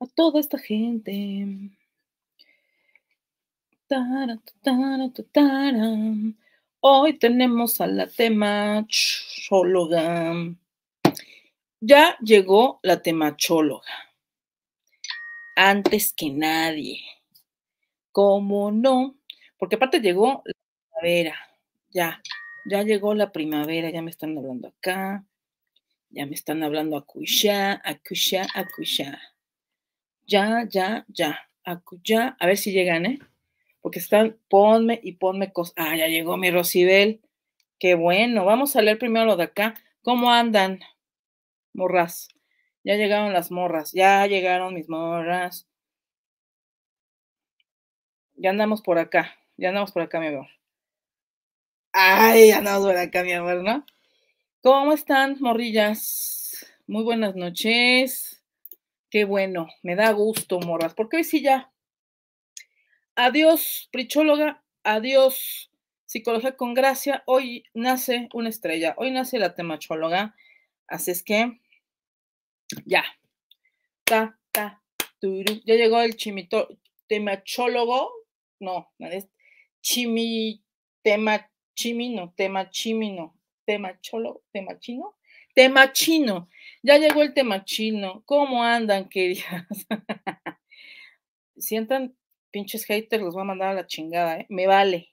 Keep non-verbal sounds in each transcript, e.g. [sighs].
a toda esta gente. Hoy tenemos a la temachóloga. Ya llegó la temachóloga. Antes que nadie. como no? Porque aparte llegó la primavera. Ya, ya llegó la primavera, ya me están hablando acá. Ya me están hablando acuya, acuya, acusha Ya, ya, ya. Acuya. A ver si llegan, ¿eh? Porque están, ponme y ponme cosas. Ah, ya llegó mi Rocibel. Qué bueno. Vamos a leer primero lo de acá. ¿Cómo andan? Morras. Ya llegaron las morras. Ya llegaron mis morras. Ya andamos por acá. Ya andamos por acá, mi amor. Ay, ya andamos por acá, mi amor, ¿no? ¿Cómo están, morrillas? Muy buenas noches. Qué bueno, me da gusto, morras, porque hoy sí ya. Adiós, prichóloga, adiós, psicología con gracia. Hoy nace una estrella, hoy nace la temachóloga. Así es que, ya. Ta, ta, Ya llegó el chimito, temachólogo. No, es chimi, tema, chimino, tema, chimino tema cholo, chino, tema chino, Ya llegó el tema chino, ¿Cómo andan, queridas? [laughs] sientan pinches haters, los voy a mandar a la chingada, ¿eh? Me vale.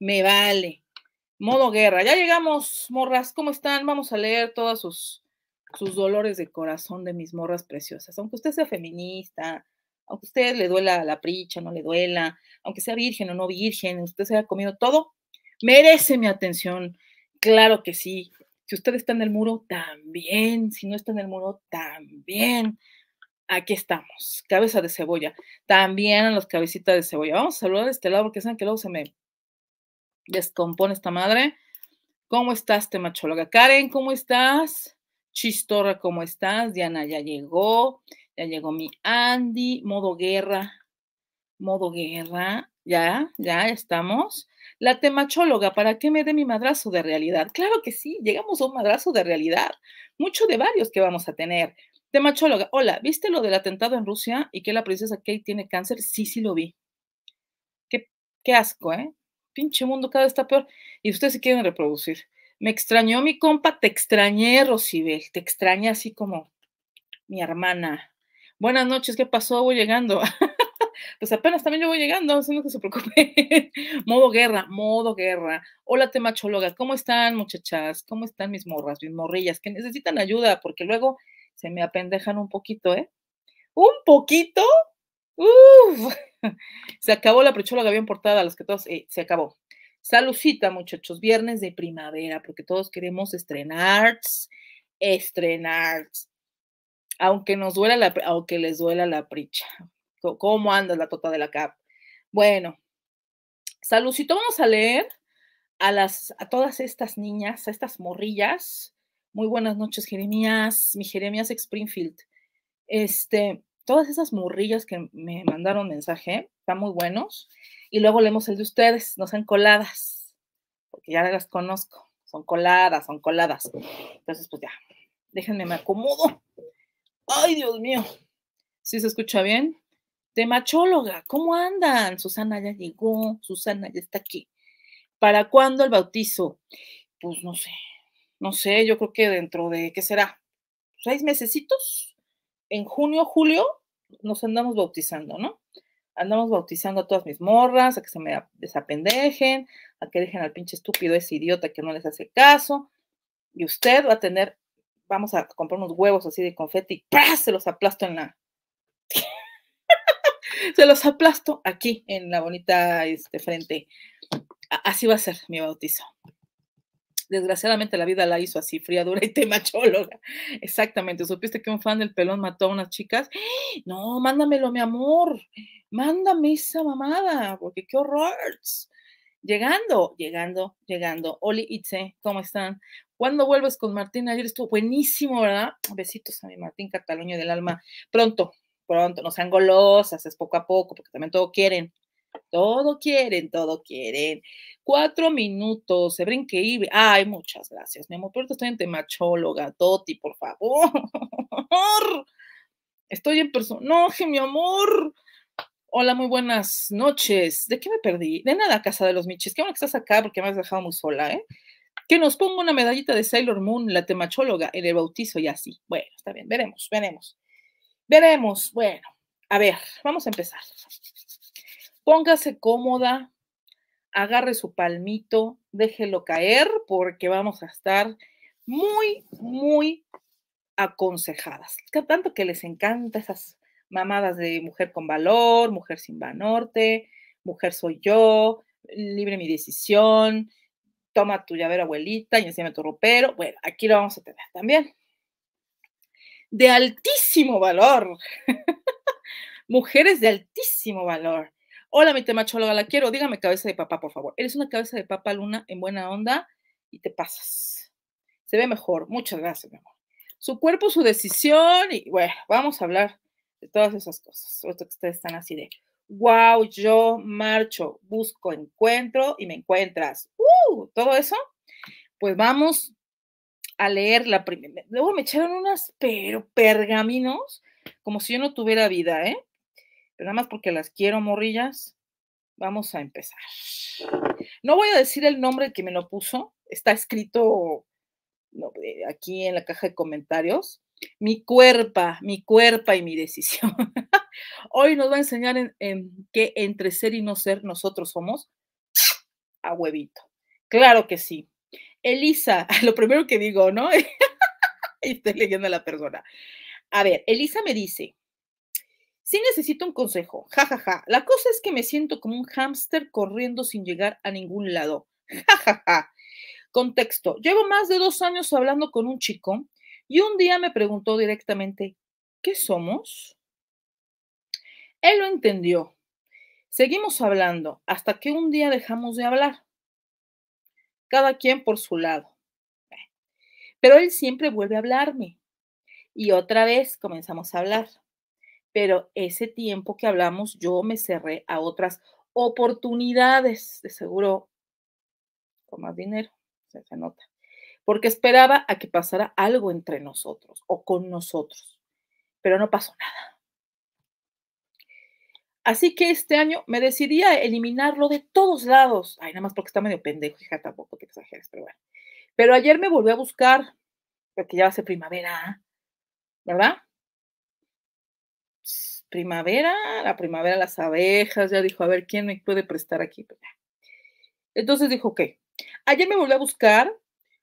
Me vale. Modo guerra. Ya llegamos, morras. ¿Cómo están? Vamos a leer todos sus, sus dolores de corazón de mis morras preciosas. Aunque usted sea feminista, aunque a usted le duela la pricha, no le duela, aunque sea virgen o no virgen, usted se haya comido todo, merece mi atención. Claro que sí. Si usted está en el muro, también. Si no está en el muro, también. Aquí estamos. Cabeza de cebolla. También a los cabecitas de cebolla. Vamos a saludar de este lado porque saben que luego se me descompone esta madre. ¿Cómo estás, temachóloga? Karen, ¿cómo estás? Chistorra, ¿cómo estás? Diana ya llegó. Ya llegó mi Andy. Modo guerra. Modo guerra. Ya, ya estamos. La temachóloga, ¿para qué me dé mi madrazo de realidad? Claro que sí, llegamos a un madrazo de realidad. Mucho de varios que vamos a tener. Temachóloga, hola, ¿viste lo del atentado en Rusia y que la princesa Kate tiene cáncer? Sí, sí lo vi. Qué, asco, ¿eh? Pinche mundo cada vez está peor. Y ustedes se quieren reproducir. Me extrañó mi compa, te extrañé, Rocibel. Te extrañé así como mi hermana. Buenas noches, ¿qué pasó? Voy llegando. [laughs] pues apenas también yo voy llegando, no que se preocupe. [laughs] modo guerra, modo guerra. Hola, temachólogas, ¿cómo están, muchachas? ¿Cómo están mis morras, mis morrillas? Que necesitan ayuda porque luego se me apendejan un poquito, ¿eh? ¿Un poquito? ¡Uf! [laughs] se acabó la prechóloga bien portada, los que todos, eh, se acabó. Salucita, muchachos, viernes de primavera, porque todos queremos estrenar, estrenar, aunque nos duela aunque les duela la pricha. ¿Cómo anda la tota de la CAP? Bueno, saludcito, vamos a leer a, las, a todas estas niñas, a estas morrillas. Muy buenas noches, Jeremías, mi Jeremías Springfield. Este, todas esas morrillas que me mandaron mensaje, están muy buenos. Y luego leemos el de ustedes, no sean coladas, porque ya las conozco. Son coladas, son coladas. Entonces, pues ya, déjenme, me acomodo. Ay, Dios mío. ¿Sí se escucha bien? Temachóloga, ¿cómo andan? Susana ya llegó, Susana ya está aquí. ¿Para cuándo el bautizo? Pues no sé, no sé, yo creo que dentro de, ¿qué será? ¿Seis mesecitos? En junio, julio, nos andamos bautizando, ¿no? Andamos bautizando a todas mis morras, a que se me desapendejen, a que dejen al pinche estúpido ese idiota que no les hace caso. Y usted va a tener, vamos a comprar unos huevos así de confeti, ¡pras! se los aplasto en la, se los aplasto aquí en la bonita este, frente. Así va a ser mi bautizo. Desgraciadamente la vida la hizo así, fría, dura y [laughs] temachóloga. Exactamente. ¿Supiste que un fan del pelón mató a unas chicas? [gasps] No, mándamelo, mi amor. Mándame esa mamada, porque qué horror. Llegando, llegando, llegando. Oli Itze, ¿cómo están? ¿Cuándo vuelves con Martín? Ayer estuvo buenísimo, ¿verdad? Besitos a mi Martín Cataluño del alma. Pronto, pronto, no sean golosas, es poco a poco, porque también todo quieren. Todo quieren, todo quieren. Cuatro minutos, se ven increíble. Ay, muchas gracias, mi amor. Pero estoy en temachóloga, Toti, por favor. Estoy en persona [laughs] personaje, mi amor. Hola, muy buenas noches. ¿De qué me perdí? De nada, Casa de los Michis. Qué bueno que estás acá porque me has dejado muy sola, ¿eh? Que nos ponga una medallita de Sailor Moon, la temachóloga, en el bautizo y así. Bueno, está bien, veremos, veremos. Veremos, bueno, a ver, vamos a empezar. Póngase cómoda, agarre su palmito, déjelo caer porque vamos a estar muy, muy aconsejadas. Tanto que les encanta esas mamadas de mujer con valor, mujer sin vanorte, mujer soy yo, libre mi decisión, toma tu llavera abuelita y encima tu ropero. Bueno, aquí lo vamos a tener también de altísimo valor. [laughs] Mujeres de altísimo valor. Hola, mi temachóloga, la quiero. Dígame cabeza de papá, por favor. Eres una cabeza de papá luna en buena onda y te pasas. Se ve mejor. Muchas gracias, mi amor. Su cuerpo, su decisión y bueno, vamos a hablar de todas esas cosas. que ustedes están así de, wow, yo marcho, busco, encuentro y me encuentras. ¡Uh! Todo eso. Pues vamos a leer la primera. Luego me echaron unas pero pergaminos, como si yo no tuviera vida, ¿eh? Pero nada más porque las quiero, morrillas. Vamos a empezar. No voy a decir el nombre que me lo puso. Está escrito eh, aquí en la caja de comentarios. Mi cuerpo, mi cuerpo y mi decisión. [laughs] Hoy nos va a enseñar en, en que entre ser y no ser nosotros somos a huevito. Claro que sí. Elisa, [laughs] lo primero que digo, ¿no? [laughs] Estoy leyendo a la persona. A ver, Elisa me dice, sí necesito un consejo, jajaja. Ja, ja. La cosa es que me siento como un hámster corriendo sin llegar a ningún lado, jajaja. [laughs] Ja, Contexto, llevo más de dos años hablando con un chico y un día me preguntó directamente, ¿qué somos? Él lo entendió. Seguimos hablando hasta que un día dejamos de hablar cada quien por su lado. Pero él siempre vuelve a hablarme y otra vez comenzamos a hablar. Pero ese tiempo que hablamos yo me cerré a otras oportunidades, de seguro, con más dinero, se nota, porque esperaba a que pasara algo entre nosotros o con nosotros, pero no pasó nada. Así que este año me decidí a eliminarlo de todos lados. Ay, nada más porque está medio pendejo, hija, tampoco te exageres, pero bueno. Pero ayer me volví a buscar, porque ya va a ser primavera, ¿verdad? Primavera, la primavera, las abejas, ya dijo, a ver, ¿quién me puede prestar aquí? Pues Entonces dijo, ok. Ayer me volvió a buscar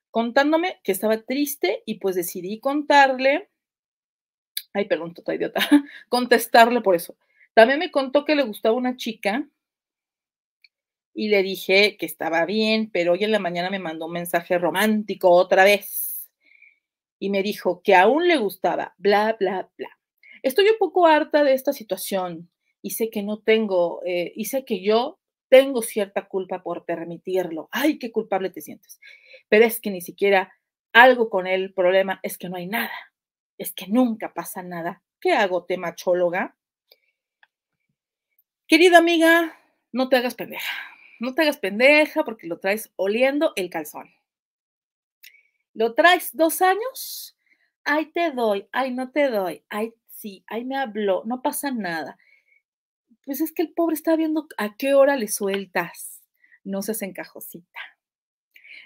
contándome que estaba triste y pues decidí contarle, ay, perdón, total idiota, [laughs] contestarle por eso también me contó que le gustaba una chica y le dije que estaba bien, pero hoy en la mañana me mandó un mensaje romántico otra vez y me dijo que aún le gustaba, bla, bla, bla. Estoy un poco harta de esta situación y sé que no tengo, eh, y sé que yo tengo cierta culpa por permitirlo. Ay, qué culpable te sientes. Pero es que ni siquiera algo con el problema es que no hay nada. Es que nunca pasa nada. ¿Qué hago, temachóloga? Querida amiga, no te hagas pendeja. No te hagas pendeja porque lo traes oliendo el calzón. Lo traes dos años, Ay, te doy, Ay, no te doy, Ay, sí, Ay, me habló, no pasa nada. Pues es que el pobre está viendo a qué hora le sueltas. No seas encajosita.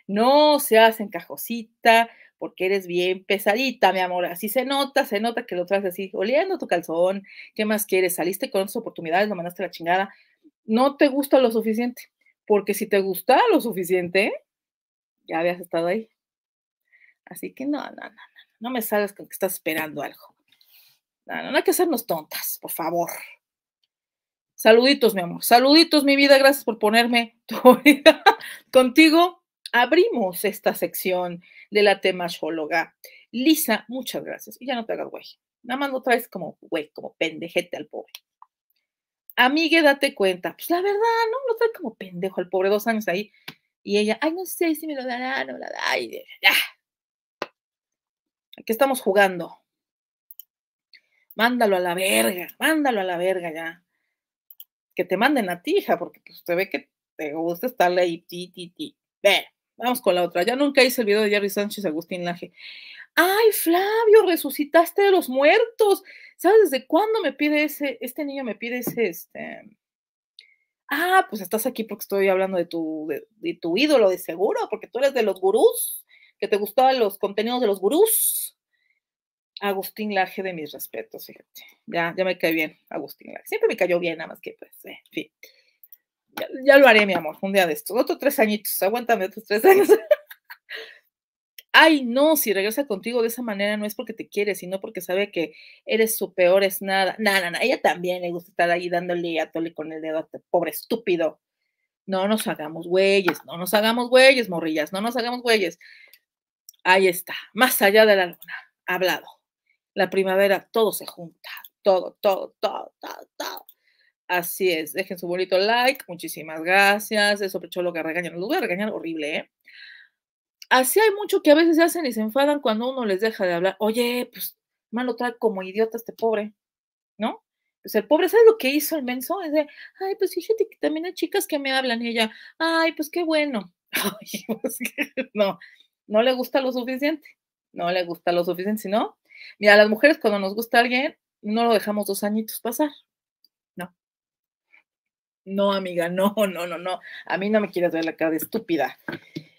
No seas encajosita porque eres bien pesadita, mi amor. Así se nota, se nota que lo traes así, oliendo tu calzón. ¿Qué más quieres? Saliste con otras oportunidades, lo mandaste a la chingada. No te gusta lo suficiente, porque si te gusta lo suficiente, ya habías estado ahí. Así que no, no, no, no, no me salgas con que estás esperando algo. No, no, no hay que hacernos tontas, por favor. Saluditos, mi amor. Saluditos, mi vida. Gracias por ponerme [laughs] tu vida contigo abrimos esta sección de la temashóloga. Lisa, muchas gracias. Y ya no te hagas güey. Nada más lo traes como güey, como pendejete al pobre. Amigue, date cuenta. Pues la verdad, ¿no? Lo traes como pendejo al pobre, dos años ahí. Y ella, ay, no sé si me lo dará, no la da. Y ya. Aquí estamos jugando. Mándalo a la verga, mándalo a la verga ya. Que te manden a tija, porque pues, ve que te gusta estarle ahí, ti, ti, ti. Vamos con la otra. Ya nunca hice el video de Jerry Sánchez Agustín Laje. Ay, Flavio, resucitaste de los muertos. ¿Sabes desde cuándo me pide ese, este niño me pide ese, este... Ah, pues estás aquí porque estoy hablando de tu, de, tu ídolo, de seguro, porque tú eres de los gurús, que te gustaban los contenidos de los gurús. Agustín Laje, de mis respetos, fíjate. Ya, ya me cae bien, Agustín Laje. Siempre me cayó bien, nada más que, pues, eh, en fin. Ya, lo haré, mi amor, un día de estos. Otro tres añitos, aguántame otros tres años. [laughs] Ay, no, si regresa contigo de esa manera no es porque te quiere, sino porque sabe que eres su peor es nada. No, no, ella también le gusta estar ahí dándole a Tole con el dedo, pobre estúpido. No nos hagamos güeyes, no nos hagamos güeyes, morrillas, no nos hagamos güeyes. Ahí está, más allá de la luna, hablado. La primavera todo se junta, todo, todo, todo, todo, todo. Así es, dejen su bonito like, muchísimas gracias. Eso lo que regañan, los voy a regañar horrible, ¿eh? Así hay mucho que a veces se hacen y se enfadan cuando uno les deja de hablar. Oye, pues, malo trae como idiota este pobre, ¿no? Pues el pobre, ¿sabes lo que hizo el menso? Es de, ay, pues fíjate que también hay chicas que me hablan y ella, ay, pues qué bueno. [laughs] Pues, [laughs] no, no le gusta lo suficiente, no le gusta lo suficiente, sino, mira, a las mujeres cuando nos gusta alguien, no lo dejamos dos añitos pasar, no, amiga, no, no, no, no. A mí no me quieres ver la cara de estúpida.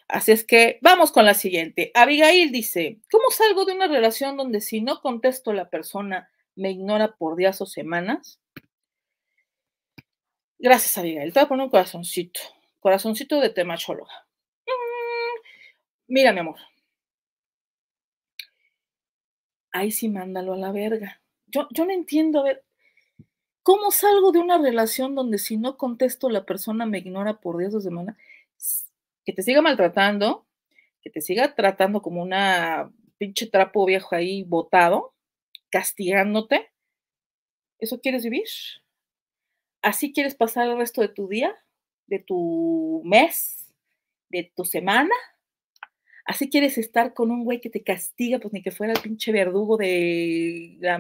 Así es que vamos con la siguiente. Abigail dice, ¿cómo salgo de una relación donde si no contesto la persona me ignora por días o semanas? Gracias, Abigail. Te voy a poner un corazoncito. Corazoncito de temachóloga. Mm, mira, mi amor. Ahí sí mándalo a la verga. Yo, yo no entiendo, a ver, ¿Cómo salgo de una relación donde si no contesto la persona me ignora por días o semanas? Que te siga maltratando, que te siga tratando como una pinche trapo viejo ahí botado, castigándote. ¿Eso quieres vivir? ¿Así quieres pasar el resto de tu día, de tu mes, de tu semana? ¿Así quieres estar con un güey que te castiga, pues ni que fuera el pinche verdugo de la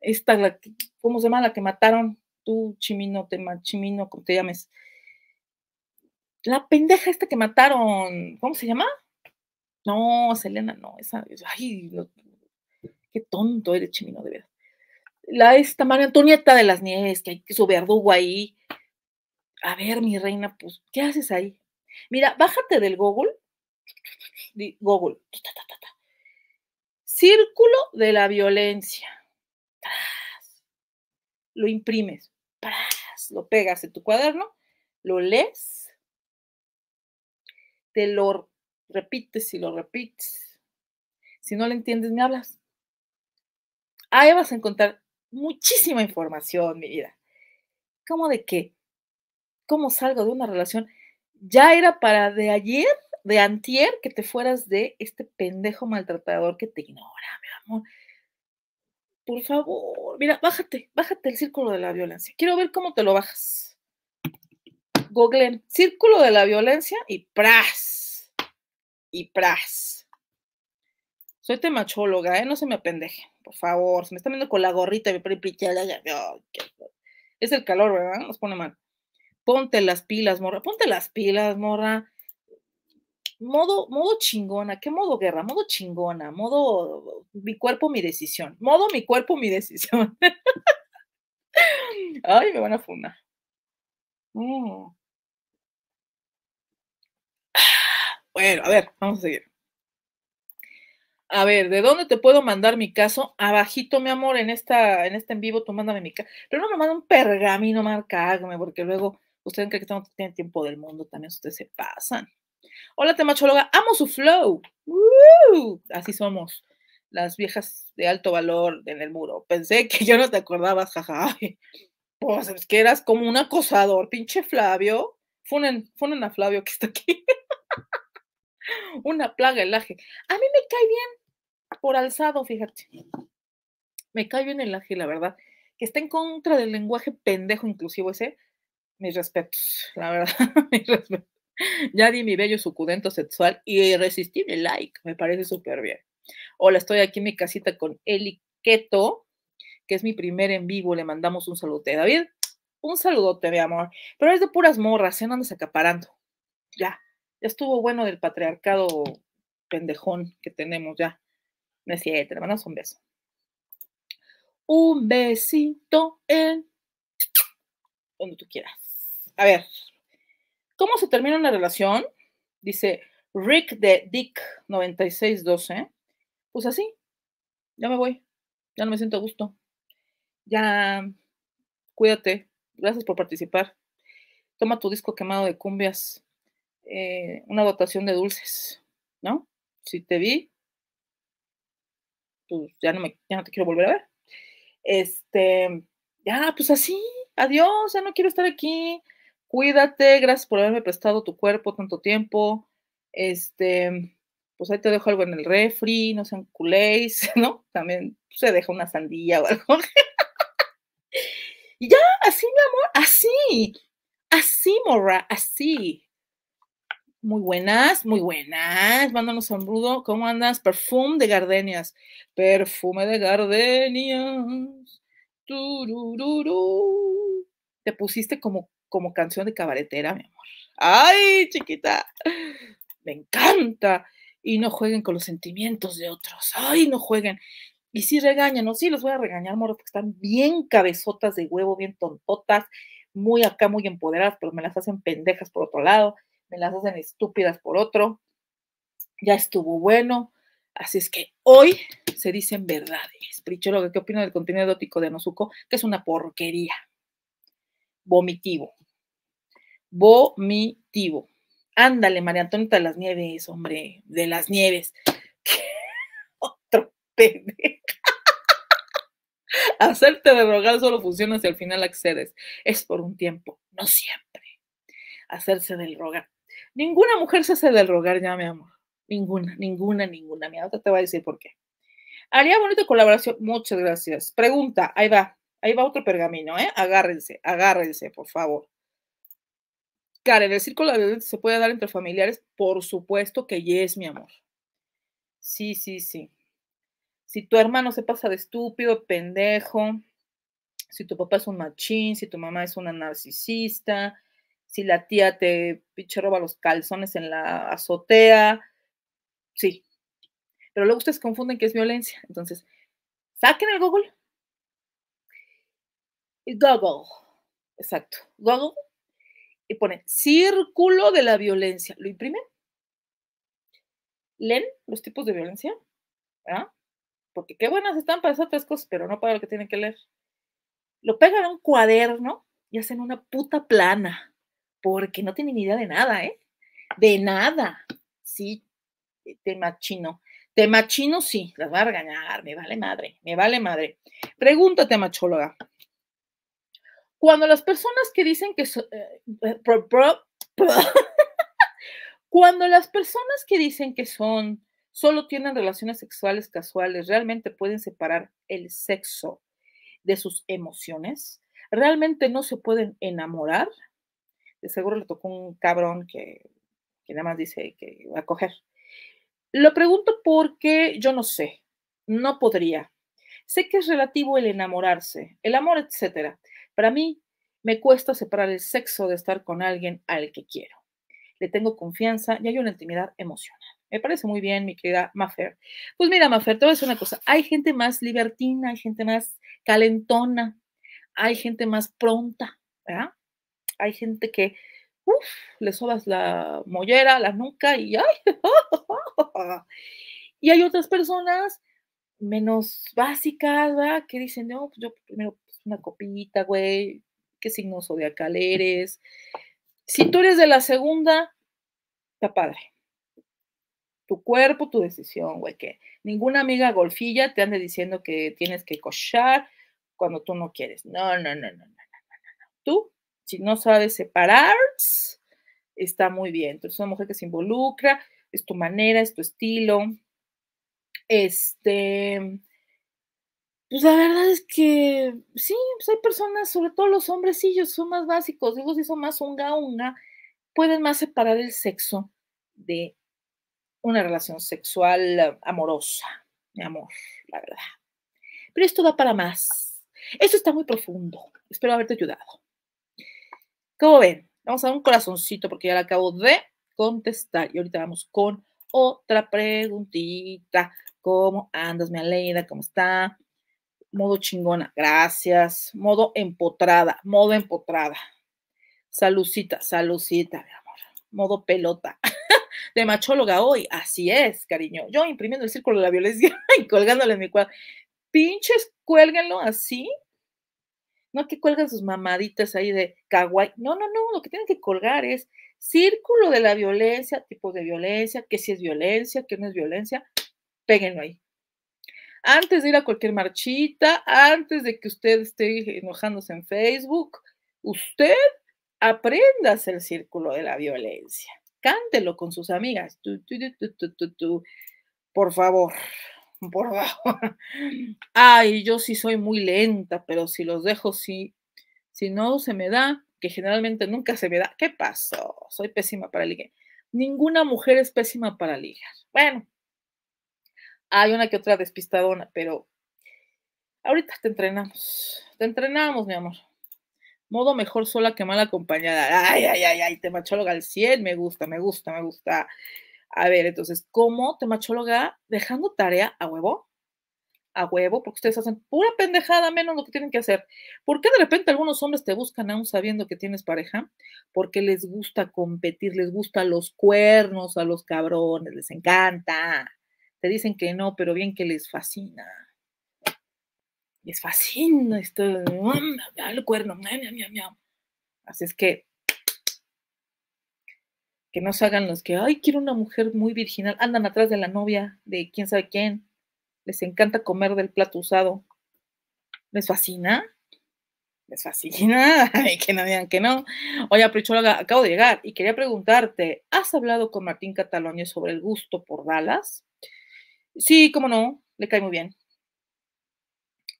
esta, ¿cómo se llama? La que mataron, tú, Chimino, te, Chimino, como te llames. La pendeja esta que mataron, ¿cómo se llama? No, Selena, no, esa, ay, qué tonto eres, Chimino, de verdad. La esta María Antonieta de las Nieves, que hay que su verdugo ahí. A ver, mi reina, pues, ¿qué haces ahí? Mira, bájate del Google, Google, círculo de la violencia lo imprimes, lo pegas en tu cuaderno, lo lees, te lo repites y lo repites. Si no lo entiendes, me hablas. Ahí vas a encontrar muchísima información, mi vida. ¿Cómo de qué? ¿Cómo salgo de una relación? Ya era para de ayer, de antier, que te fueras de este pendejo maltratador que te ignora, mi amor por favor, mira, bájate, bájate el círculo de la violencia. Quiero ver cómo te lo bajas. Google, círculo de la violencia y pras. Y pras. Soy temachóloga, ¿eh? No se me apendeje, por favor. Se me está viendo con la gorrita. Me... Es el calor, ¿verdad? Nos pone mal. Ponte las pilas, morra. Ponte las pilas, morra modo, modo chingona, ¿qué modo guerra? Modo chingona, modo mi cuerpo, mi decisión, modo mi cuerpo, mi decisión. [laughs] Ay, me van a funar. Mm. Bueno, a ver, vamos a seguir. A ver, ¿de dónde te puedo mandar mi caso? Abajito, mi amor, en esta, en este en vivo, tú mándame mi caso. Pero no me manda un pergamino, marca, hágame, porque luego ustedes creen que no tienen tiempo del mundo, también ustedes se pasan. Hola, temachóloga, amo su flow. Así somos, las viejas de alto valor en el muro. Pensé que yo no te acordabas, jaja. [laughs] Pues que eras como un acosador, pinche Flavio. Funen, funen a Flavio que está aquí. [laughs] Una plaga el aje. A mí me cae bien por alzado, fíjate. Me cae bien el aje, la verdad. Que está en contra del lenguaje pendejo inclusivo ese. Mis respetos, la verdad, [laughs] mis respetos. [laughs] ya di mi bello sucudento sexual y irresistible like, me parece súper bien. Hola, estoy aquí en mi casita con Eli Keto, que es mi primer en vivo, le mandamos un saludote. David, un saludote, mi amor. Pero es de puras morras, se ¿eh? no andes acaparando. Ya, ya estuvo bueno del patriarcado pendejón que tenemos ya. Me decía, te mandamos un beso. Un besito en donde tú quieras. A ver, ¿Cómo se termina una relación? Dice Rick de Dick 9612. Pues así, ya me voy, ya no me siento a gusto. Ya, cuídate, gracias por participar. Toma tu disco quemado de cumbias, eh, una dotación de dulces, ¿no? Si te vi, pues ya no, ya no te quiero volver a ver. Este, ya, pues así, adiós, ya no quiero estar aquí cuídate, gracias por haberme prestado tu cuerpo tanto tiempo, este, pues ahí te dejo algo en el refri, no sean culéis, [laughs] ¿no? También se deja una sandía o algo. y ya, así, mi amor, así, así, morra, así. Muy buenas, muy buenas. Mándanos brudo. ¿Cómo andas? Perfume de gardenias. Perfume de gardenias. Te pusiste como como canción de cabaretera, mi amor. ¡Ay, chiquita! Me encanta. Y no jueguen con los sentimientos de otros. ¡Ay, no jueguen! Y si sí, o Sí, los voy a regañar, moros, porque están bien cabezotas de huevo, bien tontotas, muy acá, muy empoderadas, pero me las hacen pendejas por otro lado, me las hacen estúpidas por otro. Ya estuvo bueno. Así es que hoy se dicen verdades. Prichóloga, ¿qué opina del contenido erótico de Nozuko? Que es una porquería vomitivo. Vomitivo. Ándale, María Antonita de las Nieves, hombre, de las Nieves. ¿Qué? [laughs] Otro pene. [laughs] Hacerte de rogar solo funciona si al final accedes. Es por un tiempo, no siempre. Hacerse del rogar. Ninguna mujer se hace del rogar ya, mi amor. Ninguna, ninguna, ninguna. Mi otra te va a decir por qué. Haría bonita colaboración. Muchas gracias. Pregunta, ahí va. Ahí va otro pergamino, ¿eh? Agárrense, agárrense, por favor. en ¿el círculo de violencia se puede dar entre familiares? Por supuesto que es, mi amor. Sí, sí, sí. Si tu hermano se pasa de estúpido, pendejo, si tu papá es un machín, si tu mamá es una narcisista, si la tía te pinche roba los calzones en la azotea, sí. Pero luego ustedes confunden que es violencia. Entonces, saquen el Google, Google, exacto, Google, y pone, círculo de la violencia. ¿Lo imprimen? ¿Leen los tipos de violencia? ¿verdad? Porque qué buenas están para esas otras cosas, pero no para lo que tienen que leer. Lo pegan a un cuaderno y hacen una puta plana, porque no tienen idea de nada, ¿eh? De nada. Sí, tema chino. Tema chino, sí, las va a regañar, me vale madre, me vale madre. Pregúntate, machóloga, cuando las personas que dicen que eh, eh, [laughs] cuando las personas que dicen que son solo tienen relaciones sexuales casuales, realmente pueden separar el sexo de sus emociones, realmente no se pueden enamorar. De seguro le tocó un cabrón que, que nada más dice que va a coger. Lo pregunto porque yo no sé, no podría. Sé que es relativo el enamorarse, el amor, etcétera. Para mí, me cuesta separar el sexo de estar con alguien al que quiero. Le tengo confianza y hay una intimidad emocional. Me parece muy bien, mi querida Mafer. Pues mira, Mafer, te voy a decir una cosa. Hay gente más libertina, hay gente más calentona, hay gente más pronta, ¿verdad? Hay gente que, uff, le sobas la mollera, la nuca y ¡ay! [laughs] y hay otras personas menos básicas, ¿verdad? Que dicen, no, pues yo primero una copita, güey, qué signo zodiacal eres. Si tú eres de la segunda, está padre. Tu cuerpo, tu decisión, güey, que ninguna amiga golfilla te ande diciendo que tienes que cochar cuando tú no quieres. No, no, no, no, no, no, no. Tú, si no sabes separar, está muy bien. Entonces, una mujer que se involucra, es tu manera, es tu estilo. Este, pues la verdad es que sí, pues hay personas, sobre todo los hombrecillos, son más básicos, digo, si son más unga unga, pueden más separar el sexo de una relación sexual amorosa, mi amor, la verdad. Pero esto da para más. Esto está muy profundo. Espero haberte ayudado. ¿Cómo ven? Vamos a dar un corazoncito porque ya la acabo de contestar. Y ahorita vamos con otra preguntita. ¿Cómo andas, mi Aleida? ¿Cómo está? modo chingona, gracias, modo empotrada, modo empotrada, salucita, salucita, mi amor, modo pelota, [laughs] de machóloga hoy, así es, cariño, yo imprimiendo el círculo de la violencia [laughs] y colgándole en mi cuadro, pinches, cuélguenlo así, no que cuelgan sus mamaditas ahí de kawaii, no, no, no, lo que tienen que colgar es círculo de la violencia, tipo de violencia, que si es violencia, que no es violencia, péguenlo ahí, antes de ir a cualquier marchita, antes de que usted esté enojándose en Facebook, usted aprenda el círculo de la violencia. Cántelo con sus amigas. por favor, por favor. Ay, yo sí soy muy lenta, pero si los dejo, sí. Si no se me da, que generalmente nunca se me da. ¿Qué pasó? Soy pésima para ligar. Ninguna mujer es pésima para ligar. Bueno, hay una que otra despistadona, pero ahorita te entrenamos. Te entrenamos, mi amor. Modo mejor sola que mal acompañada. Ay, ay, ay, ay, machóloga al 100. Me gusta, me gusta, me gusta. A ver, entonces, ¿cómo te machóloga dejando tarea a huevo? A huevo, porque ustedes hacen pura pendejada menos lo que tienen que hacer. ¿Por qué de repente algunos hombres te buscan aún sabiendo que tienes pareja? Porque les gusta competir, les gustan los cuernos a los cabrones, les encanta. Te dicen que no, pero bien que les fascina. Les fascina esto. El cuerno. Así es que que no se hagan los que, ay, quiero una mujer muy virginal, andan atrás de la novia, de quién sabe quién, les encanta comer del plato usado, les fascina, les fascina, [laughs] ay, que no digan que no. Oye, Prichóloga, acabo de llegar y quería preguntarte, ¿has hablado con Martín Catalonio sobre el gusto por Dallas? Sí, cómo no, le cae muy bien.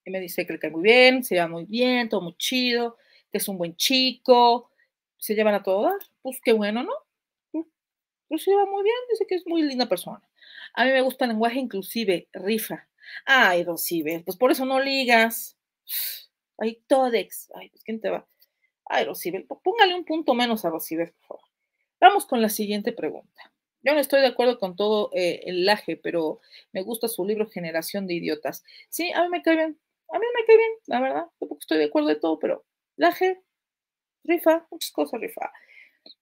Y me dice que le cae muy bien, se lleva muy bien, todo muy chido, que es un buen chico, se llevan a todas. Pues qué bueno, ¿no? Pues, pues se lleva muy bien, dice que es muy linda persona. A mí me gusta el lenguaje inclusive, rifa. Ay, Rosibel, pues por eso no ligas. [sighs] Ay, Todex. Ay, pues quién te va. Ay, Rosibel, póngale un punto menos a Rosibel, por favor. Vamos con la siguiente pregunta. Yo no estoy de acuerdo con todo eh, el laje, pero me gusta su libro Generación de Idiotas. Sí, a mí me cae bien, a mí me cae bien, la verdad. Tampoco estoy de acuerdo de todo, pero laje, rifa, muchas cosas rifa.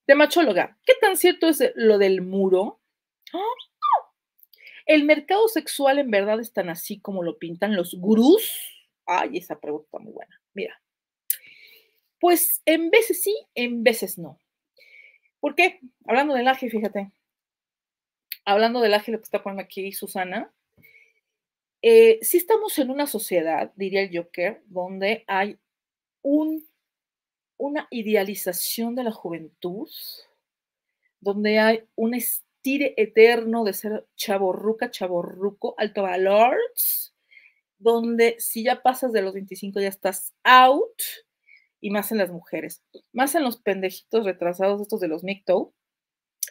Temachóloga, ¿qué tan cierto es lo del muro? ¡Ah! ¿El mercado sexual en verdad es tan así como lo pintan los gurús? Ay, esa pregunta muy buena. Mira. Pues en veces sí, en veces no. ¿Por qué? Hablando del laje, fíjate hablando del ágil que está poniendo aquí Susana, eh, si estamos en una sociedad, diría el Joker, donde hay una idealización de la juventud, donde hay un estire eterno de ser chavorruca, chaborruco, alto valor, donde si ya pasas de los 25 ya estás out, y más en las mujeres, más en los pendejitos retrasados estos de los MGTOW,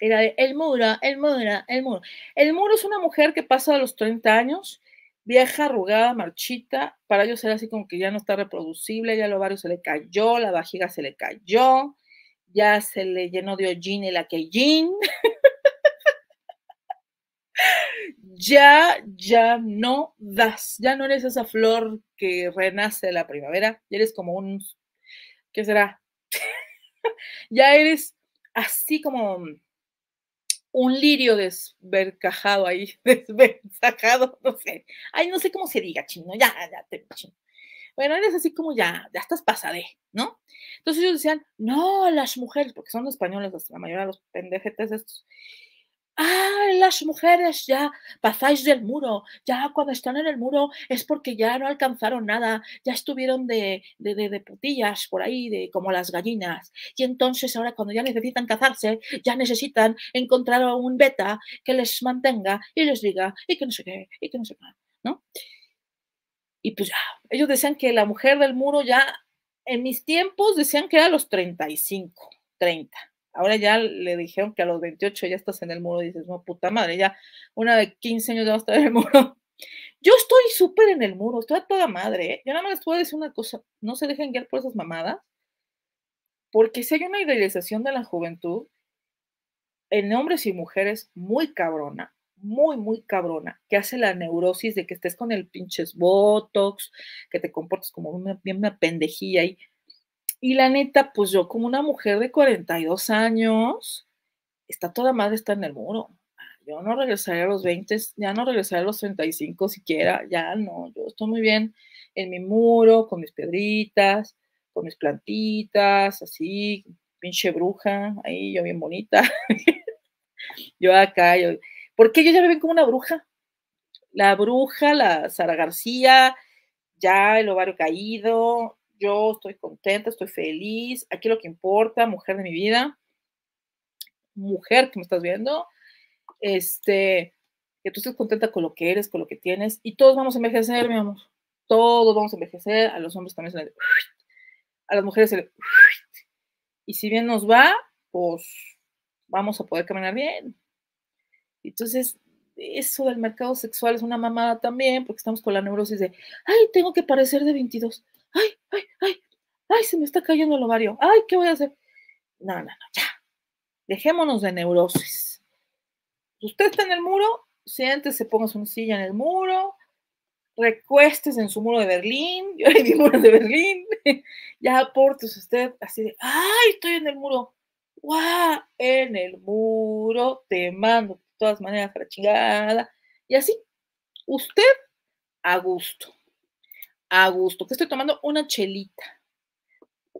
era de, el muro, el muro, el muro. El muro es una mujer que pasa a los 30 años, vieja, arrugada, marchita. Para ellos era así como que ya no está reproducible, ya el ovario se le cayó, la vajiga se le cayó, ya se le llenó de hollín la quejín. [laughs] ya, ya no das, ya no eres esa flor que renace de la primavera, ya eres como un, ¿qué será? [laughs] ya eres así como un lirio desvercajado ahí, [laughs] desversajado, no sé. Ay, no sé cómo se diga, chino, ya, ya, te chino. Bueno, eres así como ya, ya estás pasadé, ¿no? Entonces ellos decían, no, las mujeres, porque son españoles, la mayoría de los pendejetes estos, ah, las mujeres ya pasáis del muro, ya cuando están en el muro es porque ya no alcanzaron nada, ya estuvieron de, de, de, putillas por ahí, de, como las gallinas. Y entonces ahora cuando ya necesitan cazarse, ya necesitan encontrar a un beta que les mantenga y les diga, y que no sé qué, y que no sé qué, ¿no? Y pues ya, ellos decían que la mujer del muro ya, en mis tiempos decían que era los 35, 30 ahora ya le dijeron que a los 28 ya estás en el muro y dices, no, puta madre, ya una de 15 años ya va a estar en el muro. [laughs] Yo estoy súper en el muro, estoy a toda madre. ¿eh? Yo nada más les puedo decir una cosa, no se dejen guiar por esas mamadas, porque si hay una idealización de la juventud en hombres y mujeres muy cabrona, muy, muy cabrona, que hace la neurosis de que estés con el pinches botox, que te comportes como una, una pendejilla ahí. Y la neta, pues yo como una mujer de 42 años, está toda madre, está en el muro. Yo no regresaré a los 20, ya no regresaré a los 35 siquiera, ya no, yo estoy muy bien en mi muro, con mis piedritas, con mis plantitas, así, pinche bruja, ahí yo bien bonita. [laughs] yo acá, yo... ¿Por qué yo ya me ven como una bruja? La bruja, la Sara García, ya el ovario caído, yo estoy contenta, estoy feliz, aquí lo que importa, mujer de mi vida, mujer que me estás viendo, este, que tú estés contenta con lo que eres, con lo que tienes, y todos vamos a envejecer, mi amor, todos vamos a envejecer, a los hombres también se a las mujeres se y si bien nos va, pues vamos a poder caminar bien. Entonces, eso del mercado sexual es una mamada también, porque estamos con la neurosis de, ay, tengo que parecer de 22, ay, ay, ay, ay, se me está cayendo el ovario, ay, ¿qué voy a hacer? No, no, no, ya. Dejémonos de neurosis. Usted está en el muro, siéntese, ponga su silla en el muro, recuestes en su muro de Berlín, [laughs] yo en mi muro de Berlín, [laughs] ya aportes usted así de, ay, estoy en el muro, guau, en el muro, te mando de todas maneras para chingada, y así, usted a gusto a gusto, que estoy tomando una chelita.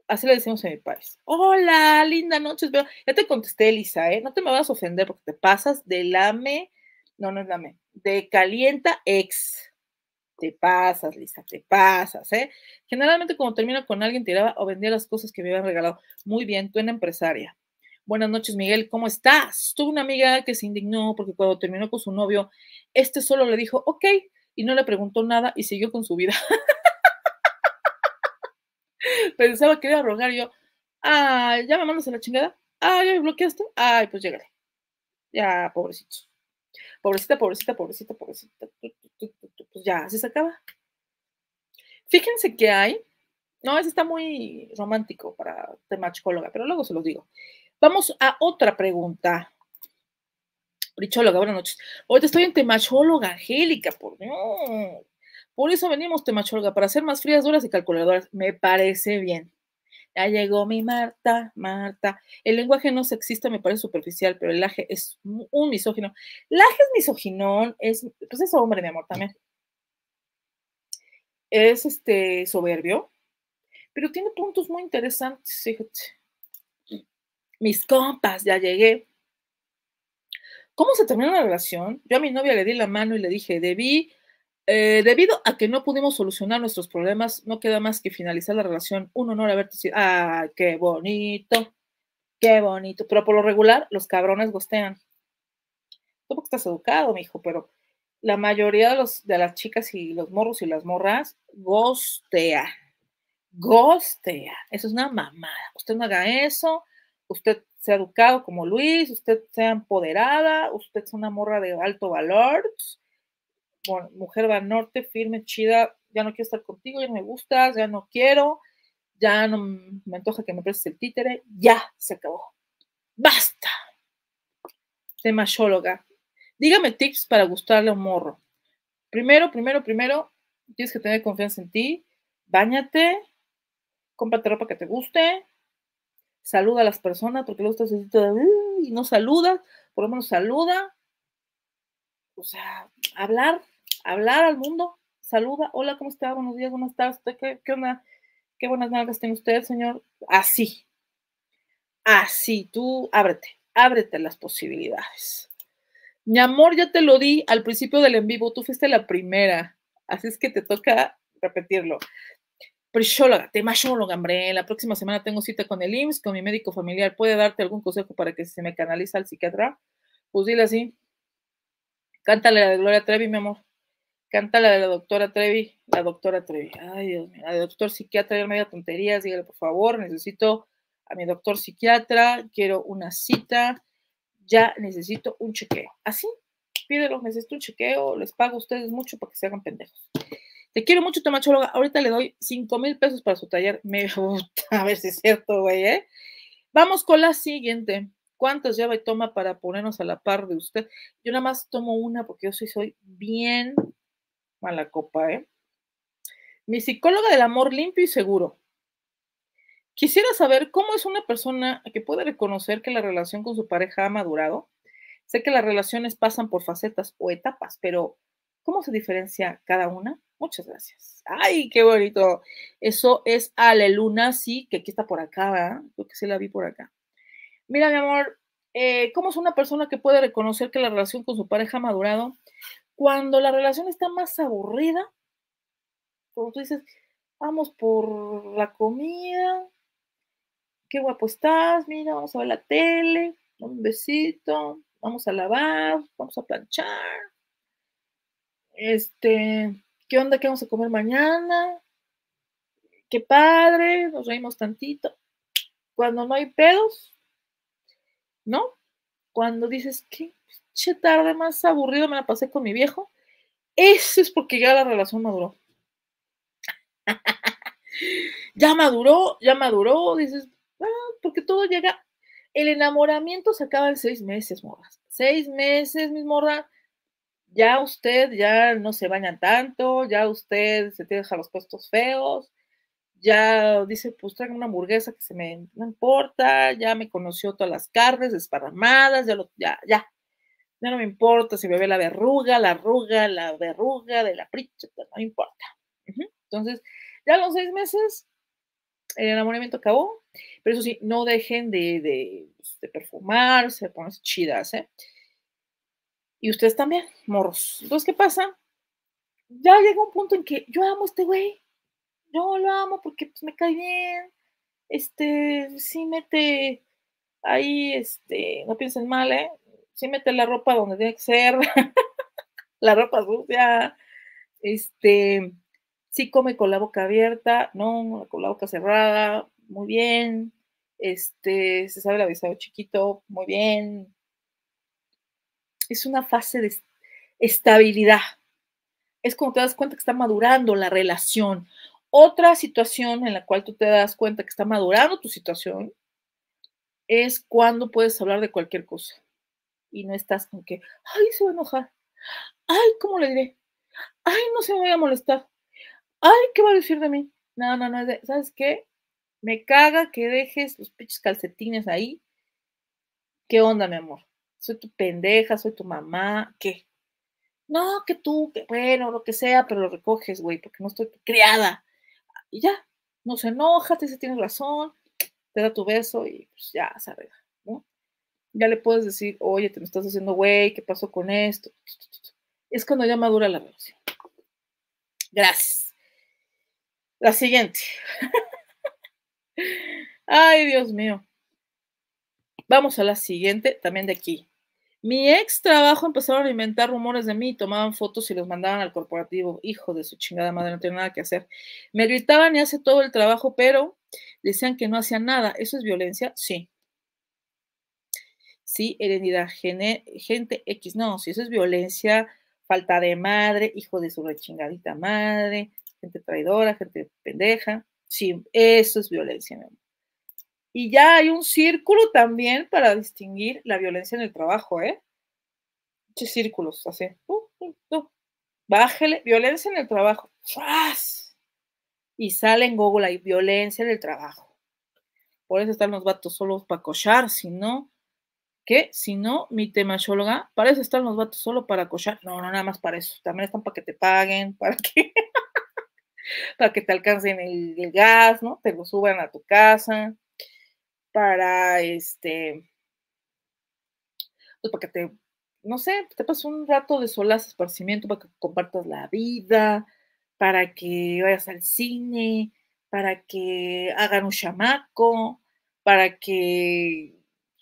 Así le decimos en mi país. Hola, linda noche. Ya te contesté, Lisa, ¿eh? No te me vas a ofender porque te pasas de lame, no, no es lame, de calienta ex. Te pasas, Lisa, te pasas, ¿eh? Generalmente cuando termino con alguien tiraba o vendía las cosas que me habían regalado. Muy bien, tú en empresaria. Buenas noches, Miguel, ¿cómo estás? Tuve una amiga que se indignó porque cuando terminó con su novio, este solo le dijo, ok, y no le preguntó nada y siguió con su vida. [laughs] [laughs] Pensaba que iba a rogar yo, ah, ya me mandas a la chingada, ay, ya me bloqueaste, ay, pues llegaré. Ya, pobrecito. Pobrecita, pobrecita, pobrecita, pobrecita. Pues ya, se acaba. Fíjense que hay, no, ese está muy romántico para temachóloga, pero luego se los digo. Vamos a otra pregunta. Brichóloga, buenas noches. Ahorita estoy en temachóloga, Angélica, por Dios. Por eso venimos, Temachorga, para ser más frías, duras y calculadoras. Me parece bien. Ya llegó mi Marta, Marta. El lenguaje no sexista me parece superficial, pero el laje es un misógino. Laje es misoginón, es, pues es hombre, mi amor, también. Es este soberbio, pero tiene puntos muy interesantes, fíjate. Mis compas, ya llegué. ¿Cómo se termina la relación? Yo a mi novia le di la mano y le dije, debí eh, debido a que no pudimos solucionar nuestros problemas, no queda más que finalizar la relación. Un honor haberte sido. ¡Ah, qué bonito! ¡Qué bonito! Pero por lo regular, los cabrones gostean. Tú estás educado, mijo, pero la mayoría de, los, las chicas y los morros y las morras gostea. Gostea. Eso es una mamada. Usted no haga eso. Usted sea educado como Luis. Usted sea empoderada. Usted es una morra de alto valor mujer va norte, firme, chida, ya no quiero estar contigo, ya no me gustas, ya no quiero, ya no me antoja que me prestes el títere, ya se acabó. ¡Basta! Temashóloga. Dígame tips para gustarle a un morro. Primero, primero, primero, tienes que tener confianza en ti, báñate, cómprate ropa que te guste, saluda a las personas, porque luego estás así y no saludas, por lo menos saluda, o sea, hablar, hablar al mundo. Saluda, hola, ¿cómo está? Buenos días, buenas tardes. ¿Qué, qué onda? Qué buenas nalgas tiene usted, señor. Así. Así, tú ábrete, ábrete las posibilidades. Mi amor, ya te lo di al principio del en vivo, tú fuiste la primera, así es que te toca repetirlo. tema temashóloga, hombre. La próxima semana tengo cita con el IMSS, con mi médico familiar. ¿Puede darte algún consejo para que se me canaliza al psiquiatra? Pues dile así. Cántale la de Gloria Trevi, mi amor. Canta la de la doctora Trevi, la doctora Trevi. Ay, Dios mío, la doctor psiquiatra, media me tonterías, dígale por favor, necesito a mi doctor psiquiatra, quiero una cita, ya necesito un chequeo. Así, pídelo, necesito un chequeo, les pago a ustedes mucho para que se hagan pendejos. Te quiero mucho, tomachóloga. Ahorita le doy 5 mil pesos para su taller. Me gusta, [laughs] a ver si es cierto, güey, ¿eh? Vamos con la siguiente. ¿Cuántas lleva y toma para ponernos a la par de usted? Yo nada más tomo una porque yo sí soy bien Mala copa, ¿eh? Mi psicóloga del amor limpio y seguro. Quisiera saber cómo es una persona que puede reconocer que la relación con su pareja ha madurado. Sé que las relaciones pasan por facetas o etapas, pero ¿cómo se diferencia cada una? Muchas gracias. ¡Ay, qué bonito! Eso es Ale Luna, sí, que aquí está por acá, ¿verdad? que sí la vi por acá. Mira, mi amor, eh, ¿cómo es una persona que puede reconocer que la relación con su pareja ha madurado? Cuando la relación está más aburrida, cuando tú dices, vamos por la comida, qué guapo estás, mira, vamos a ver la tele, un besito, vamos a lavar, vamos a planchar, este, ¿qué onda? ¿Qué vamos a comer mañana? Qué padre, nos reímos tantito. Cuando no hay pedos, ¿no? Cuando dices, ¿qué che, tarde más aburrido, me la pasé con mi viejo. Eso es porque ya la relación maduró. [laughs] ya maduró, ya maduró, dices, ah, porque todo llega. El enamoramiento se acaba en seis meses, morras. Seis meses, mis morras. Ya usted ya no se baña tanto, ya usted se te deja los puestos feos, ya dice, pues traigo una hamburguesa que se me, no importa, ya me conoció todas las carnes desparramadas, ya, ya, ya, ya no me importa si me ve la verruga, la arruga, la verruga de la pricha, pues, no importa. Entonces, ya a los seis meses, el enamoramiento acabó, pero eso sí, no dejen de, pues, de, perfumarse, de ponerse chidas, ¿eh? Y ustedes también, morros. Entonces, ¿qué pasa? Ya llega un punto en que yo amo a este güey, yo lo amo porque pues, me cae bien, este, sí mete ahí, este, no piensen mal, ¿eh? sí mete la ropa donde debe ser, [laughs] la ropa sucia, este, sí come con la boca abierta, no, con la boca cerrada, muy bien, este, se sabe el avisado chiquito, muy bien. Es una fase de estabilidad. Es cuando te das cuenta que está madurando la relación. Otra situación en la cual tú te das cuenta que está madurando tu situación es cuando puedes hablar de cualquier cosa y no estás con que, ay, se va a enojar, ay, ¿cómo le diré? Ay, no se me vaya a molestar, ay, ¿qué va a decir de mí? No, no, no, ¿sabes qué? Me caga que dejes los pinches calcetines ahí. ¿Qué onda, mi amor? Soy tu pendeja, soy tu mamá, ¿qué? No, que tú, que bueno, lo que sea, pero lo recoges, güey, porque no estoy criada. Y ya, no se enoja, te dice tienes razón, te da tu beso y pues ya se arregla ya le puedes decir, oye, te me estás haciendo güey, ¿qué pasó con esto? Es cuando ya madura la relación. Gracias. La siguiente. [laughs] Ay, Dios mío. Vamos a la siguiente, también de aquí. Mi ex trabajo empezaron a inventar rumores de mí, tomaban fotos y los mandaban al corporativo. Hijo de su chingada madre, no tenía nada que hacer. Me gritaban y hace todo el trabajo, pero decían que no hacía nada. ¿Eso es violencia? Sí sí, heredidad, gene, gente X, no, si eso es violencia, falta de madre, hijo de su rechingadita madre, gente traidora, gente pendeja, sí, eso es violencia, Y ya hay un círculo también para distinguir la violencia en el trabajo, ¿eh? Muchos círculos, así. Bájele, violencia en el trabajo. Y sale en Google ahí, violencia en el trabajo. Por eso están los vatos solos para cochar, si no, que si no, mi tema para eso están los vatos, solo para cochar. No, no, nada más para eso. También están para que te paguen, [laughs] para que, para que te alcancen el, gas, ¿no? Te lo suban a tu casa, para este, pues para que te, no sé, te pases un rato de solaz, esparcimiento, para que compartas la vida, para que vayas al cine, para que hagan un chamaco, para que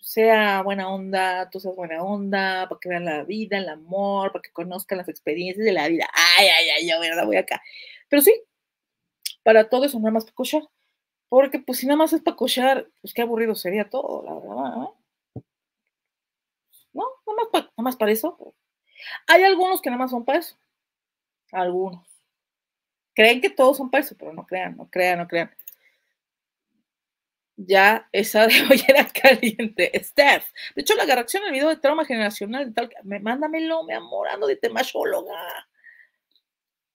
sea buena onda, tú seas buena onda, para que vean la vida, el amor, para que conozcan las experiencias de la vida. Ay, ay, ay, yo verdad voy acá. Pero sí, para todo eso nada más para cochar. Porque pues si nada más es para cochar, pues qué aburrido sería todo, la verdad. ¿eh? No, más, nada más para eso. Hay algunos que nada más son para eso. Algunos. Creen que todos son para eso, pero no crean, no crean, no crean ya esa de mollera caliente. Steph, de hecho, la reacción al video de trauma generacional de tal, me, mándamelo, mi amor, de temashóloga.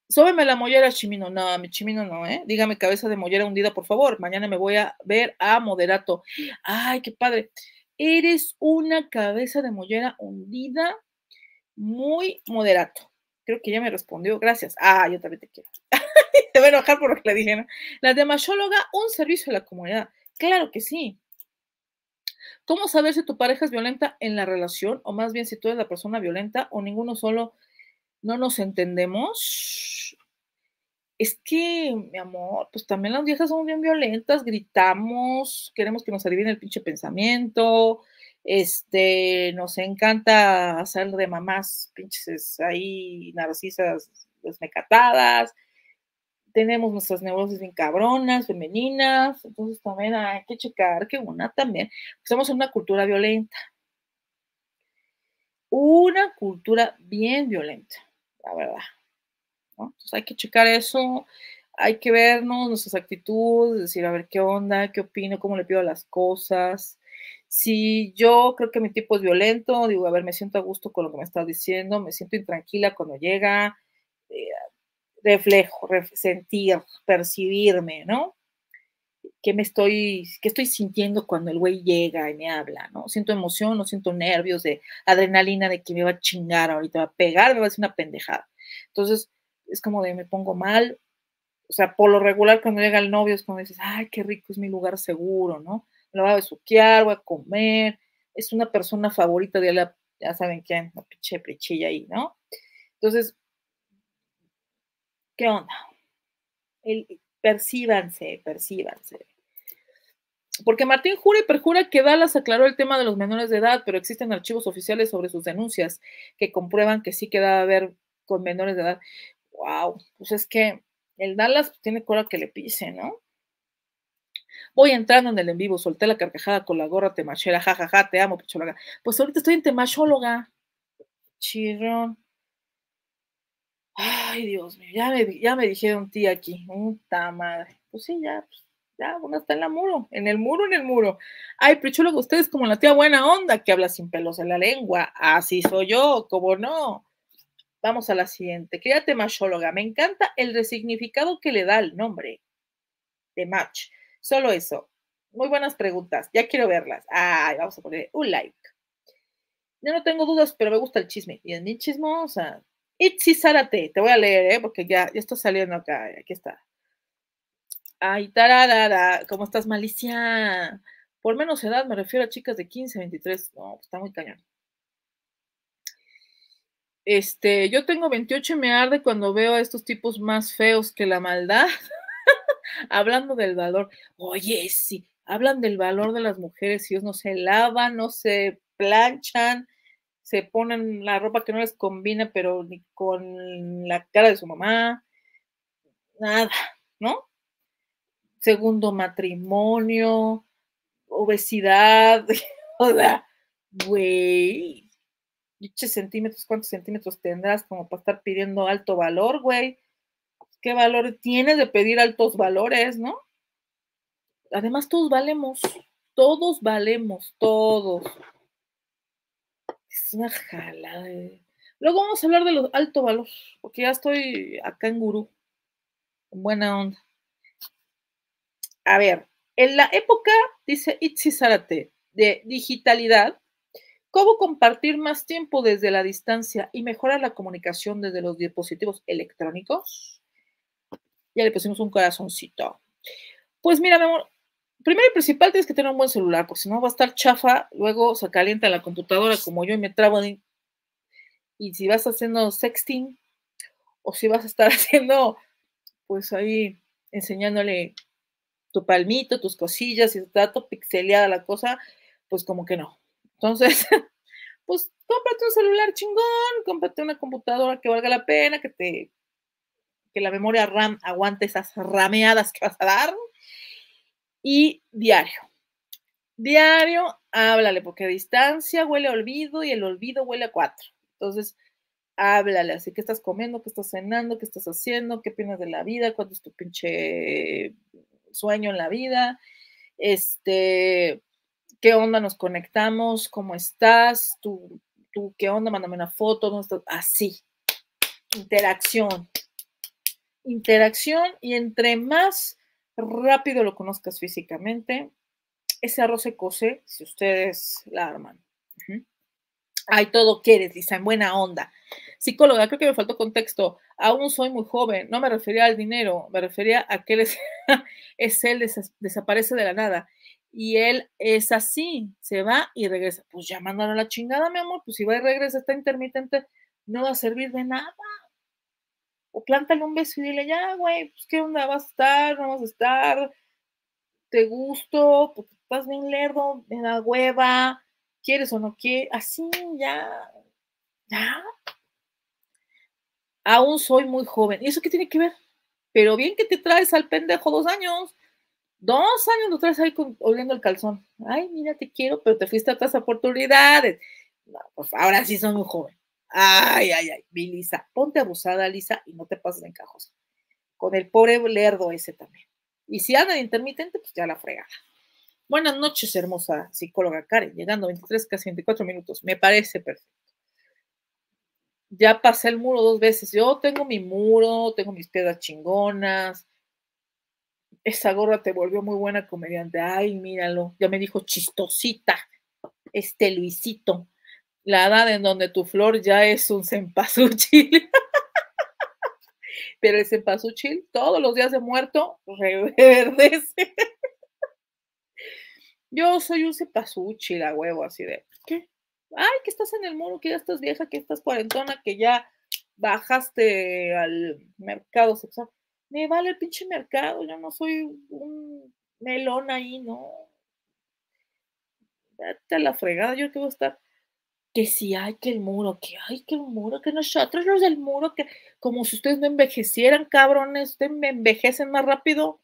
Sóbeme la mollera, Chimino. No, mi Chimino no, ¿eh? Dígame cabeza de mollera hundida, por favor. Mañana me voy a ver a Moderato. Ay, qué padre. Eres una cabeza de mollera hundida, muy moderato. Creo que ya me respondió. Gracias. Ah, yo también te quiero. [laughs] te voy a enojar por lo que le dije, ¿no? La temasóloga, un servicio a la comunidad. Claro que sí. ¿Cómo saber si tu pareja es violenta en la relación o más bien si tú eres la persona violenta o ninguno solo no nos entendemos? Es que, mi amor, pues también las viejas son bien violentas, gritamos, queremos que nos adivine el pinche pensamiento, este, nos encanta hacer de mamás pinches ahí narcisas desmecatadas, tenemos nuestras neurosis bien cabronas, femeninas, entonces también hay que checar que una también, pues, estamos en una cultura violenta. Una cultura bien violenta, la verdad. Entonces hay que checar eso, hay que vernos, nuestras actitudes, decir, a ver qué onda, qué opino, cómo le pido las cosas. Si yo creo que mi tipo es violento, digo, a ver, me siento a gusto con lo que me estás diciendo, me siento intranquila cuando llega, eh, reflejo, sentir, percibirme, ¿no? ¿Qué me estoy, qué estoy sintiendo cuando el güey llega y me habla, ¿no? Siento emoción, no siento nervios de adrenalina de que me va a chingar ahorita, va a pegar, me va a hacer una pendejada. Entonces, es como de me pongo mal. O sea, por lo regular cuando llega el novio es como dices, ay, qué rico es mi lugar seguro, ¿no? lo voy a besuquear, voy a comer, es una persona favorita de la, ya saben quién, la pinche prechilla ahí, ¿no? Entonces, ¿Qué onda? El, percíbanse, percíbanse. Porque Martín jura y perjura que Dallas aclaró el tema de los menores de edad, pero existen archivos oficiales sobre sus denuncias que comprueban que sí quedaba a ver con menores de edad. ¡Wow! Pues es que el Dallas tiene cola que le pise, ¿no? Voy entrando en el en vivo, solté la carcajada con la gorra temachera, jajaja, te amo, picholaga. Pues ahorita estoy en temachóloga. Chirrón. Ay, Dios mío, ya me, ya me dijeron tía aquí, puta madre. Pues sí, ya, pues, ya, uno está en la muro, en el muro, en el muro. Ay, prichulo, ustedes como la tía buena onda que habla sin pelos en la lengua. Así soy yo, como no. Vamos a la siguiente. Créate machóloga. Me encanta el resignificado que le da el nombre de match. Solo eso. Muy buenas preguntas. Ya quiero verlas. Ay, vamos a poner un like. Yo no tengo dudas, pero me gusta el chisme. Y es mi chismosa. Itzi Zárate, te voy a leer, ¿eh? porque ya, ya está saliendo acá, aquí está. Ay, tararara, ¿cómo estás, Malicia? Por menos edad me refiero a chicas de 15, 23. No, pues, está muy cañón. Este, yo tengo 28 y me arde cuando veo a estos tipos más feos que la maldad. [laughs] Hablando del valor. Oye, sí, hablan del valor de las mujeres, ellos no se lavan, no se planchan, se ponen la ropa que no les combina, pero ni con la cara de su mamá, nada, ¿no? Segundo matrimonio, obesidad, [laughs] o güey, centímetros, ¿cuántos centímetros tendrás como para estar pidiendo alto valor, güey? ¿Qué valor tienes de pedir altos valores, no? Además, todos valemos, todos valemos, todos es una jala. Eh. Luego vamos a hablar de los alto valores, porque ya estoy acá en gurú. Buena onda. A ver, en la época, dice Itzi Zárate, de digitalidad, ¿cómo compartir más tiempo desde la distancia y mejorar la comunicación desde los dispositivos electrónicos? Ya le pusimos un corazoncito. Pues mira, mi amor, primero y principal tienes que tener un buen celular, porque si no va a estar chafa, luego se calienta la computadora como yo y me trabo. y si vas haciendo sexting, o si vas a estar [laughs] haciendo, pues ahí enseñándole tu palmito, tus cosillas, y está todo pixeleada la cosa, pues como que no. Entonces, [laughs] pues cómprate un celular chingón, cómprate una computadora que valga la pena, que te que la memoria RAM aguante esas rameadas que vas a dar y diario. Diario, háblale, porque distancia huele a olvido y el olvido huele a cuatro. Entonces, háblale, así que estás comiendo, qué estás cenando, qué estás haciendo, qué opinas de la vida, cuánto es tu pinche sueño en la vida, este, qué onda nos conectamos, cómo estás, tú, tú qué onda, mándame una foto, así, interacción, interacción y entre más rápido lo conozcas físicamente. Ese arroz se cose si ustedes la arman. hay todo quieres, Lisa, en buena onda. Psicóloga, creo que me faltó contexto. Aún soy muy joven, no me refería al dinero, me refería a que él es, [laughs] él, desaparece de la nada. Y él es así, se va y regresa. Pues ya mandaron la chingada, mi amor, pues si va y regresa, está intermitente, no va a servir de nada o plántale un beso y dile, ya, güey, pues qué onda, vas a estar, no vas a estar, te gusto, porque estás bien lerdo, me da hueva, quieres o no quieres, así, ya, ya. Aún soy muy joven. ¿Y eso qué tiene que ver? Pero bien que te traes al pendejo dos años. Dos años lo traes ahí oliendo el calzón. Ay, mira, te quiero, pero te fuiste a otras oportunidades. No, pues ahora sí soy muy joven. Ay, ay, ay, mi ponte abusada, Lisa, y no te pases en cajos Con el pobre lerdo ese también. Y si anda de intermitente, pues ya la fregada. Buenas noches, hermosa psicóloga Karen, llegando 23, casi 24 minutos. Me parece perfecto. Ya pasé el muro dos veces. Yo tengo mi muro, tengo mis piedras chingonas. Esa gorra te volvió muy buena comediante. Ay, míralo. Ya me dijo chistosita. Este Luisito la edad en donde tu flor ya es un cempasúchil. [laughs] Pero el cempasúchil todos los días de muerto reverdece. Yo soy un cempasúchil a huevo, así de, ¿qué? Ay, que estás en el muro, que ya estás vieja, que estás cuarentona, que ya bajaste al mercado sexual. Me vale el pinche mercado, yo no soy un melón ahí, no. Date a la fregada, yo te voy a estar que si hay que el muro, que hay que el muro, que nosotros los del muro, que como si ustedes no envejecieran, cabrones, ustedes me envejecen más rápido.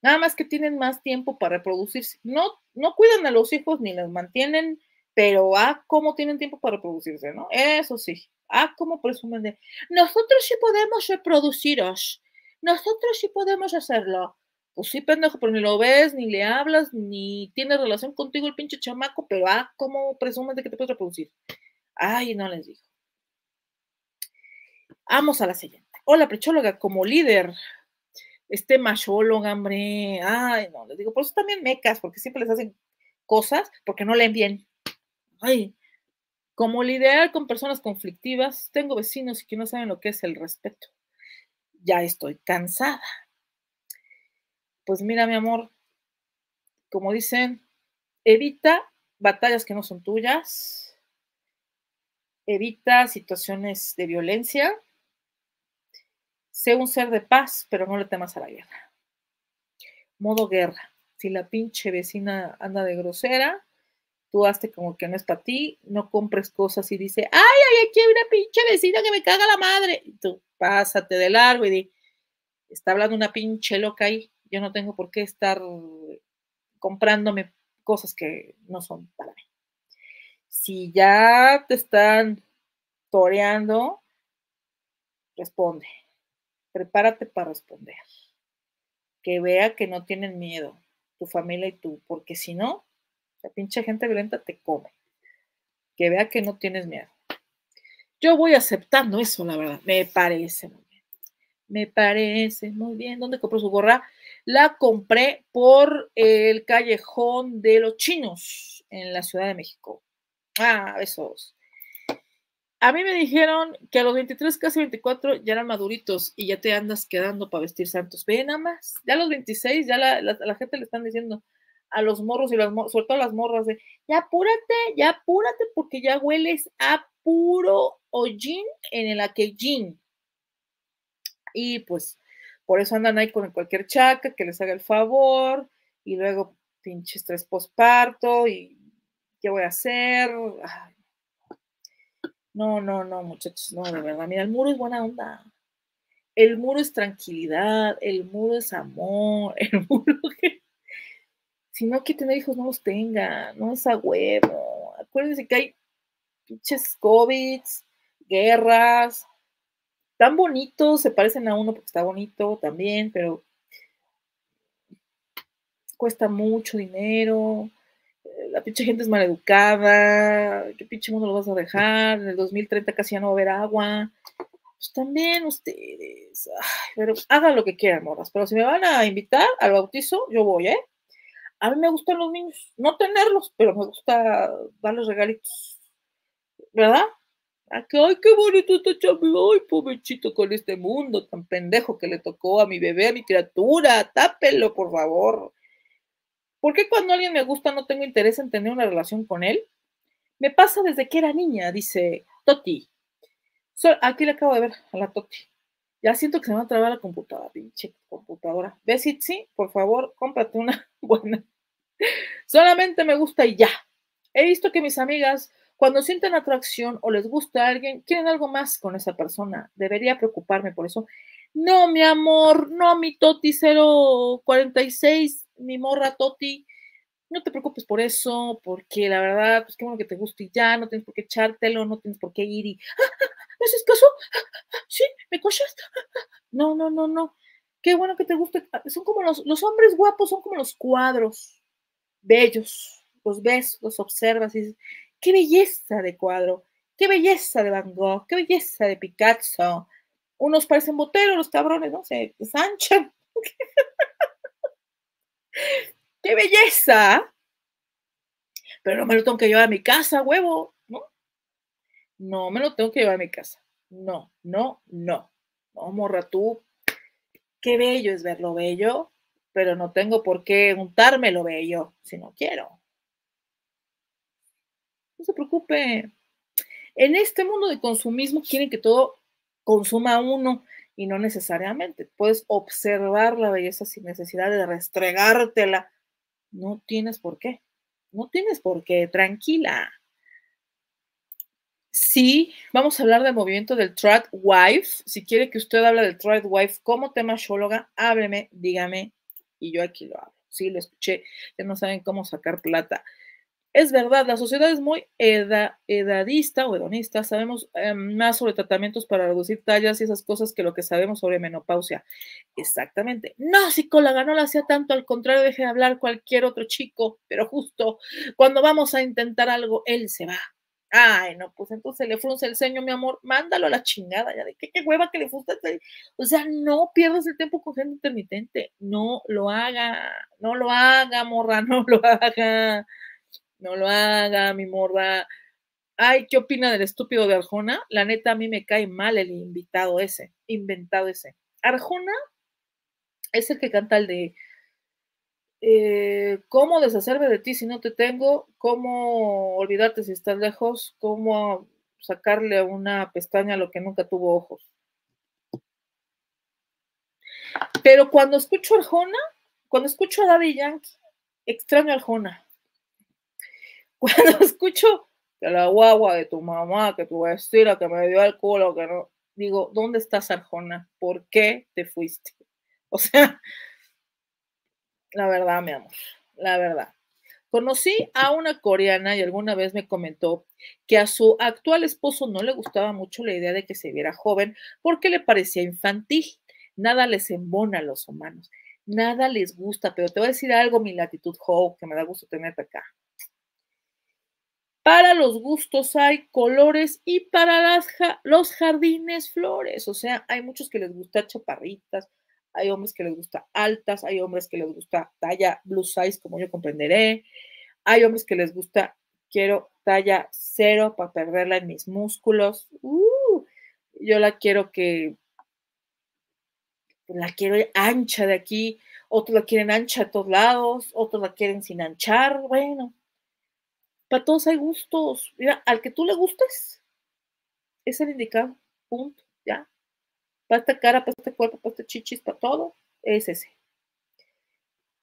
Nada más que tienen más tiempo para reproducirse. No, no cuidan a los hijos ni los mantienen, pero ah, cómo tienen tiempo para reproducirse, ¿no? Eso sí. Ah, cómo presumen de. Nosotros sí podemos reproduciros. Nosotros sí podemos hacerlo pues sí, pendejo, pero ni lo ves, ni le hablas, ni tiene relación contigo el pinche chamaco, pero ah, ¿cómo presumes de que te puedes reproducir? Ay, no les digo. Vamos a la siguiente. Hola, prechóloga, como líder, este machóloga, hombre, ay, no, les digo, por eso también mecas, porque siempre les hacen cosas porque no leen bien. Ay, como lidiar con personas conflictivas, tengo vecinos que no saben lo que es el respeto. Ya estoy cansada pues mira, mi amor, como dicen, evita batallas que no son tuyas, evita situaciones de violencia, sé un ser de paz, pero no le temas a la guerra. Modo guerra. Si la pinche vecina anda de grosera, tú hazte como que no es para ti, no compres cosas y dice, ay, ay, aquí hay una pinche vecina que me caga la madre. Y tú pásate de largo y di, está hablando una pinche loca ahí. Yo no tengo por qué estar comprándome cosas que no son para mí. Si ya te están toreando, responde. Prepárate para responder. Que vea que no tienen miedo, tu familia y tú, porque si no, la pinche gente violenta te come. Que vea que no tienes miedo. Yo voy aceptando eso, la verdad. Me parece muy bien. Me parece muy bien. ¿Dónde compró su gorra? la compré por el callejón de los chinos en la Ciudad de México. Ah, besos. A mí me dijeron que a los 23, casi 24 ya eran maduritos y ya te andas quedando para vestir santos. Ve nada más. Ya a los 26, ya la, gente le están diciendo a los morros y las sobre todo a las morras de ya apúrate, ya apúrate porque ya hueles a puro hollín en el aquellín. Y pues por eso andan ahí con cualquier chaca que les haga el favor y luego pinches tres posparto y qué voy a hacer. No, no, no, muchachos, no, de verdad. Mira, el muro es buena onda. El muro es tranquilidad, el muro es amor, [laughs] el muro que... Si no quieren tener hijos, no los tengan, no es a huevo. Acuérdense que hay pinches COVID, guerras, tan bonitos, se parecen a uno porque está bonito también, pero cuesta mucho dinero, eh, la pinche gente es maleducada, ¿qué pinche mundo lo vas a dejar? En el 2030 casi ya no va a haber agua. Pues también ustedes, pero hagan lo que quieran, morras, pero si me van a invitar al bautizo, yo voy, ¿eh? A mí me gustan los niños, no tenerlos, pero me gusta darles regalitos, ¿verdad? ay, qué bonito está Chamo! ay, pobrecito con este mundo tan pendejo que le tocó a mi bebé, a mi criatura, tápelo, por favor. ¿Por qué cuando alguien me gusta no tengo interés en tener una relación con él? Me pasa desde que era niña, dice Toti. aquí le acabo de ver a la Toti. Ya siento que se me va a trabar la computadora, pinche computadora. ¿Ves, Por favor, cómprate una [laughs] buena. Solamente me gusta y ya. He visto que mis amigas cuando sienten atracción o les gusta alguien, quieren algo más con esa persona. Debería preocuparme por eso. No, mi amor, no, mi Toti 046, mi morra Toti. No te preocupes por eso, porque la verdad, pues qué bueno que te guste y ya, no tienes por qué echártelo, no tienes por qué ir y, ah, ah, ah, ¿me caso? ¿Sí? ¿Me cochas? No, no, no, no. Qué bueno que te guste. Son como los, los hombres guapos, son como los cuadros bellos. Los ves, los observas y dices, qué belleza de cuadro, qué belleza de Van Gogh, qué belleza de Picasso. Unos parecen boteros, los cabrones, no sé, Sancho. [laughs] ¡Qué belleza! Pero no me lo tengo que llevar a mi casa, huevo, ¿no? No me lo tengo que llevar a mi casa. No, no, no. No, morra, tú. Qué bello es ver lo bello, pero no tengo por qué untarme lo bello si no quiero no se preocupe. En este mundo de consumismo quieren que todo consuma uno y no necesariamente. Puedes observar la belleza sin necesidad de restregártela. No tienes por qué. No tienes por qué. Tranquila. Sí, vamos a hablar del movimiento del Trad Wife. Si quiere que usted hable del Trad Wife como tema xóloga, hábleme, dígame y yo aquí lo hablo. Sí, lo escuché. Ya no saben cómo sacar plata. Es verdad, la sociedad es muy edadista o hedonista. Sabemos eh, más sobre tratamientos para reducir tallas y esas cosas que lo que sabemos sobre menopausia. Exactamente. No, psicóloga, no la hacía tanto. Al contrario, deje de hablar cualquier otro chico. Pero justo cuando vamos a intentar algo, él se va. Ay, no, pues entonces le frunce el ceño, mi amor. Mándalo a la chingada. Ya de qué, hueva que le frunce el O sea, no pierdas el tiempo con gente intermitente. No lo haga. No lo haga, morra. [laughs] No lo haga no lo haga, mi morda. Ay, ¿qué opina del estúpido de Arjona? La neta, a mí me cae mal el invitado ese, inventado ese. Arjona es el que canta el de eh, ¿Cómo deshacerme de ti si no te tengo? ¿Cómo olvidarte si estás lejos? ¿Cómo sacarle a una pestaña lo que nunca tuvo ojos? Pero cuando escucho a Arjona, cuando escucho a Daddy Yankee, extraño a Arjona. Cuando [laughs] escucho que la guagua de tu mamá, que tu vestida, que me dio alcohol, culo, que no, digo, ¿dónde estás, Arjona? ¿Por qué te fuiste? [laughs] O sea, la verdad, mi amor, la verdad. Conocí a una coreana y alguna vez me comentó que a su actual esposo no le gustaba mucho la idea de que se viera joven porque le parecía infantil. Nada les embona a los humanos, nada les gusta, pero te voy a decir algo, mi latitud, que me da gusto tenerte acá. Para los gustos hay colores y para los jardines flores. O sea, hay muchos que les gusta chaparritas, hay hombres que les gusta altas, hay hombres que les gusta talla blue size, como yo comprenderé. Hay hombres que les gusta, quiero talla cero para perderla en mis músculos. Uh, yo la quiero que, la quiero ancha de aquí. Otros la quieren ancha a todos lados, otros la quieren sin anchar. Bueno, para todos hay gustos. Mira, al que tú le gustes, es el indicado. Punto. Ya. Para esta cara, para este cuerpo, para este chichis, para todo, es ese.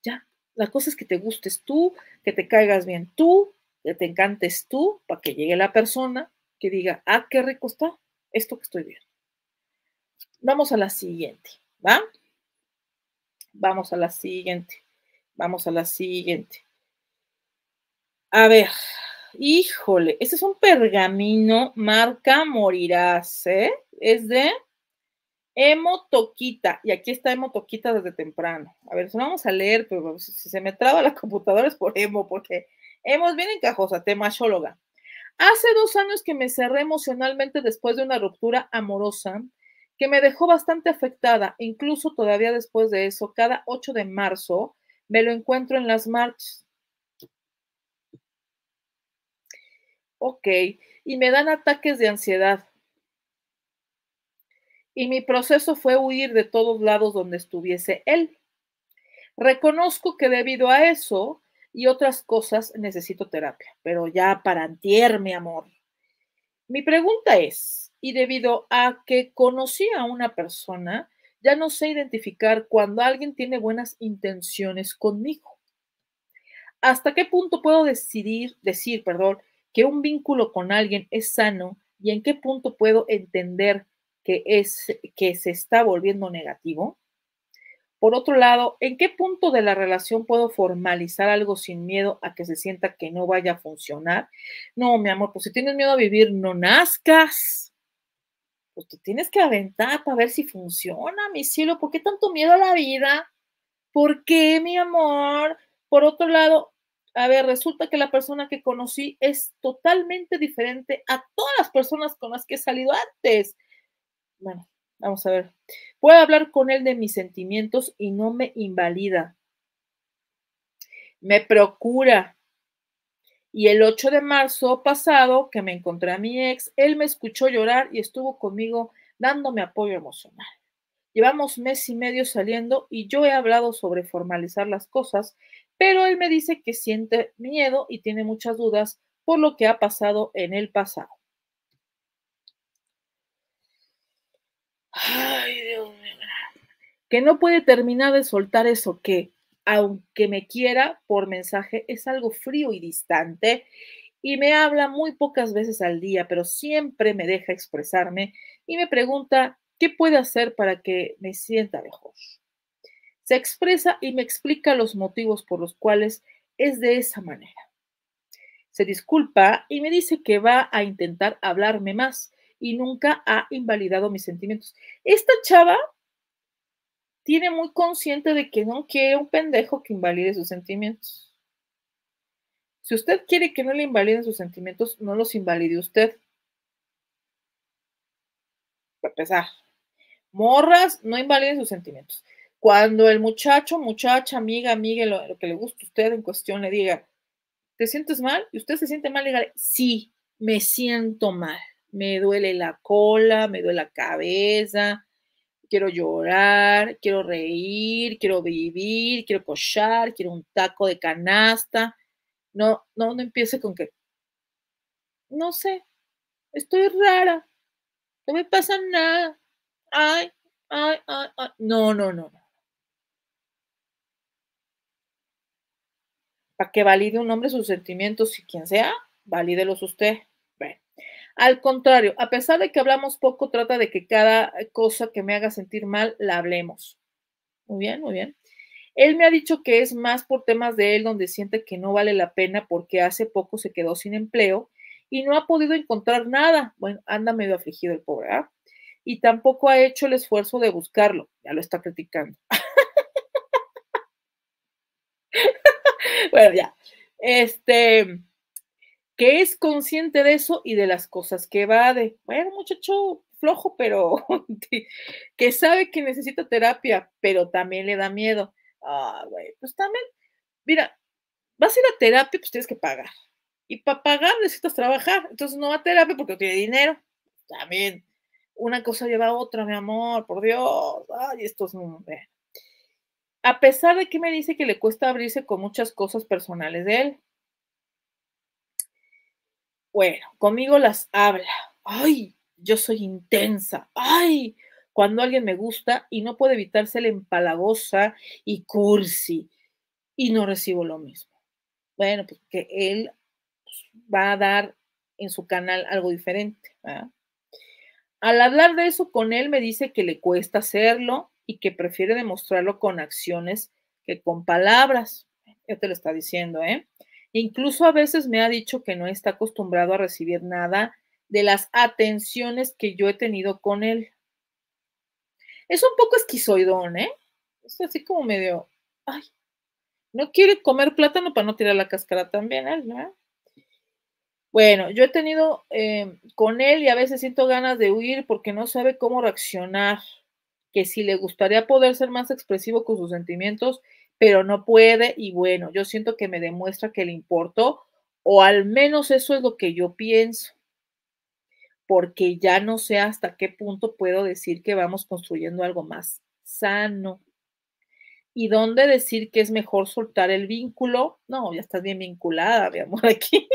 Ya. La cosa es que te gustes tú, que te caigas bien tú, que te encantes tú, para que llegue la persona que diga, ah, qué rico está esto que estoy viendo. Vamos a la siguiente, ¿va? Vamos a la siguiente. Vamos a la siguiente. A ver, híjole, Ese es un pergamino marca Morirás, ¿eh? Es de Emo Toquita. Y aquí está Emo Toquita desde temprano. A ver, ¿se vamos a leer, pero pues, si se me traba la [laughs] computadora es por Emo, porque Emo es bien encajosa, temachóloga. Hace dos años que me cerré emocionalmente después de una ruptura amorosa que me dejó bastante afectada. Incluso todavía después de eso, cada 8 de marzo me lo encuentro en las marchas. ok, y me dan ataques de ansiedad. Y mi proceso fue huir de todos lados donde estuviese él. Reconozco que debido a eso y otras cosas necesito terapia, pero ya para antier, mi amor. Mi pregunta es, y debido a que conocí a una persona, ya no sé identificar cuando alguien tiene buenas intenciones conmigo. ¿Hasta qué punto puedo decidir, decir, perdón, que un vínculo con alguien es sano y en qué punto puedo entender que, es, que se está volviendo negativo? Por otro lado, ¿en qué punto de la relación puedo formalizar algo sin miedo a que se sienta que no vaya a funcionar? No, mi amor, pues si tienes miedo a vivir, no nazcas. Pues te tienes que aventar para ver si funciona, mi cielo. ¿Por qué tanto miedo a la vida? ¿Por qué, mi amor? Por otro lado, a ver, resulta que la persona que conocí es totalmente diferente a todas las personas con las que he salido antes. Bueno, vamos a ver. Puedo hablar con él de mis sentimientos y no me invalida. Me procura. Y el 8 de marzo pasado, que me encontré a mi ex, él me escuchó llorar y estuvo conmigo dándome apoyo emocional. Llevamos mes y medio saliendo y yo he hablado sobre formalizar las cosas pero él me dice que siente miedo y tiene muchas dudas por lo que ha pasado en el pasado. Ay, Dios mío. Que no puede terminar de soltar eso que, aunque me quiera por mensaje, es algo frío y distante y me habla muy pocas veces al día, pero siempre me deja expresarme y me pregunta qué puede hacer para que me sienta mejor se expresa y me explica los motivos por los cuales es de esa manera. Se disculpa y me dice que va a intentar hablarme más y nunca ha invalidado mis sentimientos. Esta chava tiene muy consciente de que no quiere un pendejo que invalide sus sentimientos. Si usted quiere que no le invaliden sus sentimientos, no los invalide usted. Por morras, no invaliden sus sentimientos. Cuando el muchacho, muchacha, amiga, amiga, lo, que le guste a usted en cuestión le diga, ¿te sientes mal? Y usted se siente mal, diga, sí, me siento mal, me duele la cola, me duele la cabeza, quiero llorar, quiero reír, quiero vivir, quiero cochar, quiero un taco de canasta. No, no, no empiece con que, no sé, estoy rara, no me pasa nada. Ay, ay, ay, ay. no, no, no. para que valide un hombre sus sentimientos y quien sea, valídelos usted. Bueno. Al contrario, a pesar de que hablamos poco, trata de que cada cosa que me haga sentir mal la hablemos. Muy bien, muy bien. Él me ha dicho que es más por temas de él donde siente que no vale la pena porque hace poco se quedó sin empleo y no ha podido encontrar nada. Bueno, anda medio afligido el pobre, ¿ah? Y tampoco ha hecho el esfuerzo de buscarlo. Ya lo está criticando. [laughs] [laughs] bueno, ya. Este, que es consciente de eso y de las cosas que va de, bueno, muchacho flojo, pero [laughs] que sabe que necesita terapia, pero también le da miedo. Ah, güey, pues también, mira, vas a ir a terapia, pues tienes que pagar. Y para pagar necesitas trabajar, entonces no va a terapia porque no tiene dinero. También, una cosa lleva a otra, mi amor, por Dios. Ay, esto es a pesar de que me dice que le cuesta abrirse con muchas cosas personales de él. Bueno, conmigo las habla. Ay, yo soy intensa. Ay, cuando alguien me gusta y no puedo evitarse la empalagosa y cursi y no recibo lo mismo. Bueno, pues que él pues, va a dar en su canal algo diferente. Al hablar de eso con él me dice que le cuesta hacerlo, y que prefiere demostrarlo con acciones que con palabras. Ya te lo está diciendo, ¿eh? Incluso a veces me ha dicho que no está acostumbrado a recibir nada de las atenciones que yo he tenido con él. Es un poco esquizoidón, ¿eh? Es así como medio, ay, no quiere comer plátano para no tirar la cáscara también, ¿eh? ¿no? Bueno, yo he tenido eh, con él y a veces siento ganas de huir porque no sabe cómo reaccionar que si le gustaría poder ser más expresivo con sus sentimientos, pero no puede y bueno, yo siento que me demuestra que le importó o al menos eso es lo que yo pienso, porque ya no sé hasta qué punto puedo decir que vamos construyendo algo más sano. ¿Y dónde decir que es mejor soltar el vínculo? No, ya estás bien vinculada, mi amor, [laughs] aquí.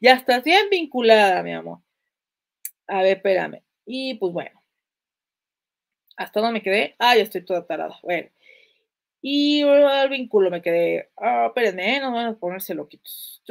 ya estás bien vinculada, mi amor. A ver, espérame. Y pues bueno, ¿Hasta dónde me quedé? Ah, ya estoy toda tarada. Bueno. Y al vínculo me quedé. Ah, espérenme, ¿eh? van a ponerse loquitos.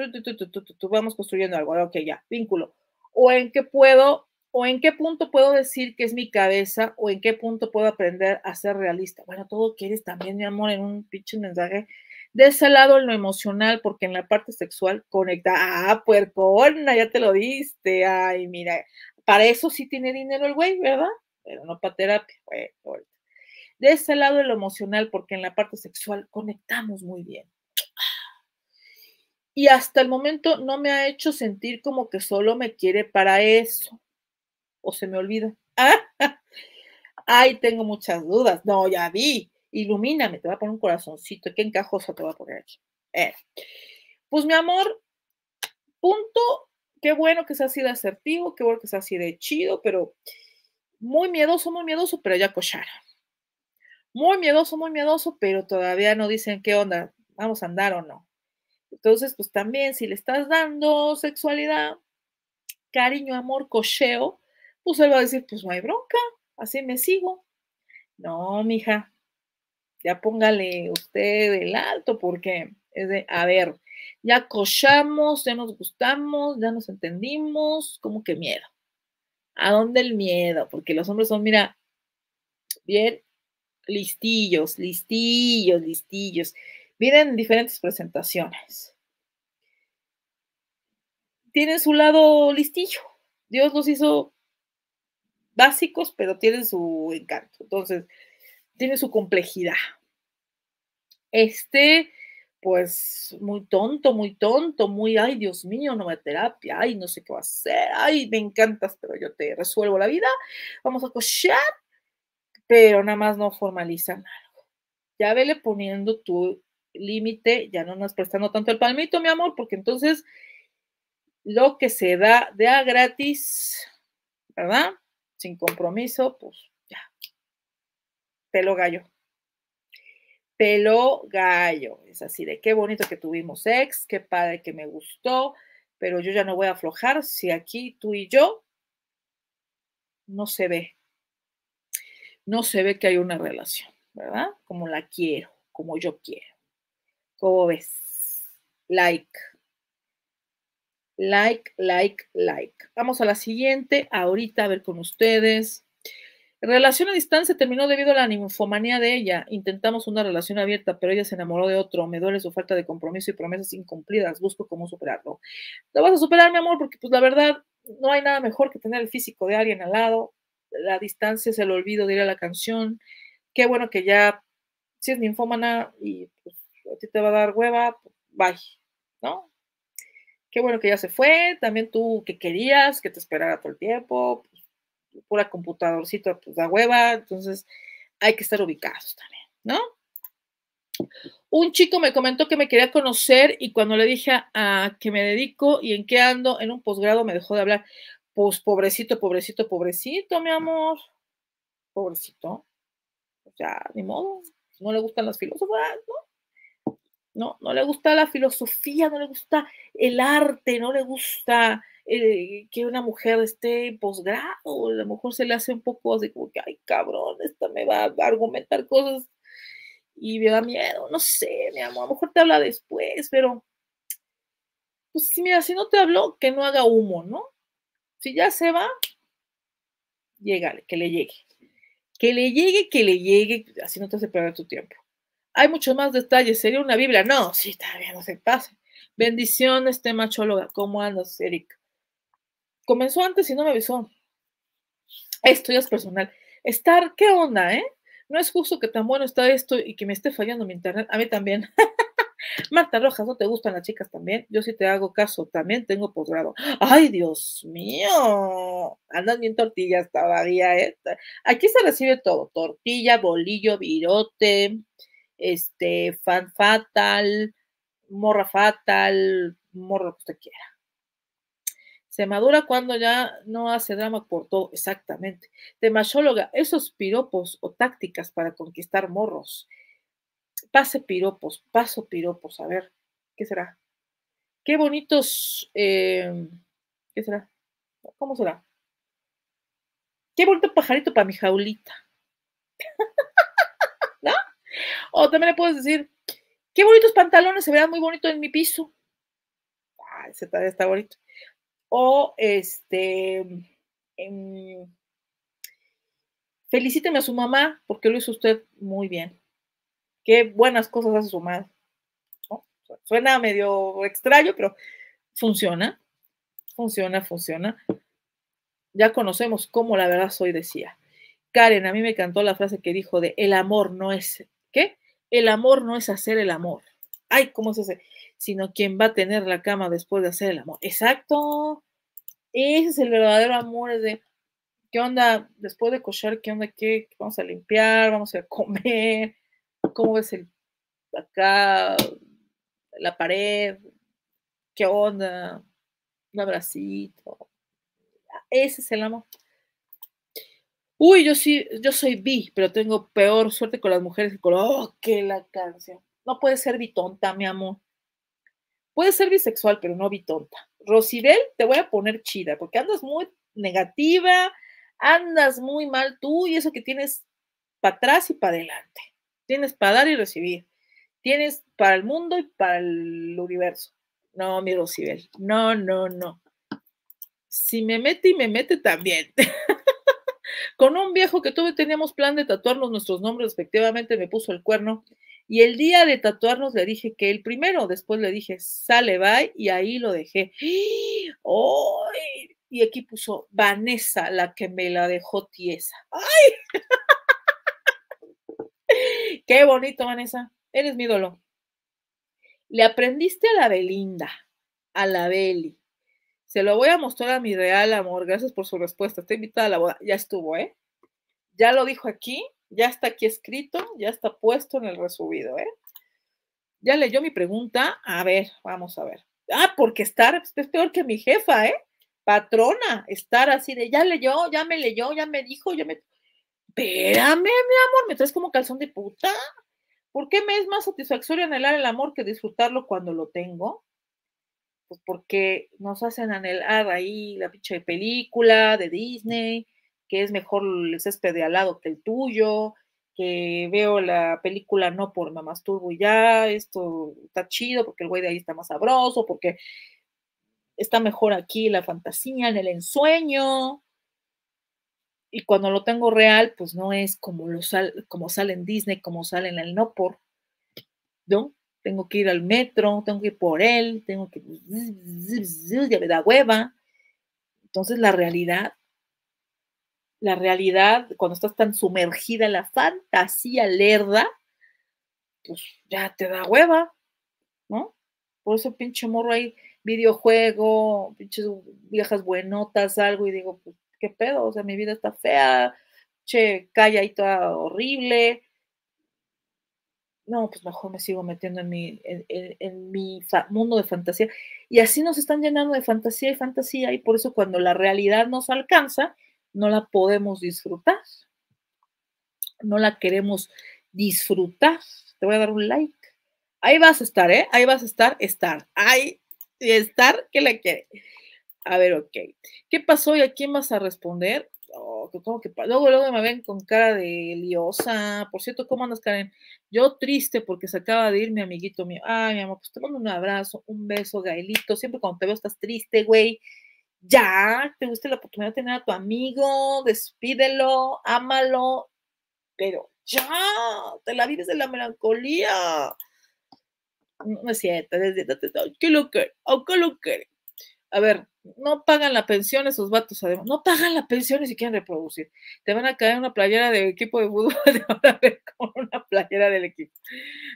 vamos construyendo algo. Ah, ok, ya. Vínculo. O en qué puedo, o en qué punto puedo decir que es mi cabeza, o en qué punto puedo aprender a ser realista. Bueno, todo quieres también, mi amor, en un pinche mensaje. De ese lado, en lo emocional, porque en la parte sexual conecta. Ah, puercona, ya te lo diste. Ay, mira. Para eso sí tiene dinero el güey, ¿verdad? pero no para terapia, De ese lado de lo emocional, porque en la parte sexual conectamos muy bien. Y hasta el momento no me ha hecho sentir como que solo me quiere para eso. O se me olvida. [laughs] Ay, tengo muchas dudas. No, ya vi. Ilumíname, te voy a poner un corazoncito. ¿Qué encajosa te voy a poner eh. Pues mi amor, punto. Qué bueno que se ha sido asertivo, qué bueno que se así de chido, pero muy miedoso, muy miedoso, pero ya cocharon. Muy miedoso, muy miedoso, pero todavía no dicen qué onda, vamos a andar o no. Entonces, pues también si le estás dando sexualidad, cariño, amor, cocheo, pues él va a decir, pues no hay bronca, así me sigo. No, mija, ya póngale usted el alto porque es de, a ver, ya cochamos, ya nos gustamos, ya nos entendimos, como que miedo. ¿A dónde el miedo? Porque los hombres son, mira, bien listillos, listillos, listillos. Vienen diferentes presentaciones. Tienen su lado listillo. Dios los hizo básicos, pero tienen su encanto. Entonces, tienen su complejidad. Este pues muy tonto, muy tonto, muy, ay Dios mío, no nueva terapia, ay no sé qué va a hacer, ay me encantas, pero yo te resuelvo la vida, vamos a cochar, pero nada más no formalizan algo. Ya vele poniendo tu límite, ya no nos prestando tanto el palmito, mi amor, porque entonces lo que se da de a gratis, ¿verdad? Sin compromiso, pues ya, pelo gallo pelo gallo. Es así de qué bonito que tuvimos ex, qué padre que me gustó, pero yo ya no voy a aflojar si aquí tú y yo no se ve. No se ve que hay una relación, ¿verdad? Como la quiero, como yo quiero. ¿Cómo ves? Like. Like, like, like. Vamos a la siguiente. Ahorita a ver con ustedes. Relación a distancia terminó debido a la ninfomanía de ella. Intentamos una relación abierta, pero ella se enamoró de otro. Me duele su falta de compromiso y promesas incumplidas. Busco cómo superarlo. Lo vas a superar, mi amor, porque pues la verdad no hay nada mejor que tener el físico de alguien al lado. La distancia es el olvido, diría la canción. Qué bueno que ya, si es ninfómana y pues, a ti te va a dar hueva, pues, bye, ¿no? Qué bueno que ya se fue. También tú que querías que te esperara todo el tiempo, pura computadorcita, pues da hueva, entonces hay que estar ubicados también, ¿no? Un chico me comentó que me quería conocer y cuando le dije a, qué que me dedico y en qué ando en un posgrado me dejó de hablar. Pues pobrecito, pobrecito, pobrecito, mi amor. Pobrecito. Ya, ni modo. No le gustan las filósofas, ¿no? No, no le gusta la filosofía, no le gusta el arte, no le gusta eh, que una mujer esté en posgrado, a lo mejor se le hace un poco así como que, ay, cabrón, esta me va a argumentar cosas y me da miedo, no sé, mi amor, a lo mejor te habla después, pero pues mira, si no te habló, que no haga humo, ¿no? Si ya se va, llégale, que le llegue. Que le llegue, que le llegue, así no te hace perder tu tiempo. Hay muchos más detalles, ¿sería una Biblia? No, sí, todavía no se pase. Bendiciones, machóloga. ¿cómo andas, Erika? Comenzó antes y no me avisó. Esto es personal. Estar, ¿qué onda, eh? No es justo que tan bueno está esto y que me esté fallando mi internet. A mí también. [laughs] Marta Rojas, ¿no te gustan las chicas también? Yo sí te hago caso, también tengo posgrado. ¡Ay, Dios mío! Andan bien tortillas todavía, ¿eh? Aquí se recibe todo: tortilla, bolillo, virote, este, fan fatal, morra fatal, morra que usted quiera. Se madura cuando ya no hace drama por todo, exactamente. machóloga esos piropos o tácticas para conquistar morros. Pase piropos, paso piropos, a ver, ¿qué será? Qué bonitos, em, ¿qué será? ¿Cómo será? Qué bonito pajarito para mi jaulita. [laughs] ¿No? O también le puedes decir, qué bonitos pantalones, se verán muy bonito en mi piso. Ah, ese todavía está bonito o este, em, felicíteme a su mamá porque lo hizo usted muy bien. Qué buenas cosas hace su madre. Suena medio extraño, pero funciona, funciona, funciona. Ya conocemos cómo la verdad soy, decía. Karen, a mí me cantó la frase que dijo de el amor no es, ¿qué? El amor no es hacer el amor. Ay, ¿cómo se hace? sino quien va a tener la cama después de hacer el amor. Exacto. Ese es el verdadero amor, es de, ¿qué onda? Después de cochar, ¿qué onda? ¿Qué? Vamos a limpiar, vamos a comer, ¿cómo ves el, acá, la pared? ¿Qué onda? Un abracito. Ese es el amor. Uy, yo sí, yo soy bi, pero tengo peor suerte con las mujeres que con... Oh, la canción! No puede ser tonta mi amor. Puede ser bisexual, pero no bitonta. Rosibel, te voy a poner chida, porque andas muy negativa, andas muy mal tú y eso que tienes para atrás y para adelante. Tienes para dar y recibir. Tienes para el mundo y para el universo. No, mi Rosibel. No, no, no. Si me mete y me mete también. [laughs] Con un viejo que tuve teníamos plan de tatuarnos nuestros nombres respectivamente, me puso el cuerno y el día de tatuarnos le dije que el primero, después le dije, sale, bye, y ahí lo dejé. Y aquí puso Vanessa, la que me la dejó tiesa. ¡Ay! Qué bonito, Vanessa. Eres mi ídolo. Le aprendiste a la Belinda, a la Beli. Se lo voy a mostrar a mi real amor. Gracias por su respuesta. Está invitada a la boda. Ya estuvo, ¿eh? Ya lo dijo aquí ya está aquí escrito, ya está puesto en el resubido, ¿eh? Ya leyó mi pregunta. A ver, vamos a ver. Ah, porque estar pues, es peor que mi jefa, ¿eh? Patrona, estar así de ya leyó, ya me leyó, ya me dijo, ya me. Espérame, mi amor, me traes como calzón de puta. ¿Por qué me es más satisfactorio anhelar el amor que disfrutarlo cuando lo tengo? Pues porque nos hacen anhelar ahí la de película de Disney, que es mejor el césped de al lado que el tuyo, que veo la película no por mamasturbo y ya, esto está chido porque el güey de ahí está más sabroso, porque está mejor aquí la fantasía, en el ensueño. Y cuando lo tengo real, pues no es como, lo como sale en Disney, como sale en el no por, ¿no? Tengo que ir al metro, tengo que ir por él, tengo que... ya me da hueva. Entonces la realidad la realidad, cuando estás tan sumergida en la fantasía lerda, pues ya te da hueva, ¿no? Por eso pinche morro ahí, videojuego, pinches viejas buenotas, algo, y digo, pues, ¿qué pedo? O sea, mi vida está fea, che, calla ahí toda horrible. No, pues mejor me sigo metiendo en en mi mundo de fantasía. Y así nos están llenando de fantasía y fantasía, y por eso cuando la realidad nos alcanza, no la podemos disfrutar, no la queremos disfrutar. Te voy a dar un like. Ahí vas a estar, ¿eh? Ahí vas a estar, estar. Ahí, estar, que la quiere. A ver, ok. ¿Qué pasó y a quién vas a responder? Oh, que luego, luego me ven con cara de liosa. Por cierto, ¿cómo andas, Karen? Yo triste porque se acaba de ir mi amiguito mío. Ay, mi amor, pues te mando un abrazo, un beso, Gaelito. Siempre cuando te veo estás triste, güey ya te guste la oportunidad de tener a tu amigo, despídelo, ámalo, pero ya, te la vives de la melancolía. No es cierto, es cierto, ¿qué lo que, aunque oh, lo A ver, no pagan la pensión esos vatos, además. No pagan la pensión si quieren reproducir. Te van a caer una playera del equipo de fútbol, [laughs] ver con una playera del equipo.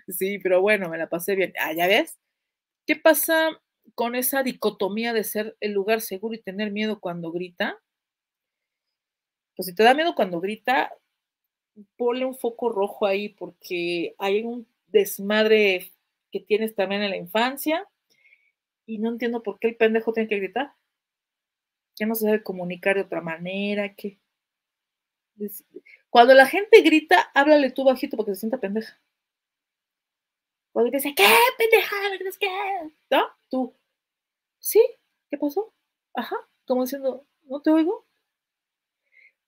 Sí, pero bueno, me la pasé bien. Ah, ya ves. ¿Qué pasa con esa dicotomía de ser el lugar seguro y tener miedo cuando grita, pues si te da miedo cuando grita, ponle un foco rojo ahí porque hay un desmadre que tienes también en la infancia y no entiendo por qué el pendejo tiene que gritar. Ya no se debe comunicar de otra manera, que cuando la gente grita, háblale tú bajito porque se sienta pendeja. Luego te dice, ¿qué pendejada? ¿Qué? ¿No? Tú, ¿sí? ¿Qué pasó? Ajá, como diciendo, ¿no te oigo?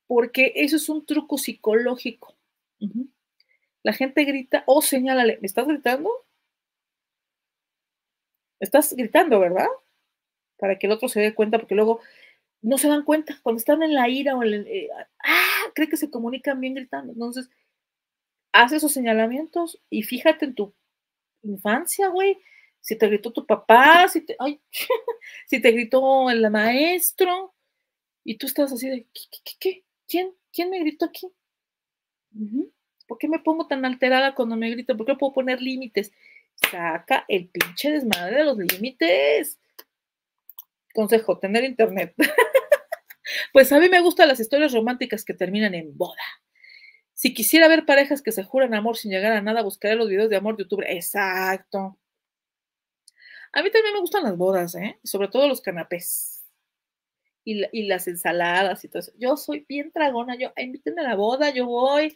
Porque eso es un truco psicológico. La gente grita o oh, señálale, ¿me estás gritando? Estás gritando, ¿verdad? Para que el otro se dé cuenta, porque luego no se dan cuenta. Cuando están en la ira o en el, eh, ¡ah! cree que se comunican bien gritando. Entonces, haz esos señalamientos y fíjate en tu infancia, güey. Si te gritó tu papá, si te, ay, [laughs] si te gritó el maestro, y tú estás así de, ¿qué? qué, qué? quién ¿Quién me gritó aquí? ¿Por qué me pongo tan alterada cuando me gritan? ¿Por qué no puedo poner límites? Saca el pinche desmadre de los límites. Consejo, tener internet. [laughs] pues a mí me gustan las historias románticas que terminan en boda. Si quisiera ver parejas que se juran amor sin llegar a nada, buscaré los videos de amor de YouTube. Exacto. A mí también me gustan las bodas, ¿eh? Sobre todo los canapés. Y, las ensaladas y todo eso. Yo soy bien tragona. Yo, invítenme a la boda, yo voy.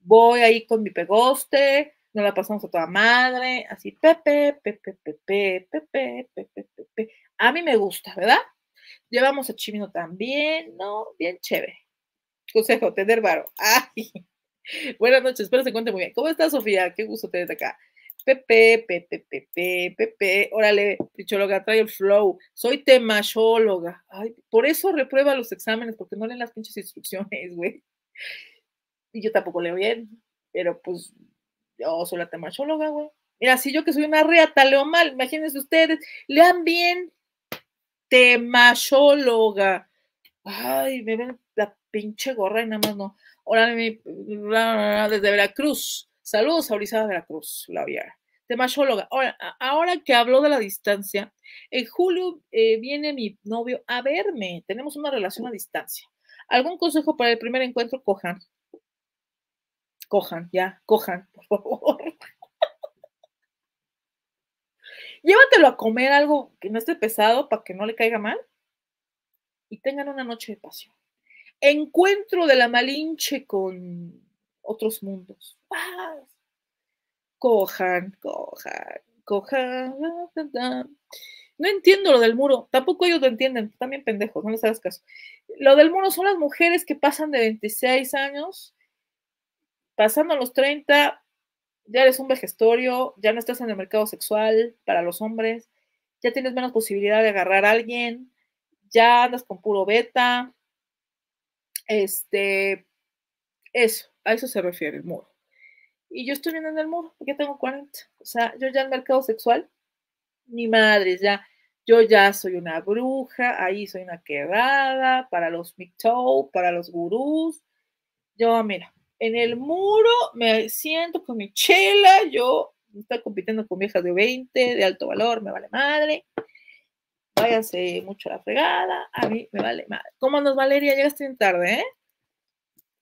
Voy ahí con mi pegoste. no la pasamos a toda madre. Así, pepe, pepe, pepe, pepe, pepe, pepe. A mí me gusta, ¿verdad? Llevamos a Chimino también, ¿no? Bien chévere. Consejo, tener varo. Ay. [laughs] Buenas noches, espero se cuente muy bien. ¿Cómo estás, Sofía? Qué gusto tenerte acá. Pepe, Pepe, Pepe, Pepe, órale, pichóloga, trae el flow. Soy temachóloga. Ay, por eso reprueba los exámenes, porque no leen las pinches instrucciones, güey. Y yo tampoco leo bien, pero pues yo soy la temachóloga, güey. Mira, si yo que soy una reata leo mal, imagínense ustedes, lean bien, temachóloga. Ay, me ven la pinche gorra y nada más no. Hola, desde Veracruz. Saludos a de Veracruz, vieja. Temachóloga. Ahora, ahora que habló de la distancia, en julio eh, viene mi novio a verme. Tenemos una relación a distancia. ¿Algún consejo para el primer encuentro? Cojan. Cojan, ya, cojan, por favor. [laughs] Llévatelo a comer algo que no esté pesado para que no le caiga mal y tengan una noche de pasión. Encuentro de la Malinche con otros mundos. Cojan, cojan, cojan. No entiendo lo del muro, tampoco ellos lo entienden, también pendejos, no les hagas caso. Lo del muro son las mujeres que pasan de 26 años, pasando a los 30, ya eres un vejestorio, ya no estás en el mercado sexual para los hombres, ya tienes menos posibilidad de agarrar a alguien, ya andas con puro beta, este, eso, a eso se refiere el muro. Y yo estoy viendo en el muro, porque tengo 40. O sea, yo ya en mercado sexual, mi madre, ya, yo ya soy una bruja, ahí soy una quedada, para los mitos, para los gurús. Yo, mira, en el muro me siento con mi chela, yo estoy compitiendo con viejas de 20, de alto valor, me vale madre. Hace mucho la fregada, a mí me vale madre. ¿Cómo andas, Valeria? Llegaste en tarde, ¿eh?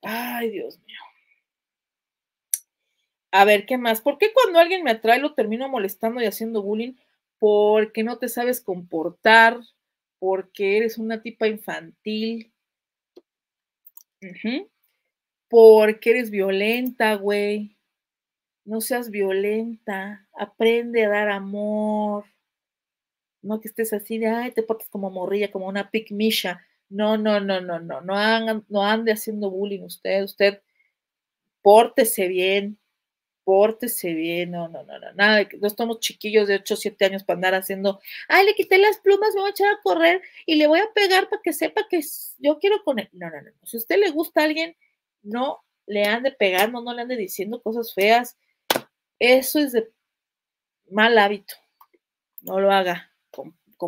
Ay, Dios mío. A ver, ¿qué más? ¿Por qué cuando alguien me atrae lo termino molestando y haciendo bullying? Porque no te sabes comportar, porque eres una tipa infantil, porque eres violenta, güey. No seas violenta, aprende a dar amor. No que estés así de, ay, te portas como morrilla, como una pigmisha. No, no, no, no, no, no, no ande haciendo bullying usted, usted pórtese bien, pórtese bien, no, no, no, no, nada, no estamos chiquillos de 8 o 7 años para andar haciendo, ay, le quité las plumas, me voy a echar a correr y le voy a pegar para que sepa que yo quiero con él. No, no, no, si a usted le gusta a alguien, no le ande pegando, no le ande diciendo cosas feas, eso es de mal hábito, no lo haga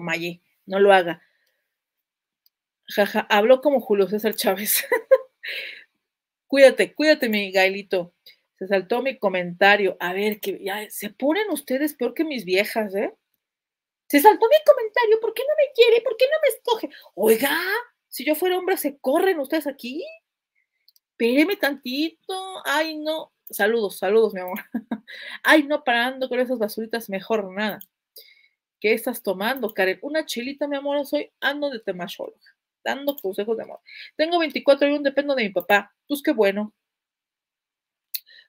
allí, no lo haga. Jaja, habló como Julio César Chávez. [laughs] cuídate, cuídate, mi Gaelito. Se saltó mi comentario. A ver, que ya se ponen ustedes peor que mis viejas, ¿eh? Se saltó mi comentario. ¿Por qué no me quiere? ¿Por qué no me escoge? Oiga, si yo fuera hombre, se corren ustedes aquí. Espéreme tantito. Ay, no. Saludos, saludos, mi amor. [laughs] Ay, no parando con esas basuritas, mejor nada estás tomando, Karen? Una chilita, mi amor, soy ando de temashóloga, dando consejos de amor. Tengo 24 y un dependo de mi papá. Pues qué bueno.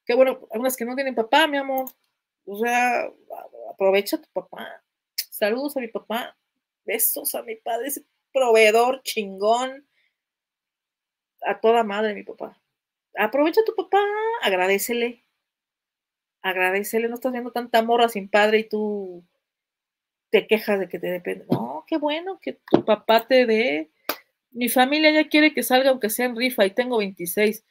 Qué bueno, algunas que no tienen papá, mi amor. O sea, aprovecha tu papá. Saludos a mi papá. Besos a mi padre, ese proveedor chingón. A toda madre, mi papá. Aprovecha tu papá, agradecele. Agradecele, no estás viendo tanta morra sin padre y tú te quejas de que te depende. No, qué bueno que tu papá te dé. Mi familia ya quiere que salga aunque sea en rifa y tengo 26.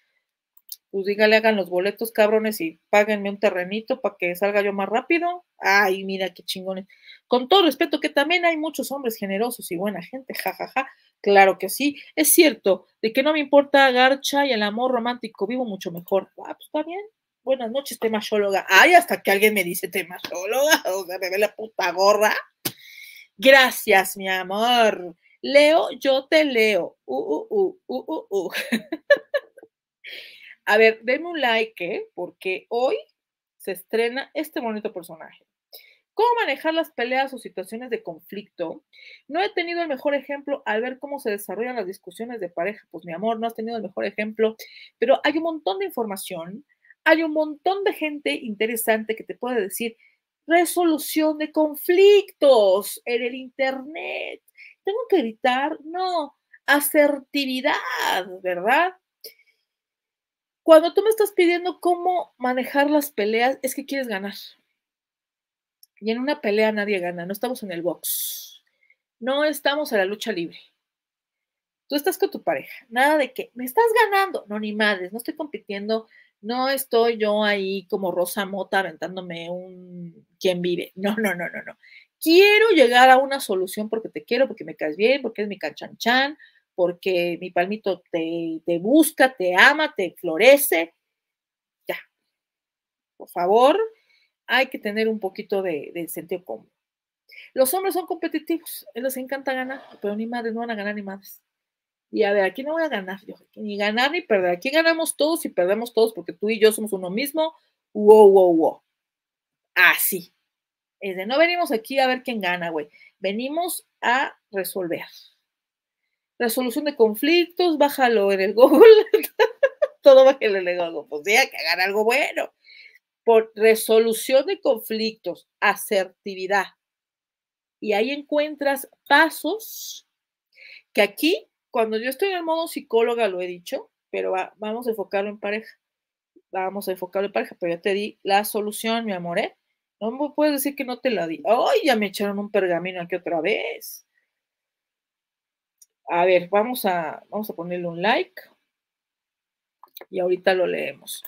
Pues dígale, hagan los boletos, cabrones, y páguenme un terrenito para que salga yo más rápido. Ay, mira qué chingones. Con todo respeto, que también hay muchos hombres generosos y buena gente, jajaja. Ja, ja. Claro que sí. Es cierto, de que no me importa garcha y el amor romántico, vivo mucho mejor. Ah, pues está bien, buenas noches, temasóloga. Ay, hasta que alguien me dice temasóloga, o sea, me ve la puta gorra. Gracias, mi amor. Leo, yo te leo. Uh, uh, uh, uh, A ver, denme un like, porque hoy se estrena este bonito personaje. ¿Cómo manejar las peleas o situaciones de conflicto? No he tenido el mejor ejemplo al ver cómo se desarrollan las discusiones de pareja. Pues mi amor, no has tenido el mejor ejemplo, pero hay un montón de información hay un montón de gente interesante que te puede decir resolución de conflictos en el Internet. Tengo que gritar, no, asertividad, ¿verdad? Cuando tú me estás pidiendo cómo manejar las peleas, es que quieres ganar. Y en una pelea nadie gana, no estamos en el box, no estamos en la lucha libre. Tú estás con tu pareja, nada de que me estás ganando, no ni madres, no estoy compitiendo no estoy yo ahí como Rosa Mota aventándome un quien vive. No, no, no, no, no. Quiero llegar a una solución porque te quiero, porque me caes bien, porque es mi canchanchan, porque mi palmito te, busca, te ama, te florece. Ya. Por favor, hay que tener un poquito de, sentido común. Los hombres son competitivos, les encanta ganar, pero ni madres, no van a ganar ni madres. Y a ver, aquí no voy a ganar ni ganar ni perder. Aquí ganamos todos y perdemos todos porque tú y yo somos uno mismo. Wow, wow, wow. Así. Es de no venimos aquí a ver quién gana, güey. Venimos a resolver. Resolución de conflictos, bájalo en el [laughs] Google. Todo bájalo en le Google. Pues ya que hagan algo bueno. Por resolución de conflictos, asertividad. Y ahí encuentras pasos que aquí cuando yo estoy en el modo psicóloga, lo he dicho, pero vamos a enfocarlo en pareja. Vamos a enfocarlo en pareja, pero ya te di la solución, mi amor, ¿eh? No me puedes decir que no te la di. ¡Ay, ya me echaron un pergamino aquí otra vez! A ver, vamos a, vamos a ponerle un like y ahorita lo leemos.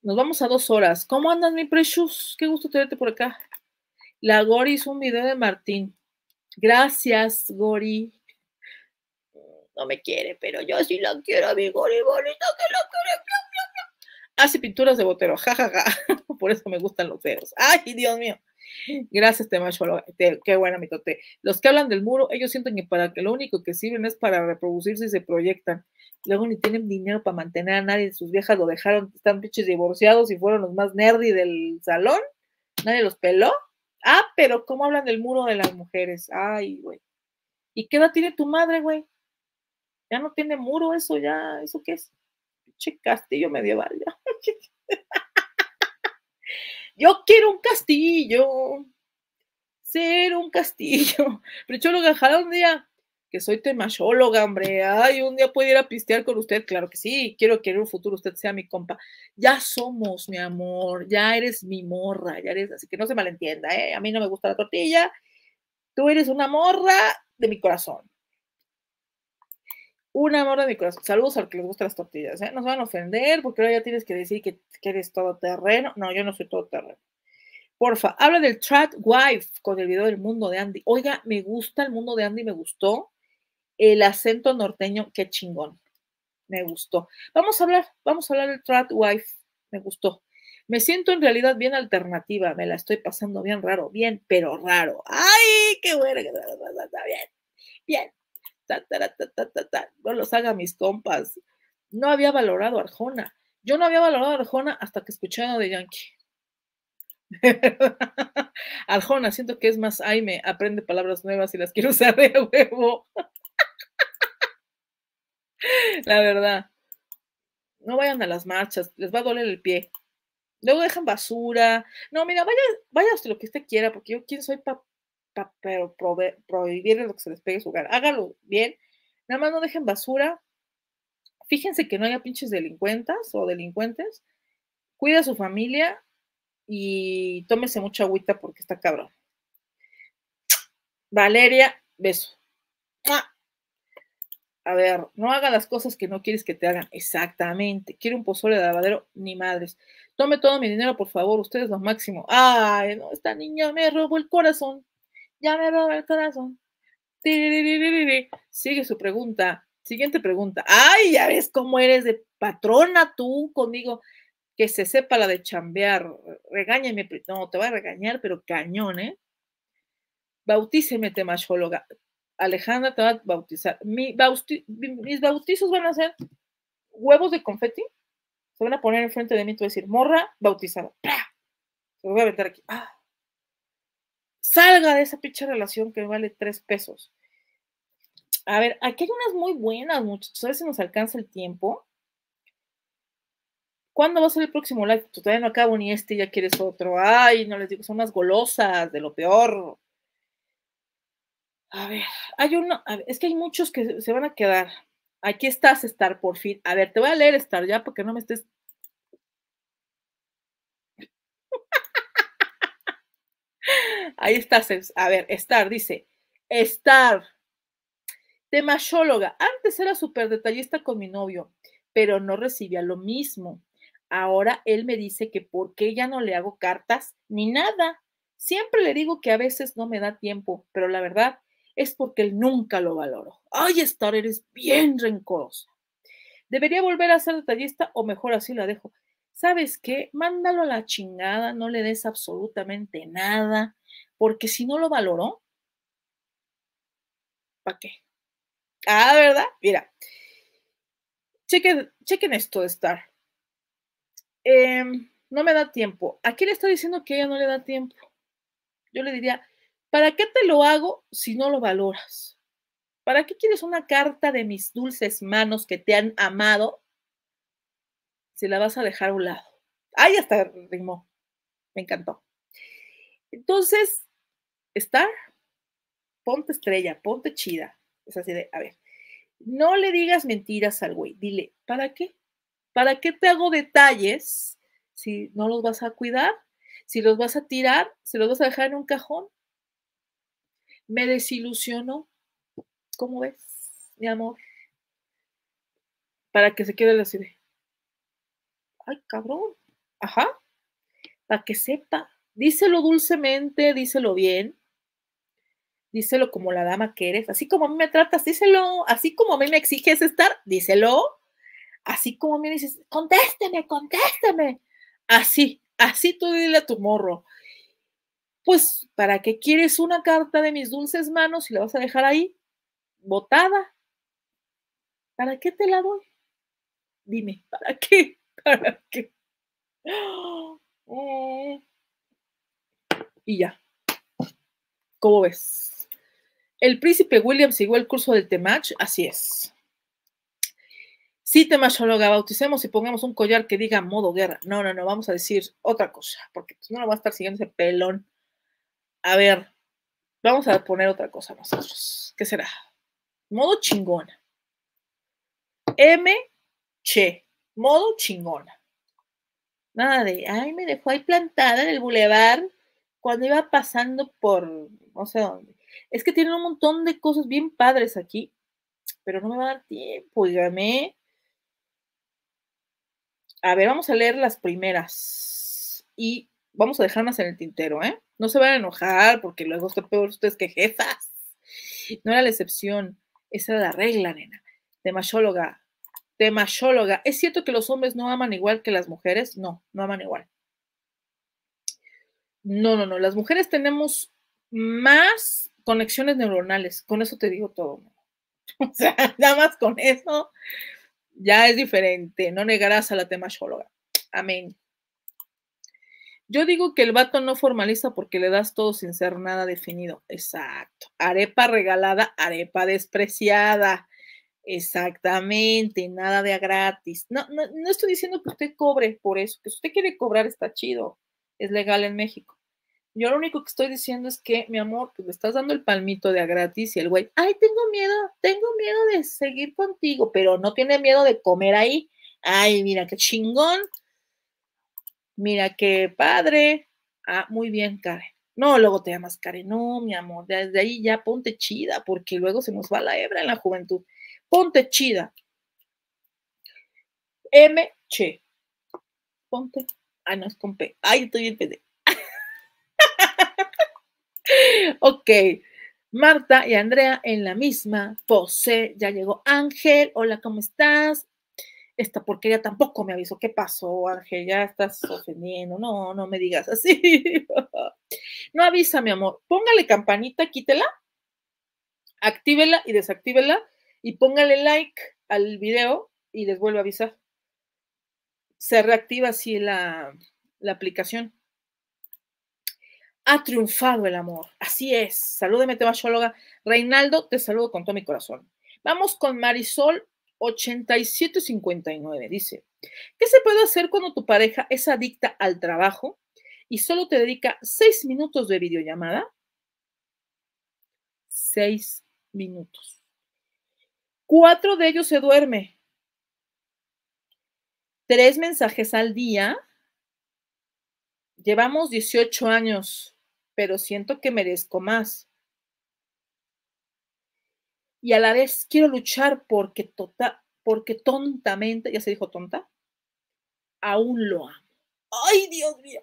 Nos vamos a dos horas. ¿Cómo andas, mi precious? Qué gusto tenerte por acá. La Gori hizo un video de Martín. Gracias, Gori no me quiere, pero yo sí la quiero, mi y bonito que lo quiero. Hace pinturas de botero, jajaja. [laughs] Por eso me gustan los dedos. Ay, Dios mío. Gracias, Temacho. Qué buena mi tote. Los que hablan del muro, ellos sienten que para que lo único que sirven es para reproducirse y se proyectan. Luego ni tienen dinero para mantener a nadie. Sus viejas lo dejaron, están pinches divorciados y fueron los más nerdy del salón. Nadie los peló. Ah, pero ¿cómo hablan del muro de las mujeres? Ay, güey. ¿Y qué edad tiene tu madre, güey? Ya no tiene muro eso, ya, ¿eso qué es? Che, castillo medieval, ya. [laughs] yo quiero un castillo. Ser un castillo. Pero yo lo ojalá un día que soy temachóloga, hombre. Ay, un día puedo ir a pistear con usted, claro que sí. Quiero que en un futuro usted sea mi compa. Ya somos, mi amor. Ya eres mi morra. Ya eres, así que no se malentienda, ¿eh? A mí no me gusta la tortilla. Tú eres una morra de mi corazón un amor de mi corazón. Saludos al que les gustan las tortillas, ¿eh? se van a ofender porque ahora ya tienes que decir que, que eres terreno No, yo no soy todo terreno Porfa, habla del Trat Wife con el video del mundo de Andy. Oiga, me gusta el mundo de Andy, me gustó. El acento norteño, qué chingón. Me gustó. Vamos a hablar, vamos a hablar del Trat Wife. Me gustó. Me siento en realidad bien alternativa, me la estoy pasando bien raro, bien, pero raro. ¡Ay, qué bueno que bien! Bien, no los haga mis compas. No había valorado Arjona. Yo no había valorado a Arjona hasta que escuché a de Yankee. [laughs] Arjona, siento que es más Aime, aprende palabras nuevas y las quiero usar de [laughs] huevo. La verdad. No vayan a las marchas, les va a doler el pie. Luego dejan basura. No, mira, vaya, vaya usted lo que usted quiera, porque yo quién soy papá pero prohibirle lo que se les pegue su hogar. Hágalo bien. Nada más no dejen basura. Fíjense que no haya pinches delincuentas o delincuentes. Cuida a su familia y tómese mucha agüita porque está cabrón. Valeria, beso. A ver, no haga las cosas que no quieres que te hagan. Exactamente. Quiero un pozole de lavadero, ni madres. Tome todo mi dinero, por favor. ustedes lo máximo. Ay, no, esta niña me robó el corazón. Ya me roba el corazón. Sigue su pregunta. Siguiente pregunta. Ay, ya ves cómo eres de patrona tú conmigo. Que se sepa la de chambear. Regáñame. No, te va a regañar, pero cañón, ¿eh? Bautíceme, temachóloga. Alejandra te va a bautizar. Mi mis bautizos van a ser huevos de confeti. Se van a poner enfrente de mí tú a decir, morra bautizada. Se lo voy a aventar aquí. ¡Ah! Salga de esa pinche relación que vale tres pesos. A ver, aquí hay unas muy buenas, muchas A nos alcanza el tiempo. ¿Cuándo va a ser el próximo live? Pues, todavía no acabo ni este, ya quieres otro. Ay, no les digo, son unas golosas de lo peor. A ver, hay uno, es que hay muchos que se van a quedar. Aquí estás, Star, por fin. A ver, te voy a leer, Star, ya, porque no me estés Ahí está, a ver, Star dice, Star, temashóloga, antes era súper detallista con mi novio, pero no recibía lo mismo. Ahora él me dice que porque ya no le hago cartas ni nada. Siempre le digo que a veces no me da tiempo, pero la verdad es porque él nunca lo valoro Ay, Star, eres bien rencorosa. Debería volver a ser detallista o mejor así la dejo. ¿sabes qué? Mándalo a la chingada, no le des absolutamente nada, porque si no lo valoró, ¿para qué? Ah, ¿verdad? Mira, chequen, chequen esto de Star. Em, no me da tiempo. ¿A quién le está diciendo que ella no le da tiempo. Yo le diría, ¿para qué te lo hago si no lo valoras? ¿Para qué quieres una carta de mis dulces manos que te han amado si la vas a dejar a un lado. Ahí está, rimó. Me encantó. Entonces, estar, ponte estrella, ponte chida. Es así de, a ver, no le digas mentiras al güey. Dile, ¿para qué? ¿Para qué te hago detalles si no los vas a cuidar? Si los vas a tirar, si los vas a dejar en un cajón. Me desilusionó. ¿Cómo ves, mi amor? Para que se quede la ciudad ay cabrón, ajá, para que sepa, díselo dulcemente, díselo bien, díselo como la dama que eres, así como a mí me tratas, díselo, así como a mí me exiges estar, díselo, así como a mí me dices, contésteme, contésteme, así, así tú dile a tu morro. Pues, ¿para qué quieres una carta de mis dulces manos y la vas a dejar ahí, botada? ¿Para qué te la doy? Dime, ¿para qué? [laughs] ¡Oh! Mm. Y ya. ¿Cómo ves? El príncipe William siguió el curso del Temach, así es. Si sí, bauticemos y pongamos un collar que diga modo guerra. No, no, no, vamos a decir otra cosa, porque pues, no lo va a estar siguiendo ese pelón. A ver, vamos a poner otra cosa nosotros. ¿Qué será? Modo chingona. M. Che modo chingona. Nada de, ay, me dejó ahí plantada en el bulevar cuando iba pasando por no sé dónde. Es que tienen un montón de cosas bien padres aquí, pero no me va a dar tiempo, dígame. A ver, vamos a leer las primeras y vamos a dejarlas en el tintero, ¿eh? No se van a enojar porque luego está peor ustedes que jefas. No era la excepción, esa era la regla, nena. machóloga xóloga, ¿Es cierto que los hombres no aman igual que las mujeres? No, no aman igual. No, no, no. Las mujeres tenemos más conexiones neuronales. Con eso te digo todo. [laughs] O sea, nada más con eso ya es diferente. No negarás a la temashóloga. Amén. Yo digo que el vato no formaliza porque le das todo sin ser nada definido. Exacto. Arepa regalada, arepa despreciada. Exactamente, nada de a gratis. No, no, estoy diciendo que usted cobre por eso, que si usted quiere cobrar está chido, es legal en México. Yo lo único que estoy diciendo es que, mi amor, pues le estás dando el palmito de a gratis y el güey, ay, tengo miedo, tengo miedo de seguir contigo, pero no tiene miedo de comer ahí. Ay, mira qué chingón. Mira qué padre. Ah, muy bien, Karen. No, luego te llamas Karen. No, mi amor, desde ahí ya ponte chida, porque luego se nos va la hebra en la juventud. Ponte chida. M, che. Ponte. Ah, no, es con P. Ay, estoy en PD. [laughs] ok. Marta y Andrea en la misma pose. Ya llegó Ángel. Hola, ¿cómo estás? Esta porquería tampoco me avisó. ¿Qué pasó, Ángel? Ya estás ofendiendo. No, no me digas así. [laughs] no avisa, mi amor. Póngale campanita, quítela, actívela y desactívela y póngale like al video y les vuelvo a avisar. Se reactiva así la, aplicación. Ha triunfado el amor. Así es. Salúdeme, tebasóloga. Reinaldo, te saludo con todo mi corazón. Vamos con Marisol 8759. Dice, ¿qué se puede hacer cuando tu pareja es adicta al trabajo y solo te dedica seis minutos de videollamada? Seis minutos. Cuatro de ellos se duerme. Tres mensajes al día. Llevamos 18 años, pero siento que merezco más. Y a la vez quiero luchar porque, total, porque tontamente, ya se dijo tonta, aún lo amo. ¡Ay, Dios mío!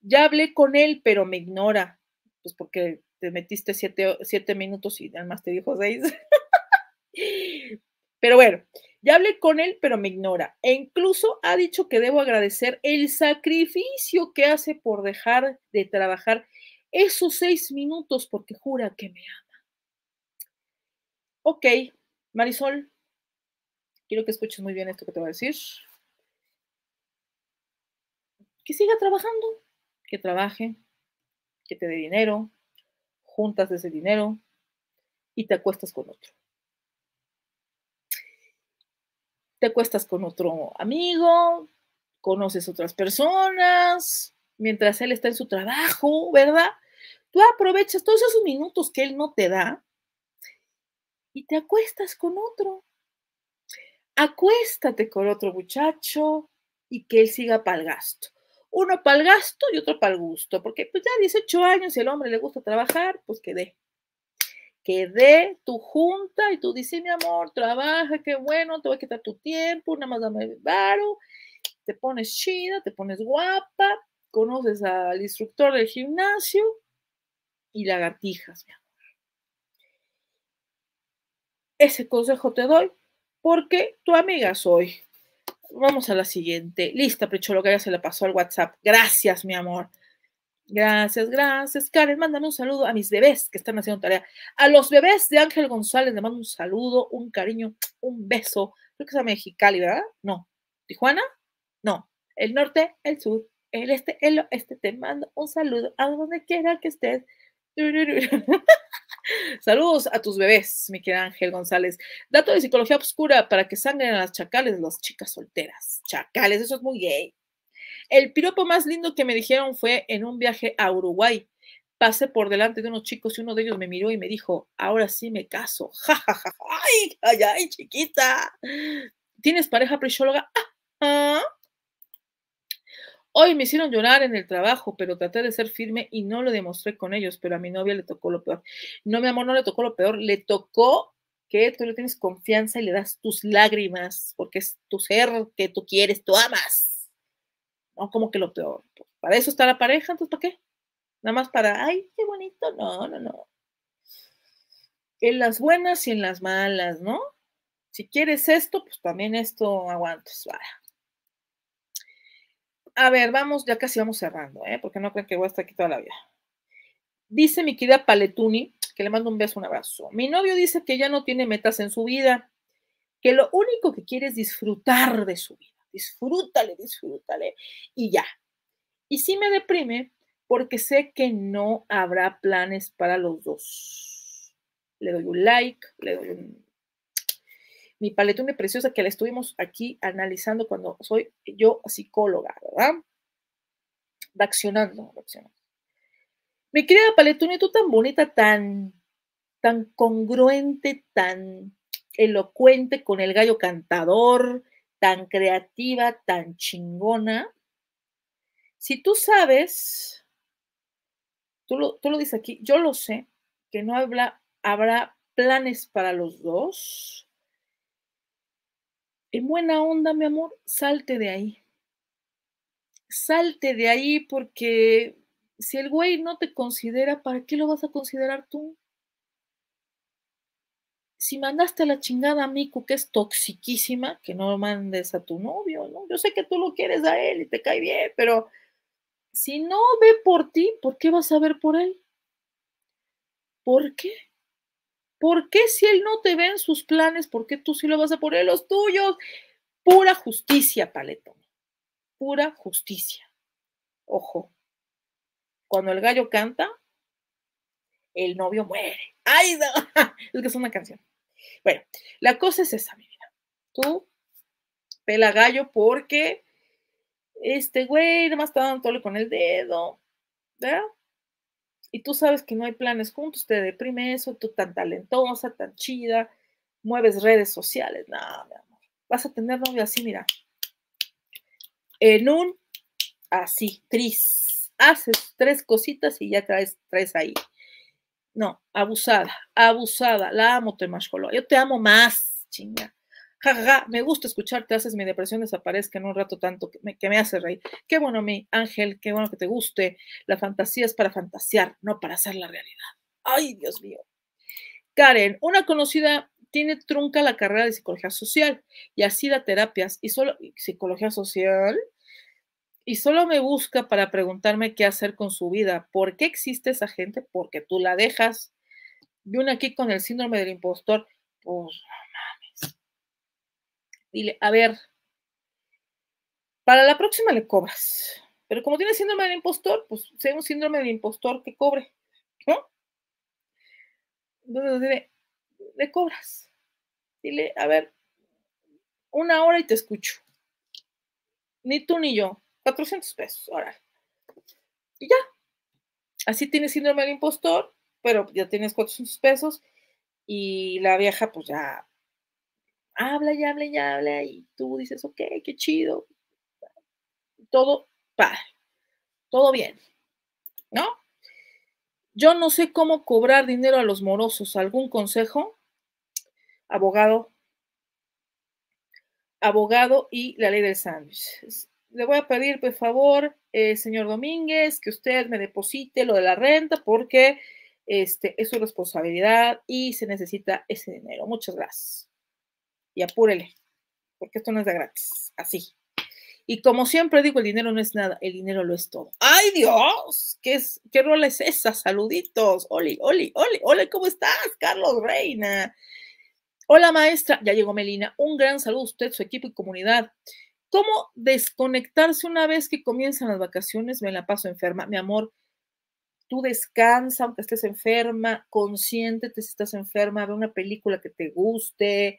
Ya hablé con él, pero me ignora. Pues porque te metiste siete, minutos y además te dijo seis. [laughs] Pero bueno, ya hablé con él, pero me ignora. E incluso ha dicho que debo agradecer el sacrificio que hace por dejar de trabajar esos seis minutos porque jura que me ama. Ok, Marisol, quiero que escuches muy bien esto que te voy a decir. Que siga trabajando, que trabaje, que te dé dinero, juntas ese dinero y te acuestas con otro. te acuestas con otro amigo, conoces otras personas, mientras él está en su trabajo, ¿verdad? Tú aprovechas todos esos minutos que él no te da y te acuestas con otro. Acuéstate con otro muchacho y que él siga para el gasto. Uno para el gasto y otro para el gusto, porque pues ya 18 años y el hombre le gusta trabajar, pues que que dé tu junta y tú dices, mi amor, trabaja, qué bueno, te voy a quitar tu tiempo, nada más dame varo, te pones chida, te pones guapa, conoces al instructor del gimnasio y lagartijas, mi amor. Ese consejo te doy porque tu amiga soy. Vamos a la siguiente. Lista, lo que ya se la pasó al WhatsApp. Gracias, mi amor. Gracias, gracias. Karen, mándame un saludo a mis bebés que están haciendo tarea. A los bebés de Ángel González le mando un saludo, un cariño, un beso. Creo que es a Mexicali, ¿verdad? No. ¿Tijuana? No. El norte, el sur, el este, el oeste. Te mando un saludo a donde quiera que estés. [laughs] Saludos a tus bebés, mi querido Ángel González. Dato de psicología obscura para que sangren a las chacales, las chicas solteras. Chacales, eso es muy gay. El piropo más lindo que me dijeron fue en un viaje a Uruguay. Pasé por delante de unos chicos y uno de ellos me miró y me dijo, ahora sí me caso. [laughs] Ja, ay, ay, ay, chiquita. ¿Tienes pareja precióloga? Ah, ah. Hoy me hicieron llorar en el trabajo, pero traté de ser firme y no lo demostré con ellos, pero a mi novia le tocó lo peor. No, mi amor, no le tocó lo peor, le tocó que tú le tienes confianza y le das tus lágrimas, porque es tu ser que tú quieres, tú amas. ¿Cómo como que lo peor. Pues, para eso está la pareja, entonces ¿para qué? Nada más para, ay, qué bonito. No, no, no. En las buenas y en las malas, ¿no? Si quieres esto, pues también esto aguantas, va A ver, vamos, ya casi vamos cerrando, ¿eh? Porque no creo que voy a estar aquí toda la vida. Dice mi querida Paletuni, que le mando un beso, un abrazo. Mi novio dice que ya no tiene metas en su vida, que lo único que quiere es disfrutar de su vida disfrútale, disfrútale y ya. Y sí me deprime porque sé que no habrá planes para los dos. Le doy un like, le doy un... Mi de preciosa que la estuvimos aquí analizando cuando soy yo psicóloga, ¿verdad? Reaccionando, reaccionando. Mi querida Paletune, tú tan bonita, tan, tan congruente, tan elocuente con el gallo cantador, tan creativa, tan chingona, si tú sabes, tú lo, tú lo dices aquí, yo lo sé, que no habla, habrá planes para los dos, en buena onda, mi amor, salte de ahí. Salte de ahí porque si el güey no te considera, ¿para qué lo vas a considerar tú? si mandaste a la chingada a Miku, que es toxiquísima, que no mandes a tu novio, ¿no? Yo sé que tú lo quieres a él y te cae bien, pero si no ve por ti, ¿por qué vas a ver por él? ¿Por qué? ¿Por qué si él no te ve en sus planes, por qué tú sí lo vas a poner los tuyos? Pura justicia, paletón. Pura justicia. Ojo. Cuando el gallo canta, el novio muere. ¡Ay, [laughs] Es que es una canción. Bueno, la cosa es esa, mi vida. Tú, pela gallo, porque este güey más está dando todo con el dedo, ¿verdad? Y tú sabes que no hay planes juntos, te deprime eso, tú tan talentosa, tan chida, mueves redes sociales, nada, no, mi amor. Vas a tener novio así, mira. En un así, tris. Haces tres cositas y ya traes tres ahí. No, abusada, abusada. La amo, Temasholo. Yo te amo más, chinga. Ja, ja, ja, me gusta escucharte, haces mi depresión desaparezca en un rato tanto que me, que me, hace reír. Qué bueno, mi ángel, qué bueno que te guste. La fantasía es para fantasear, no para hacer la realidad. Ay, Dios mío. Karen, una conocida tiene trunca la carrera de psicología social y así da terapias y solo psicología social y solo me busca para preguntarme qué hacer con su vida. ¿Por qué existe esa gente? Porque tú la dejas. Y una aquí con el síndrome del impostor, pues no mames. Dile, a ver, para la próxima le cobras. Pero como tiene síndrome del impostor, pues sea un síndrome del impostor que cobre, ¿no? Entonces le cobras. Dile, a ver, una hora y te escucho. Ni tú ni yo. 400 pesos, ahora. Y ya. Así tienes síndrome del impostor, pero ya tienes 400 pesos y la vieja pues ya habla y habla y habla y tú dices, ok, qué chido. Todo padre, todo bien, ¿no? Yo no sé cómo cobrar dinero a los morosos. ¿Algún consejo? Abogado. Abogado y la ley del sándwich le voy a pedir, por favor, eh, señor Domínguez, que usted me deposite lo de la renta porque este, es su responsabilidad y se necesita ese dinero. Muchas gracias. Y apúrele, porque esto no es de gratis, así. Y como siempre digo, el dinero no es nada, el dinero lo es todo. ¡Ay, Dios! ¿Qué, es, qué rol es esa? Saluditos. Oli, Oli, Oli, Oli, ¿cómo estás, Carlos Reina? Hola, maestra. Ya llegó Melina. Un gran saludo a usted, su equipo y comunidad. ¿Cómo desconectarse una vez que comienzan las vacaciones? Me la paso enferma. Mi amor, tú descansa aunque estés enferma, consiéntete si estás enferma, ve una película que te guste,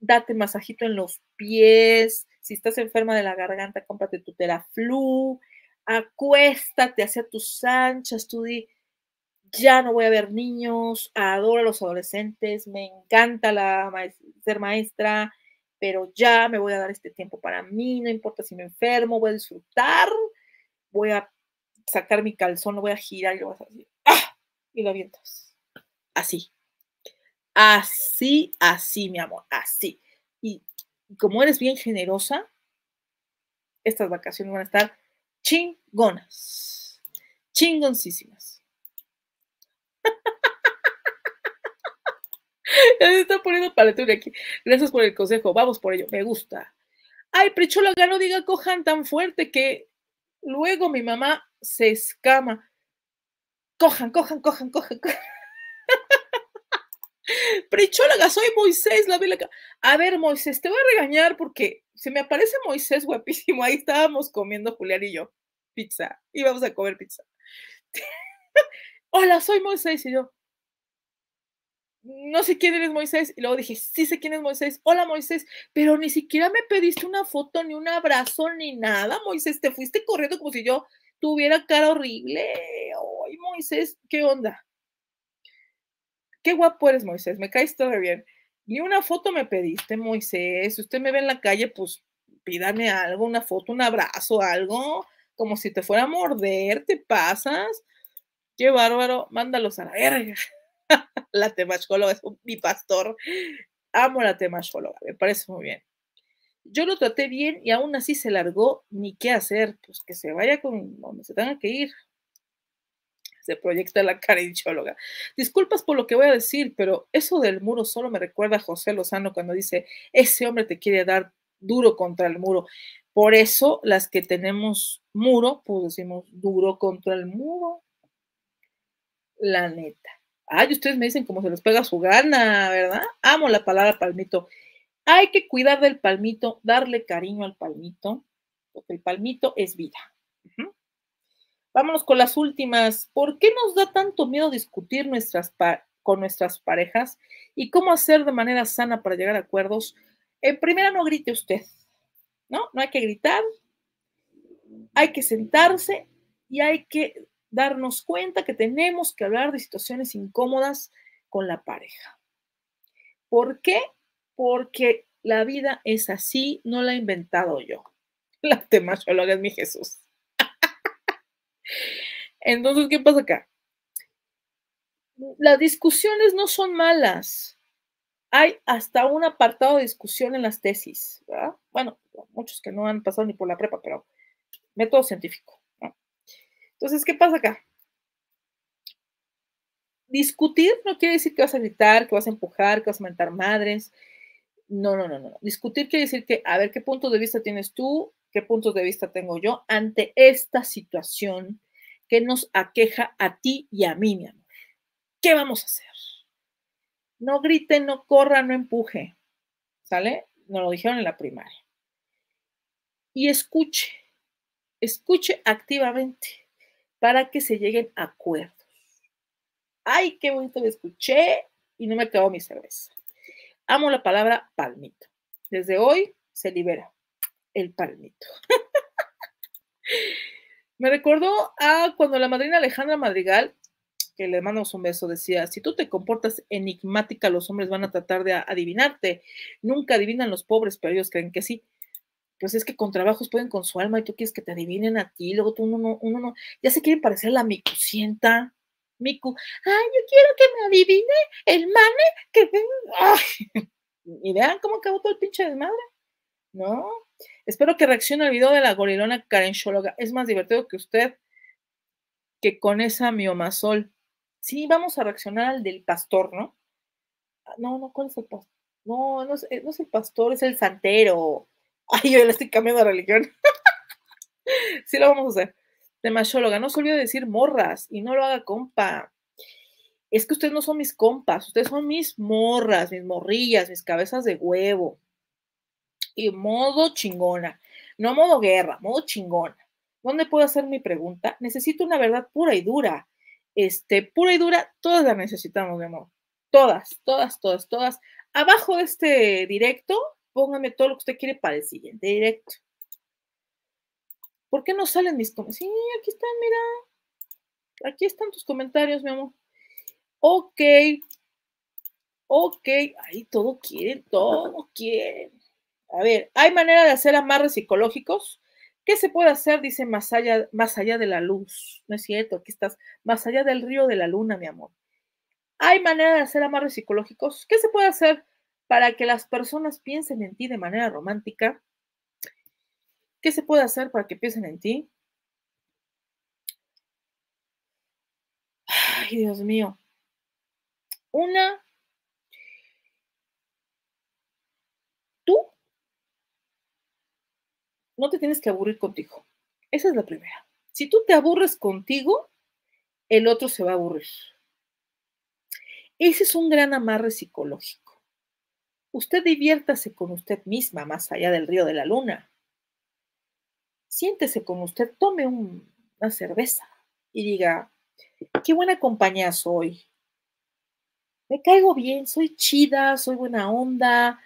date masajito en los pies, si estás enferma de la garganta, cómprate tu Flu. acuéstate hacia tus anchas, tú di, ya no voy a ver niños, adoro a los adolescentes, me encanta la ser maestra, pero ya me voy a dar este tiempo para mí, no importa si me enfermo, voy a disfrutar, voy a sacar mi calzón, lo voy a girar y lo vas a decir, ¡ah! Y lo avientas. Así. Así, así, mi amor, así. Y, y como eres bien generosa, estas vacaciones van a estar chingonas, chingoncísimas. [laughs] está poniendo paletón aquí. Gracias por el consejo. Vamos por ello. Me gusta. Ay, precholaga, no diga, cojan tan fuerte que luego mi mamá se escama. Cojan, cojan, cojan, cojan. cojan. [laughs] soy Moisés, la A ver, Moisés, te voy a regañar porque se me aparece Moisés guapísimo. Ahí estábamos comiendo Julián y yo pizza. Íbamos a comer pizza. [laughs] Hola, soy Moisés y yo no sé quién eres Moisés. Y luego dije, sí sé quién es Moisés. Hola Moisés, pero ni siquiera me pediste una foto, ni un abrazo, ni nada, Moisés. Te fuiste corriendo como si yo tuviera cara horrible. Ay, Moisés, ¿qué onda? Qué guapo eres, Moisés. Me caes todo bien. Ni una foto me pediste, Moisés. Si usted me ve en la calle, pues pídame algo, una foto, un abrazo, algo. Como si te fuera a morder, te pasas. Qué bárbaro. Mándalos a la verga. [laughs] la temascóloga es mi pastor. Amo la temascóloga, me parece muy bien. Yo lo traté bien y aún así se largó, ni qué hacer, pues que se vaya con donde se tenga que ir. Se proyecta la [laughs] carinchóloga. Disculpas por lo que voy a decir, pero eso del muro solo me recuerda a José Lozano cuando dice, ese hombre te quiere dar duro contra el muro. Por eso las que tenemos muro, pues decimos duro contra el muro. La neta. Ay, ustedes me dicen como se les pega su gana, ¿verdad? Amo la palabra palmito. Hay que cuidar del palmito, darle cariño al palmito, porque el palmito es vida. Vámonos con las últimas. ¿Por qué nos da tanto miedo discutir nuestras con nuestras parejas y cómo hacer de manera sana para llegar a acuerdos? En primera, no grite usted, ¿no? No hay que gritar, hay que sentarse y hay que darnos cuenta que tenemos que hablar de situaciones incómodas con la pareja. ¿Por qué? Porque la vida es así, no la he inventado yo. [laughs] La lo es mi Jesús. [laughs] Entonces, ¿qué pasa acá? Las discusiones no son malas. Hay hasta un apartado de discusión en las tesis, ¿verdad? Bueno, muchos que no han pasado ni por la prepa, pero método científico. Entonces, ¿qué pasa acá? Discutir no quiere decir que vas a gritar, que vas a empujar, que vas a mentar madres. No, no, no, no. Discutir quiere decir que a ver qué punto de vista tienes tú, qué puntos de vista tengo yo ante esta situación que nos aqueja a ti y a mí, mi amor. ¿Qué vamos a hacer? No grite, no corra, no empuje. ¿Sale? Nos lo dijeron en la primaria. Y escuche, escuche activamente para que se lleguen a acuerdos. ¡Ay, qué bonito lo escuché! Y no me acabo mi cerveza. Amo la palabra palmito. Desde hoy se libera el palmito. [laughs] me recordó a cuando la madrina Alejandra Madrigal, que le mandamos un beso, decía, si tú te comportas enigmática, los hombres van a tratar de adivinarte. Nunca adivinan los pobres, pero ellos creen que sí pues es que con trabajos pueden con su alma y tú quieres que te adivinen a ti, luego tú uno no, uno no, ya se quiere parecer la micucienta, micu, ay, yo quiero que me adivine el mane que [laughs] y vean cómo acabó todo el pinche desmadre, ¿no? Espero que reaccione al video de la gorilona Karen es más divertido que usted, que con esa miomasol, sí, vamos a reaccionar al del pastor, ¿no? Ah, no, no, ¿cuál es el pastor? No, no es, eh, no es el pastor, es el santero. Ay, yo ya le estoy cambiando de religión. [laughs] sí lo vamos a hacer. De machóloga, no se olvide decir morras y no lo haga compa. Es que ustedes no son mis compas, ustedes son mis morras, mis morrillas, mis cabezas de huevo. Y modo chingona. No modo guerra, modo chingona. ¿Dónde puedo hacer mi pregunta? Necesito una verdad pura y dura. Este, pura y dura, todas la necesitamos, mi amor. Todas, todas, todas, todas. Abajo de este directo póngame todo lo que usted quiere para el siguiente directo. ¿Por qué no salen mis comentarios? Sí, aquí están, mira. Aquí están tus comentarios, mi amor. Ok. Ok. Ahí todo quieren, todo quieren. A ver, ¿hay manera de hacer amarres psicológicos? ¿Qué se puede hacer? Dice más allá, más allá de la luz. No es cierto, aquí estás. Más allá del río de la luna, mi amor. ¿Hay manera de hacer amarres psicológicos? ¿Qué se puede hacer? para que las personas piensen en ti de manera romántica? ¿Qué se puede hacer para que piensen en ti? Ay, Dios mío. Una, tú no te tienes que aburrir contigo. Esa es la primera. Si tú te aburres contigo, el otro se va a aburrir. Ese es un gran amarre psicológico. Usted diviértase con usted misma más allá del río de la luna. Siéntese con usted, tome una cerveza y diga, qué buena compañía soy. Me caigo bien, soy chida, soy buena onda,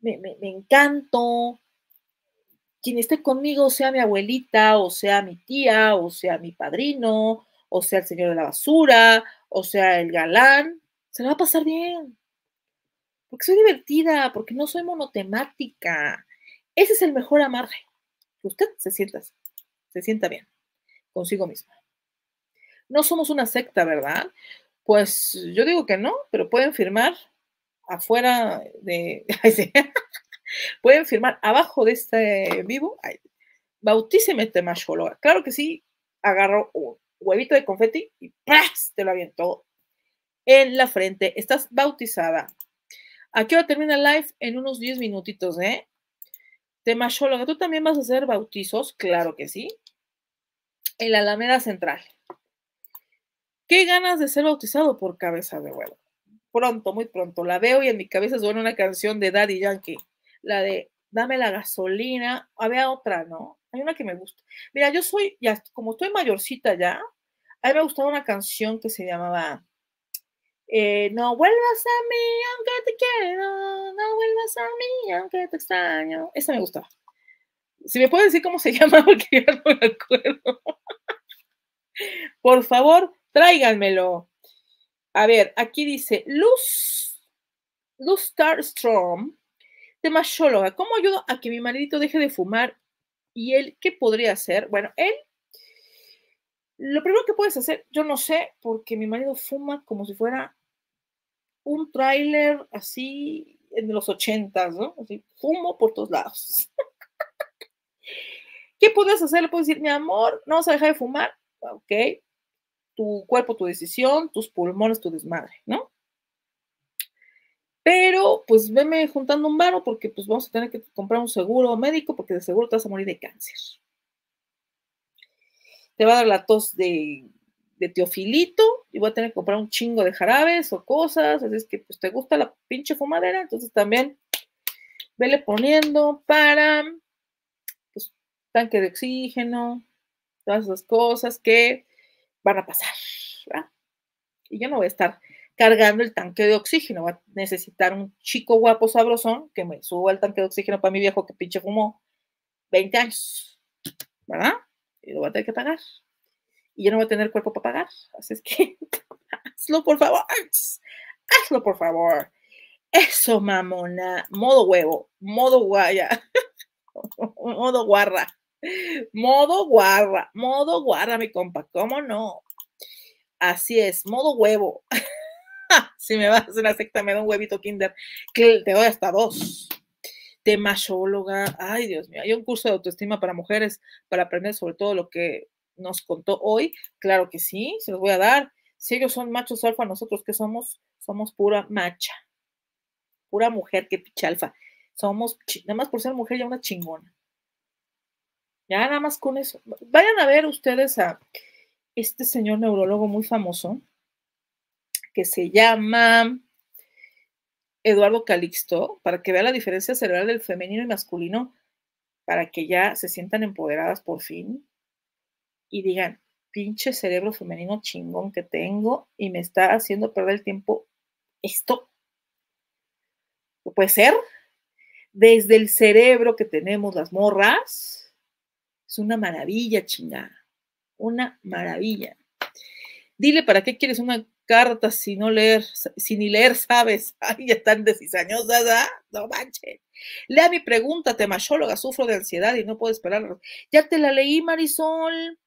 me, me encanto. Quien esté conmigo, sea mi abuelita, o sea mi tía, o sea mi padrino, o sea el señor de la basura, o sea el galán, se lo va a pasar bien porque soy divertida, porque no soy monotemática. Ese es el mejor amarre. usted se sienta, se sienta bien consigo misma. No somos una secta, ¿verdad? Pues yo digo que no, pero pueden firmar afuera de... [laughs] [laughs] pueden firmar abajo de este vivo. Ay, bautíceme temasholoa. Claro que sí, agarro un huevito de confeti y ¡pras! te lo aviento en la frente. Estás bautizada Aquí va a termina el live? En unos 10 minutitos, ¿eh? Sholonga, ¿tú también vas a hacer bautizos? Claro que sí. En la Alameda Central. Qué ganas de ser bautizado por cabeza de huevo. Pronto, muy pronto. La veo y en mi cabeza suena una canción de Daddy Yankee. La de Dame la gasolina. Ah, había otra, ¿no? Hay una que me gusta. Mira, yo soy, ya, como estoy mayorcita ya, a mí me gustaba una canción que se llamaba eh, no vuelvas a mí aunque te quiero, no vuelvas a mí aunque te extraño. Esa me gustaba. Si me puedes decir cómo se [laughs] llama, porque no me acuerdo. Por favor, tráiganmelo. A ver, aquí dice Luz, Luz Starstrom, temasóloga. ¿Cómo ayudo a que mi marido deje de fumar? ¿Y él qué podría hacer? Bueno, él lo primero que puedes hacer, yo no sé, porque mi marido fuma como si fuera un tráiler así en los ochentas, ¿no? Así, fumo por todos lados. [laughs] ¿Qué puedes hacer? Le puedes decir, mi amor, no vas a dejar de fumar. Ok. Tu cuerpo, tu decisión, tus pulmones, tu desmadre, ¿no? Pero, pues, veme juntando un varo porque, pues, vamos a tener que comprar un seguro médico porque de seguro te vas a morir de cáncer te va a dar la tos de, de teofilito y voy a tener que comprar un chingo de jarabes o cosas, así es que pues te gusta la pinche fumadera, entonces también vele poniendo para pues, tanque de oxígeno, todas esas cosas que van a pasar. ¿verdad? Y yo no voy a estar cargando el tanque de oxígeno, va a necesitar un chico guapo sabrosón que me suba el tanque de oxígeno para mi viejo que pinche fumó 20 años, ¿verdad? lo va a tener que pagar. Y yo no voy a tener cuerpo para pagar. Así es que [laughs] hazlo, por favor. Hazlo, por favor. Eso, mamona. Modo huevo. Modo guaya. [laughs] modo guarra. Modo guarra. Modo guarra, mi compa. ¿Cómo no? Así es. Modo huevo. [laughs] si me vas a hacer una secta, me da un huevito kinder. Te doy hasta dos de Ay, Dios mío, hay un curso de autoestima para mujeres para aprender sobre todo lo que nos contó hoy. Claro que sí, se los voy a dar. Si ellos son machos alfa, nosotros que somos, somos pura macha, pura mujer que picha alfa. Somos, nada más por ser mujer, ya una chingona. Ya nada más con eso. Vayan a ver ustedes a este señor neurólogo muy famoso que se llama Eduardo Calixto para que vea la diferencia cerebral del femenino y masculino, para que ya se sientan empoderadas por fin y digan, pinche cerebro femenino chingón que tengo y me está haciendo perder el tiempo esto. puede ser? Desde el cerebro que tenemos las morras, es una maravilla chingada, una maravilla. Dile para qué quieres una cartas si no leer, si ni leer sabes, [laughs] ay, ya están decisañosas ¿ah? No manches. Lea mi pregunta, temayóloga, sufro de ansiedad y no puedo esperar. Ya te la leí, Marisol.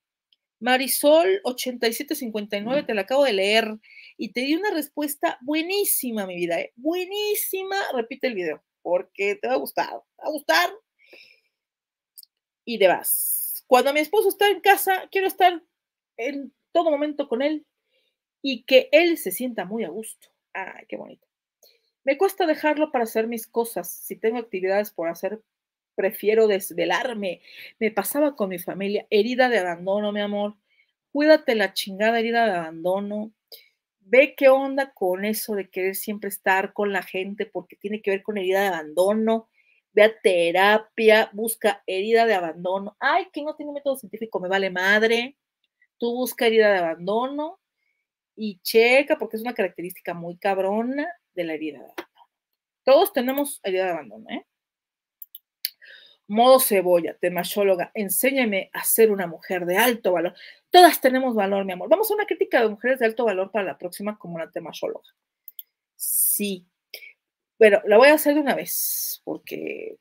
Marisol 8759, mm. te la acabo de leer y te di una respuesta buenísima, mi vida, ¿eh? buenísima. Repite el video porque te va a gustar, te va a gustar y te vas. Cuando mi esposo está en casa, quiero estar en todo momento con él y que él se sienta muy a gusto. ¡Ay, qué bonito! Me cuesta dejarlo para hacer mis cosas. Si tengo actividades por hacer, prefiero desvelarme. Me pasaba con mi familia. Herida de abandono, mi amor. Cuídate la chingada herida de abandono. Ve qué onda con eso de querer siempre estar con la gente porque tiene que ver con herida de abandono. Ve a terapia, busca herida de abandono. Ay, que no tiene método científico, me vale madre. Tú busca herida de abandono, y checa porque es una característica muy cabrona de la herida de abandono. Todos tenemos herida de abandono, ¿eh? Modo cebolla, temachóloga, enséñame a ser una mujer de alto valor. Todas tenemos valor, mi amor. Vamos a una crítica de mujeres de alto valor para la próxima como una temachóloga. Sí. Pero la voy a hacer de una vez, porque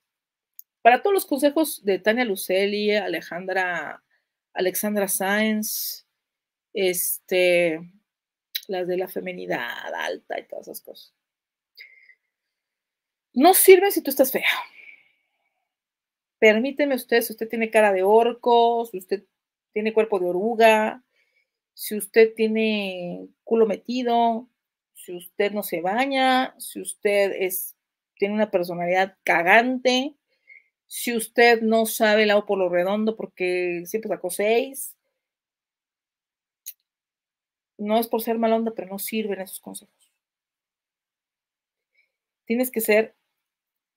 para todos los consejos de Tania Luceli, Alejandra, Alexandra Sáenz, este, las de la feminidad alta y todas esas cosas. No sirve si tú estás fea. Permíteme usted, si usted tiene cara de orco, si usted tiene cuerpo de oruga, si usted tiene culo metido, si usted no se baña, si usted es, tiene una personalidad cagante, si usted no sabe el lado por lo redondo porque siempre sacó seis, no es por ser mala onda, pero no sirven esos consejos. Tienes que ser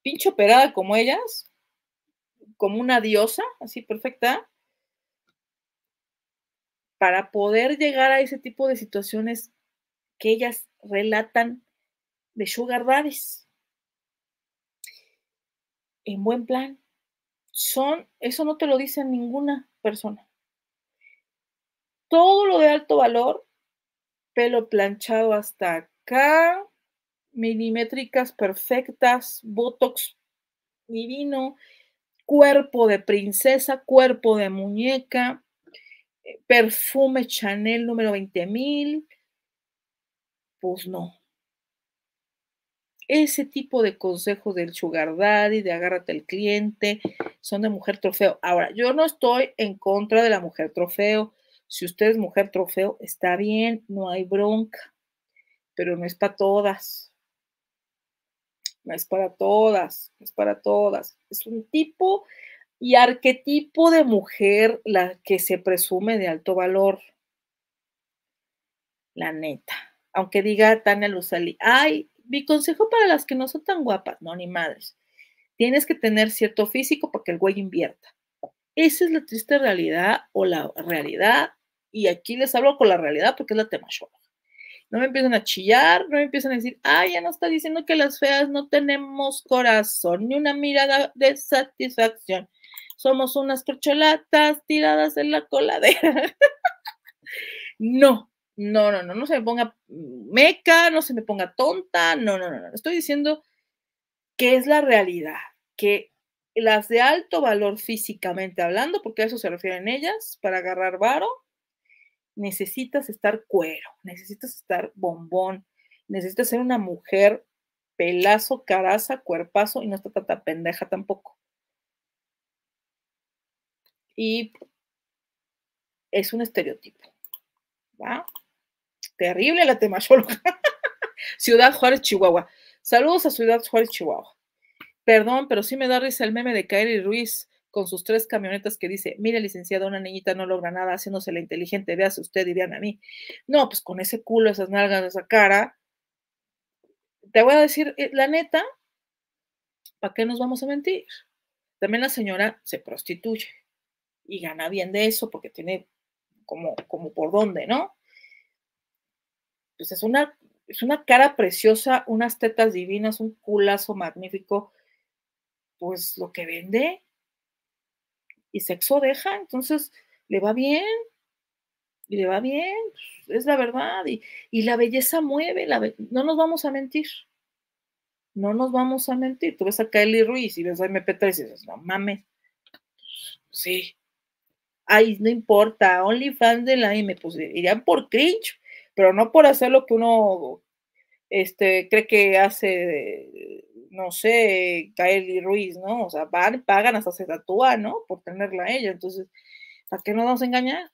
pincho operada como ellas, como una diosa, así perfecta, para poder llegar a ese tipo de situaciones que ellas relatan de sugar daddies. En buen plan. Son, eso no te lo dice ninguna persona. Todo lo de alto valor pelo planchado hasta acá, milimétricas perfectas, botox divino, cuerpo de princesa, cuerpo de muñeca, eh, perfume Chanel número 20.000. Pues no. Ese tipo de consejos del sugar daddy, de agárrate al cliente, son de mujer trofeo. Ahora, yo no estoy en contra de la mujer trofeo. Si usted es mujer trofeo, está bien, no hay bronca, pero no es para todas. No es para todas, no es para todas. Es un tipo y arquetipo de mujer la que se presume de alto valor. La neta. Aunque diga Tania Luzali, ay, mi consejo para las que no son tan guapas, no, ni madres. Tienes que tener cierto físico para que el güey invierta. Esa es la triste realidad o la realidad y aquí les hablo con la realidad porque es la yo No me empiezan a chillar, no me empiezan a decir, ah, ya no está diciendo que las feas no tenemos corazón ni una mirada de satisfacción. Somos unas corcholatas tiradas en la coladera. [laughs] no, no, no, no, no se me ponga meca, no se me ponga tonta, no, no, no, no. Estoy diciendo que es la realidad, que las de alto valor físicamente hablando, porque a eso se refieren ellas, para agarrar varo, necesitas estar cuero, necesitas estar bombón, necesitas ser una mujer pelazo, caraza, cuerpazo y no está tata pendeja tampoco. Y es un estereotipo. ¿Va? Terrible la tema [laughs] Ciudad Juárez, Chihuahua. Saludos a Ciudad Juárez, Chihuahua. Perdón, pero sí me da risa el meme de Kairi Ruiz con sus tres camionetas que dice, mire licenciado, una niñita no logra nada haciéndose la inteligente, véase usted y vean a mí. No, pues con ese culo, esas nalgas, esa cara. Te voy a decir, eh, la neta, ¿para qué nos vamos a mentir? También la señora se prostituye y gana bien de eso porque tiene como, como por dónde, ¿no? Pues es una, es una cara preciosa, unas tetas divinas, un culazo magnífico. Pues lo que vende, y sexo deja, entonces le va bien, le va bien, es la verdad, y, y la belleza mueve, la no nos vamos a mentir, no nos vamos a mentir. Tú ves a Kelly Ruiz y ves a MP3 y dices, no mames, sí, ay, no importa, OnlyFans de la M, pues irían por cringe, pero no por hacer lo que uno este, cree que hace no sé, y Ruiz, ¿no? O sea, van, pagan hasta se tatúa, ¿no? Por tenerla a ella. Entonces, ¿para qué nos vamos a engañar?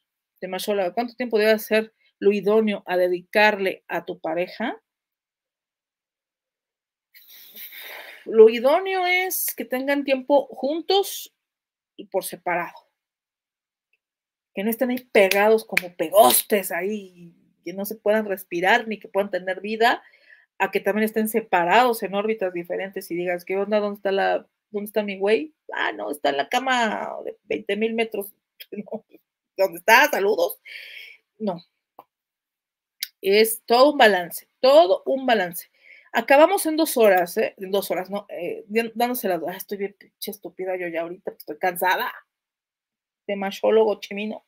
¿cuánto tiempo debe ser lo idóneo a dedicarle a tu pareja? Lo idóneo es que tengan tiempo juntos y por separado. Que no estén ahí pegados como pegostes ahí, que no se puedan respirar ni que puedan tener vida a que también estén separados en órbitas diferentes y digas, ¿qué onda? ¿Dónde está, la, dónde está mi güey? Ah, no, está en la cama de 20 mil metros. [laughs] ¿Dónde está? Saludos. No. Es todo un balance, todo un balance. Acabamos en dos horas, ¿eh? En dos horas, ¿no? Eh, dándose las ah, estoy bien pinche estúpida yo ya ahorita, pues, estoy cansada. De machólogo chimino.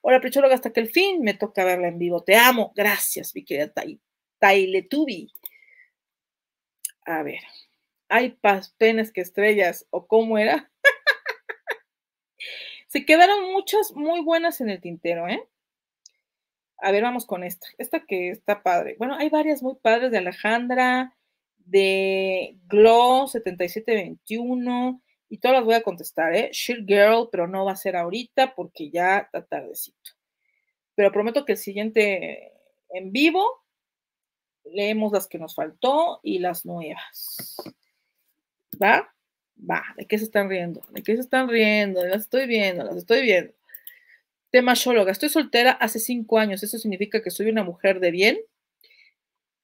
Hola, prechólogo, hasta que el fin me toca verla en vivo. Te amo. Gracias, mi querida Taita. Tailetubi. A ver, hay pas que estrellas, o cómo era. [laughs] Se quedaron muchas muy buenas en el tintero, ¿eh? A ver, vamos con esta. Esta que está padre. Bueno, hay varias muy padres de Alejandra, de Glow 7721, y todas las voy a contestar, ¿eh? Shield Girl, pero no va a ser ahorita porque ya está tardecito. Pero prometo que el siguiente en vivo leemos las que nos faltó y las nuevas. ¿Va? Va, ¿de qué se están riendo? ¿De qué se están riendo? Las estoy viendo, las estoy viendo. Tema Xóloga. Estoy soltera hace cinco años. ¿Eso significa que soy una mujer de bien?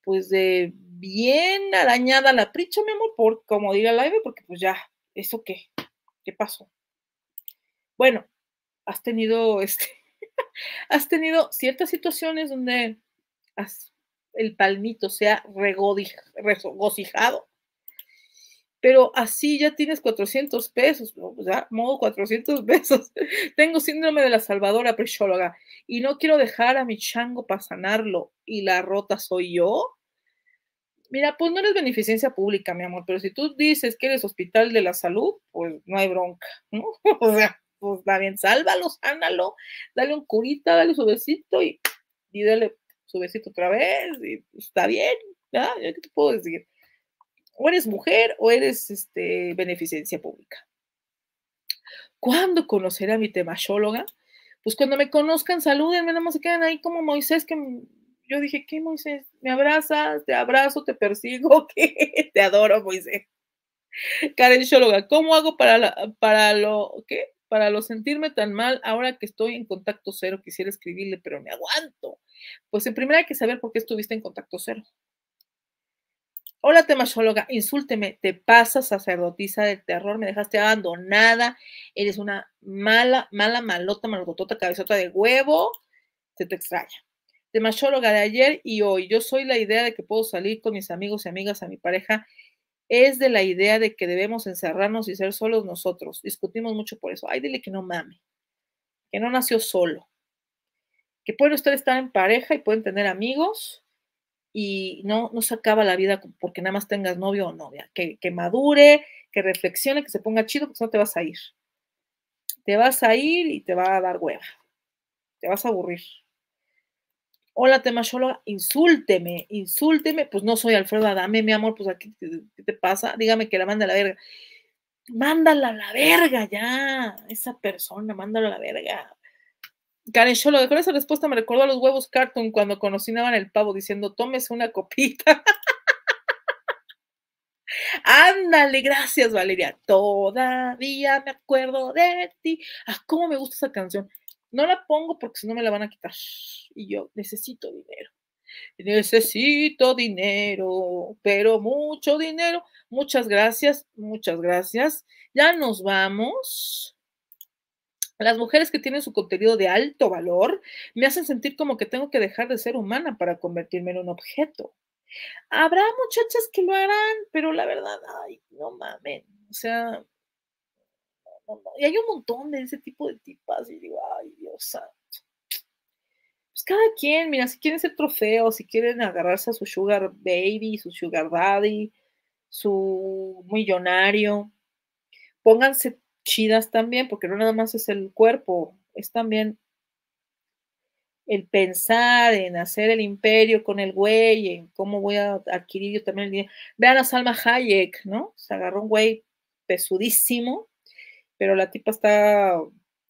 Pues de bien arañada la pricha, mi amor, por, como diga live, porque pues ya, ¿eso qué? ¿Qué pasó? Bueno, has tenido, este, [laughs] has tenido ciertas situaciones donde has el palmito sea regocijado. Pero así ya tienes 400 pesos, ¿no? ya modo 400 [laughs] pesos. Tengo síndrome de la salvadora precióloga y no quiero dejar a mi chango para sanarlo y la rota soy yo. Mira, pues no eres beneficencia pública, mi amor, pero si tú dices que eres hospital de la salud, pues no hay bronca, ¿no? [laughs] O sea, pues está bien, sálvalo, sánalo, dale un curita, dale su besito y, y dale tu besito otra vez, y pues, está bien, ¿no? ¿Qué te puedo decir? O eres mujer o eres este, beneficencia pública. ¿Cuándo conocer a mi temachóloga? Pues cuando me conozcan, salúdenme, nada más se quedan ahí como Moisés, que yo dije, ¿qué Moisés? ¿Me abrazas? ¿Te abrazo? ¿Te persigo? [laughs] ¿Qué? Te adoro, Moisés. Karen ¿cómo hago para, para lo qué? Para lo sentirme tan mal ahora que estoy en contacto cero, quisiera escribirle, pero me aguanto. Pues en primera hay que saber por qué estuviste en contacto cero. Hola, temachóloga, insúlteme, te pasa sacerdotisa del terror, me dejaste abandonada, eres una mala, mala, malota, malotota, cabezota de huevo, se te extraña. Temachóloga de ayer y hoy, yo soy la idea de que puedo salir con mis amigos y amigas, a mi pareja, es de la idea de que debemos encerrarnos y ser solos nosotros. Discutimos mucho por eso. Ay, dile que no mame, que no nació solo que pueden ustedes estar en pareja y pueden tener amigos y no, no se acaba la vida porque nada más tengas novio o novia, que, madure, que reflexione, que se ponga chido, pues no te vas a ir. Te vas a ir y te va a dar hueva, te vas a aburrir. Hola, temashóloga, insúlteme, insúlteme, pues no soy Alfredo Adame, mi amor, pues aquí, ¿qué te pasa? Dígame que la manda a la verga. Mándala a la verga ya, esa persona, mándala a la verga. Karen lo con esa respuesta me recordó a los huevos cartoon cuando conocinaban el pavo diciendo, tómese una copita. [laughs] Ándale, gracias Valeria. Todavía me acuerdo de ti. Ah, cómo me gusta esa canción. No la pongo porque si no me la van a quitar. Y yo necesito dinero. Necesito dinero, pero mucho dinero. Muchas gracias, muchas gracias. Ya nos vamos. Las mujeres que tienen su contenido de alto valor me hacen sentir como que tengo que dejar de ser humana para convertirme en un objeto. Habrá muchachas que lo harán, pero la verdad, ay, no mamen. O sea, y hay un montón de ese tipo de tipas y digo, ay, Dios santo. Pues cada quien, mira, si quieren ser trofeo, si quieren agarrarse a su sugar baby, su sugar daddy, su millonario, pónganse chidas también, porque no nada más es el cuerpo, es también el pensar en hacer el imperio con el güey, en cómo voy a adquirir yo también el dinero. Vean a Salma Hayek, ¿no? Se agarró un güey pesudísimo, pero la tipa está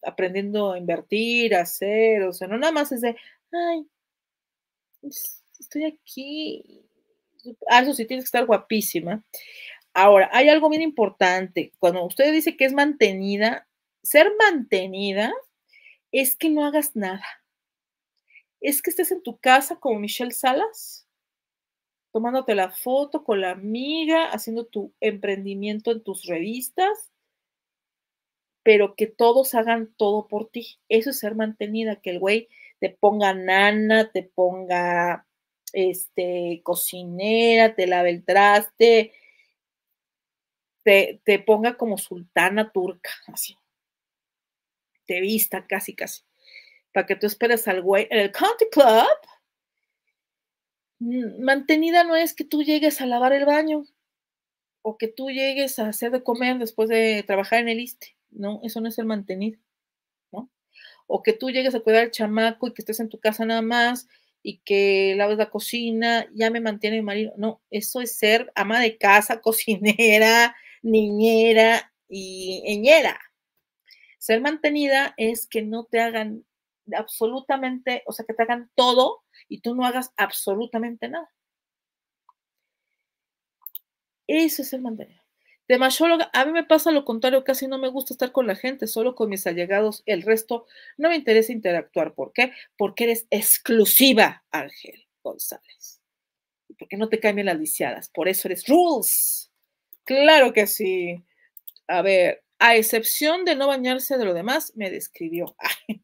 aprendiendo a invertir, a hacer, o sea, no nada más es de, ay, estoy aquí. Ah, eso sí, tienes que estar guapísima. Ahora, hay algo bien importante. Cuando usted dice que es mantenida, ser mantenida es que no hagas nada. Es que estés en tu casa como Michelle Salas, tomándote la foto con la amiga, haciendo tu emprendimiento en tus revistas, pero que todos hagan todo por ti. Eso es ser mantenida, que el güey te ponga nana, te ponga este cocinera, te lave el traste, te, ponga como sultana turca, así. Te vista casi, casi. Para que tú esperes al güey. En el Country Club, mm, mantenida no es que tú llegues a lavar el baño o que tú llegues a hacer de comer después de trabajar en el ISTE. No, eso no es el mantenido, ¿no? O que tú llegues a cuidar el chamaco y que estés en tu casa nada más y que laves la cocina, ya me mantiene mi marido. No, eso es ser ama de casa, [laughs] cocinera, niñera y ñera. Ser mantenida es que no te hagan absolutamente, o sea, que te hagan todo y tú no hagas absolutamente nada. Eso es ser mantenida. De a mí me pasa lo contrario, casi no me gusta estar con la gente, solo con mis allegados. El resto no me interesa interactuar. ¿Por qué? Porque eres exclusiva, Ángel González. Porque no te cambian las lisiadas? Por eso eres rules. Claro que sí. A ver, a excepción de no bañarse de lo demás, me describió. [laughs] Ay,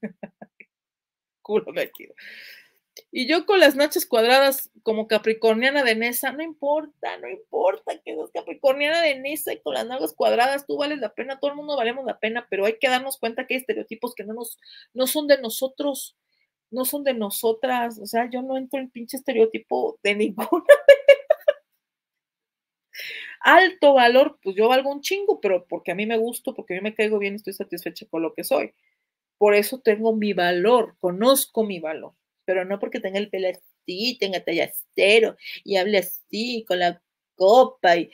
culo metido. Y yo con las noches cuadradas como capricorniana de Nesa, no importa, no importa que seas capricorniana de Nesa y con las nalgas cuadradas, tú vales la pena, todo el mundo valemos la pena, pero hay que darnos cuenta que hay estereotipos que no, nos, no son de nosotros, no son de nosotras, o sea, yo no entro en pinche estereotipo de ninguna [laughs] alto valor, pues yo valgo un chingo, pero porque a mí me gusto, porque yo me caigo bien, estoy satisfecha con lo que soy. Por eso tengo mi valor, conozco mi valor, pero no porque tenga el pelo así, tenga talla cero y hable así con la copa y eh,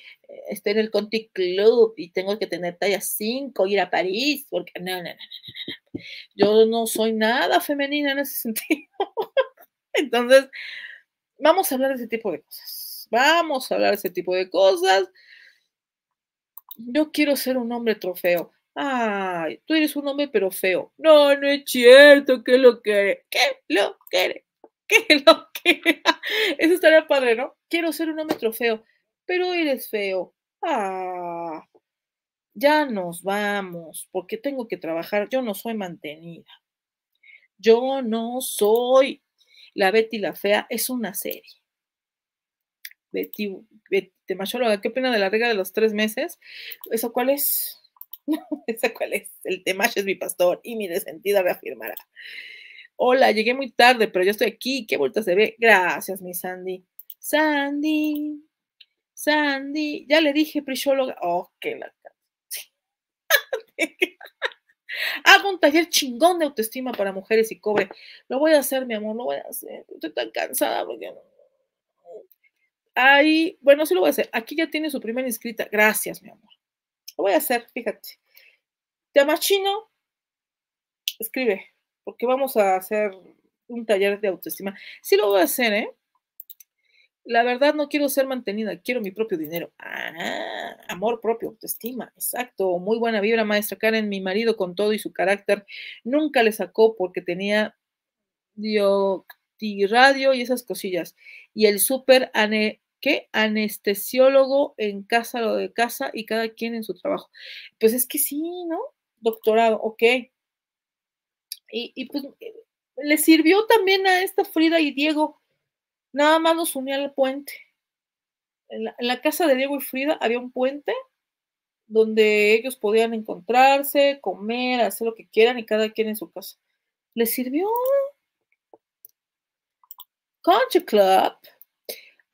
esté en el Conti Club y tengo que tener talla 5, ir a París, porque no, no, no, no. Yo no soy nada femenina en ese [laughs] sentido. Entonces, vamos a hablar de ese tipo de cosas vamos a hablar de ese tipo de cosas. Yo quiero ser un hombre trofeo. Ay, tú eres un hombre pero feo. No, no es cierto, que lo quiere. ¿Qué lo quiere? ¿Qué lo quiere? [laughs] [laughs] Eso estaría padre, ¿no? Quiero ser un hombre trofeo, pero eres feo. Ah, ya nos vamos, porque tengo que trabajar. Yo no soy mantenida. Yo no soy La Betty la Fea es una serie ti, qué pena de la regla de los tres meses. ¿Eso cuál es? [laughs] ¿Eso cuál es? El Temash es mi pastor y mi me reafirmará. Hola, llegué muy tarde, pero yo estoy aquí. ¿Qué vueltas se ve? Gracias, mi Sandy. Sandy, Sandy, ya le dije, Prisóloga. Oh, qué la. [laughs] Hago un taller chingón de autoestima para mujeres y cobre. Lo voy a hacer, mi amor, lo voy a hacer. Estoy tan cansada porque no Ahí, bueno, sí lo voy a hacer. Aquí ya tiene su primera inscrita. Gracias, mi amor. Lo voy a hacer, fíjate. Te Chino. escribe, porque vamos a hacer un taller de autoestima. Sí lo voy a hacer, ¿eh? La verdad no quiero ser mantenida, quiero mi propio dinero. Ah, amor propio, autoestima, exacto. Muy buena vibra, maestra Karen. Mi marido con todo y su carácter nunca le sacó porque tenía radio y esas cosillas. Y el súper ane ¿qué? Anestesiólogo en casa, lo de casa y cada quien en su trabajo. Pues es que sí, ¿no? Doctorado, ok. Y, pues eh, le sirvió también a esta Frida y Diego. Nada más nos unía al puente. En la, casa de Diego y Frida había un puente donde ellos podían encontrarse, comer, hacer lo que quieran y cada quien en su casa. Le sirvió? Country Club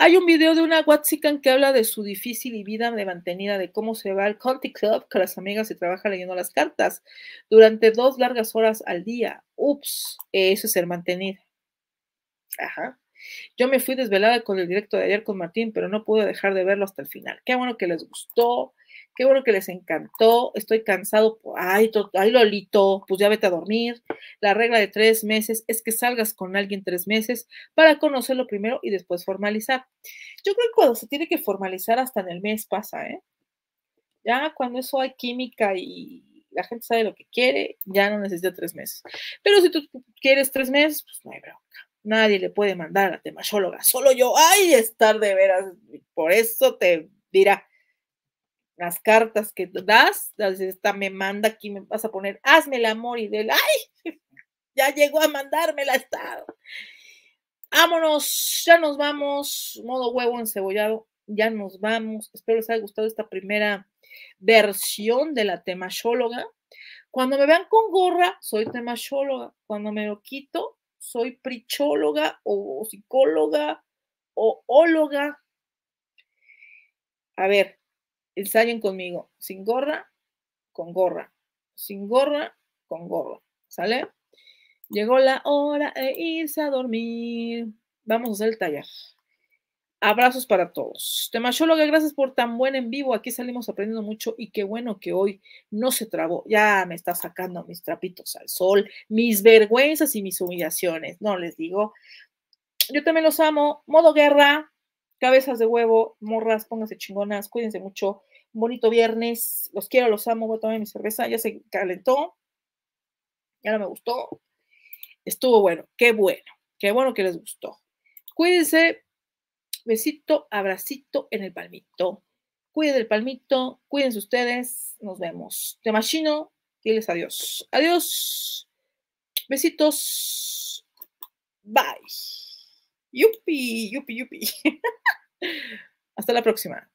hay un video de una Watsican que habla de su difícil y vida de mantenida, de cómo se va al county Club con las amigas y trabaja leyendo las cartas durante dos largas horas al día. Ups, eso es ser mantenida. Ajá. Yo me fui desvelada con el directo de ayer con Martín, pero no pude dejar de verlo hasta el final. Qué bueno que les gustó qué bueno que les encantó, estoy cansado, ay, ay Lolito, pues ya vete a dormir. La regla de tres meses es que salgas con alguien tres meses para conocerlo primero y después formalizar. Yo creo que cuando se tiene que formalizar hasta en el mes pasa, ¿eh? Ya cuando eso hay química y la gente sabe lo que quiere, ya no necesita tres meses. Pero si tú quieres tres meses, pues no hay bronca. Nadie le puede mandar a la temachóloga, solo yo. Ay, estar de veras, por eso te dirá las cartas que das, esta me manda aquí, me vas a poner, hazme el amor y del, ay, [laughs] ya llegó a mandármela, está. Vámonos, ya nos vamos, modo huevo encebollado, ya nos vamos. Espero les haya gustado esta primera versión de la temachóloga Cuando me vean con gorra, soy temachóloga, Cuando me lo quito, soy prichóloga o psicóloga o óloga. A ver, salen conmigo, sin gorra, con gorra, sin gorra, con gorra, ¿sale? Llegó la hora de irse a dormir. Vamos a hacer el taller. Abrazos para todos. que gracias por tan buen en vivo. Aquí salimos aprendiendo mucho y qué bueno que hoy no se trabó. Ya me está sacando mis trapitos al sol, mis vergüenzas y mis humillaciones. No les digo. Yo también los amo. Modo guerra cabezas de huevo, morras, pónganse chingonas, cuídense mucho. Bonito viernes, los quiero, los amo, voy a tomar mi cerveza, ya se calentó, ya no me gustó. Estuvo bueno, qué bueno, qué bueno que les gustó. Cuídense, besito, abracito en el palmito. Cuiden el palmito, cuídense ustedes, nos vemos. Te machino, diles adiós. Adiós. Besitos. Bye. Yupi, yupi, yupi. [laughs] Hasta la próxima.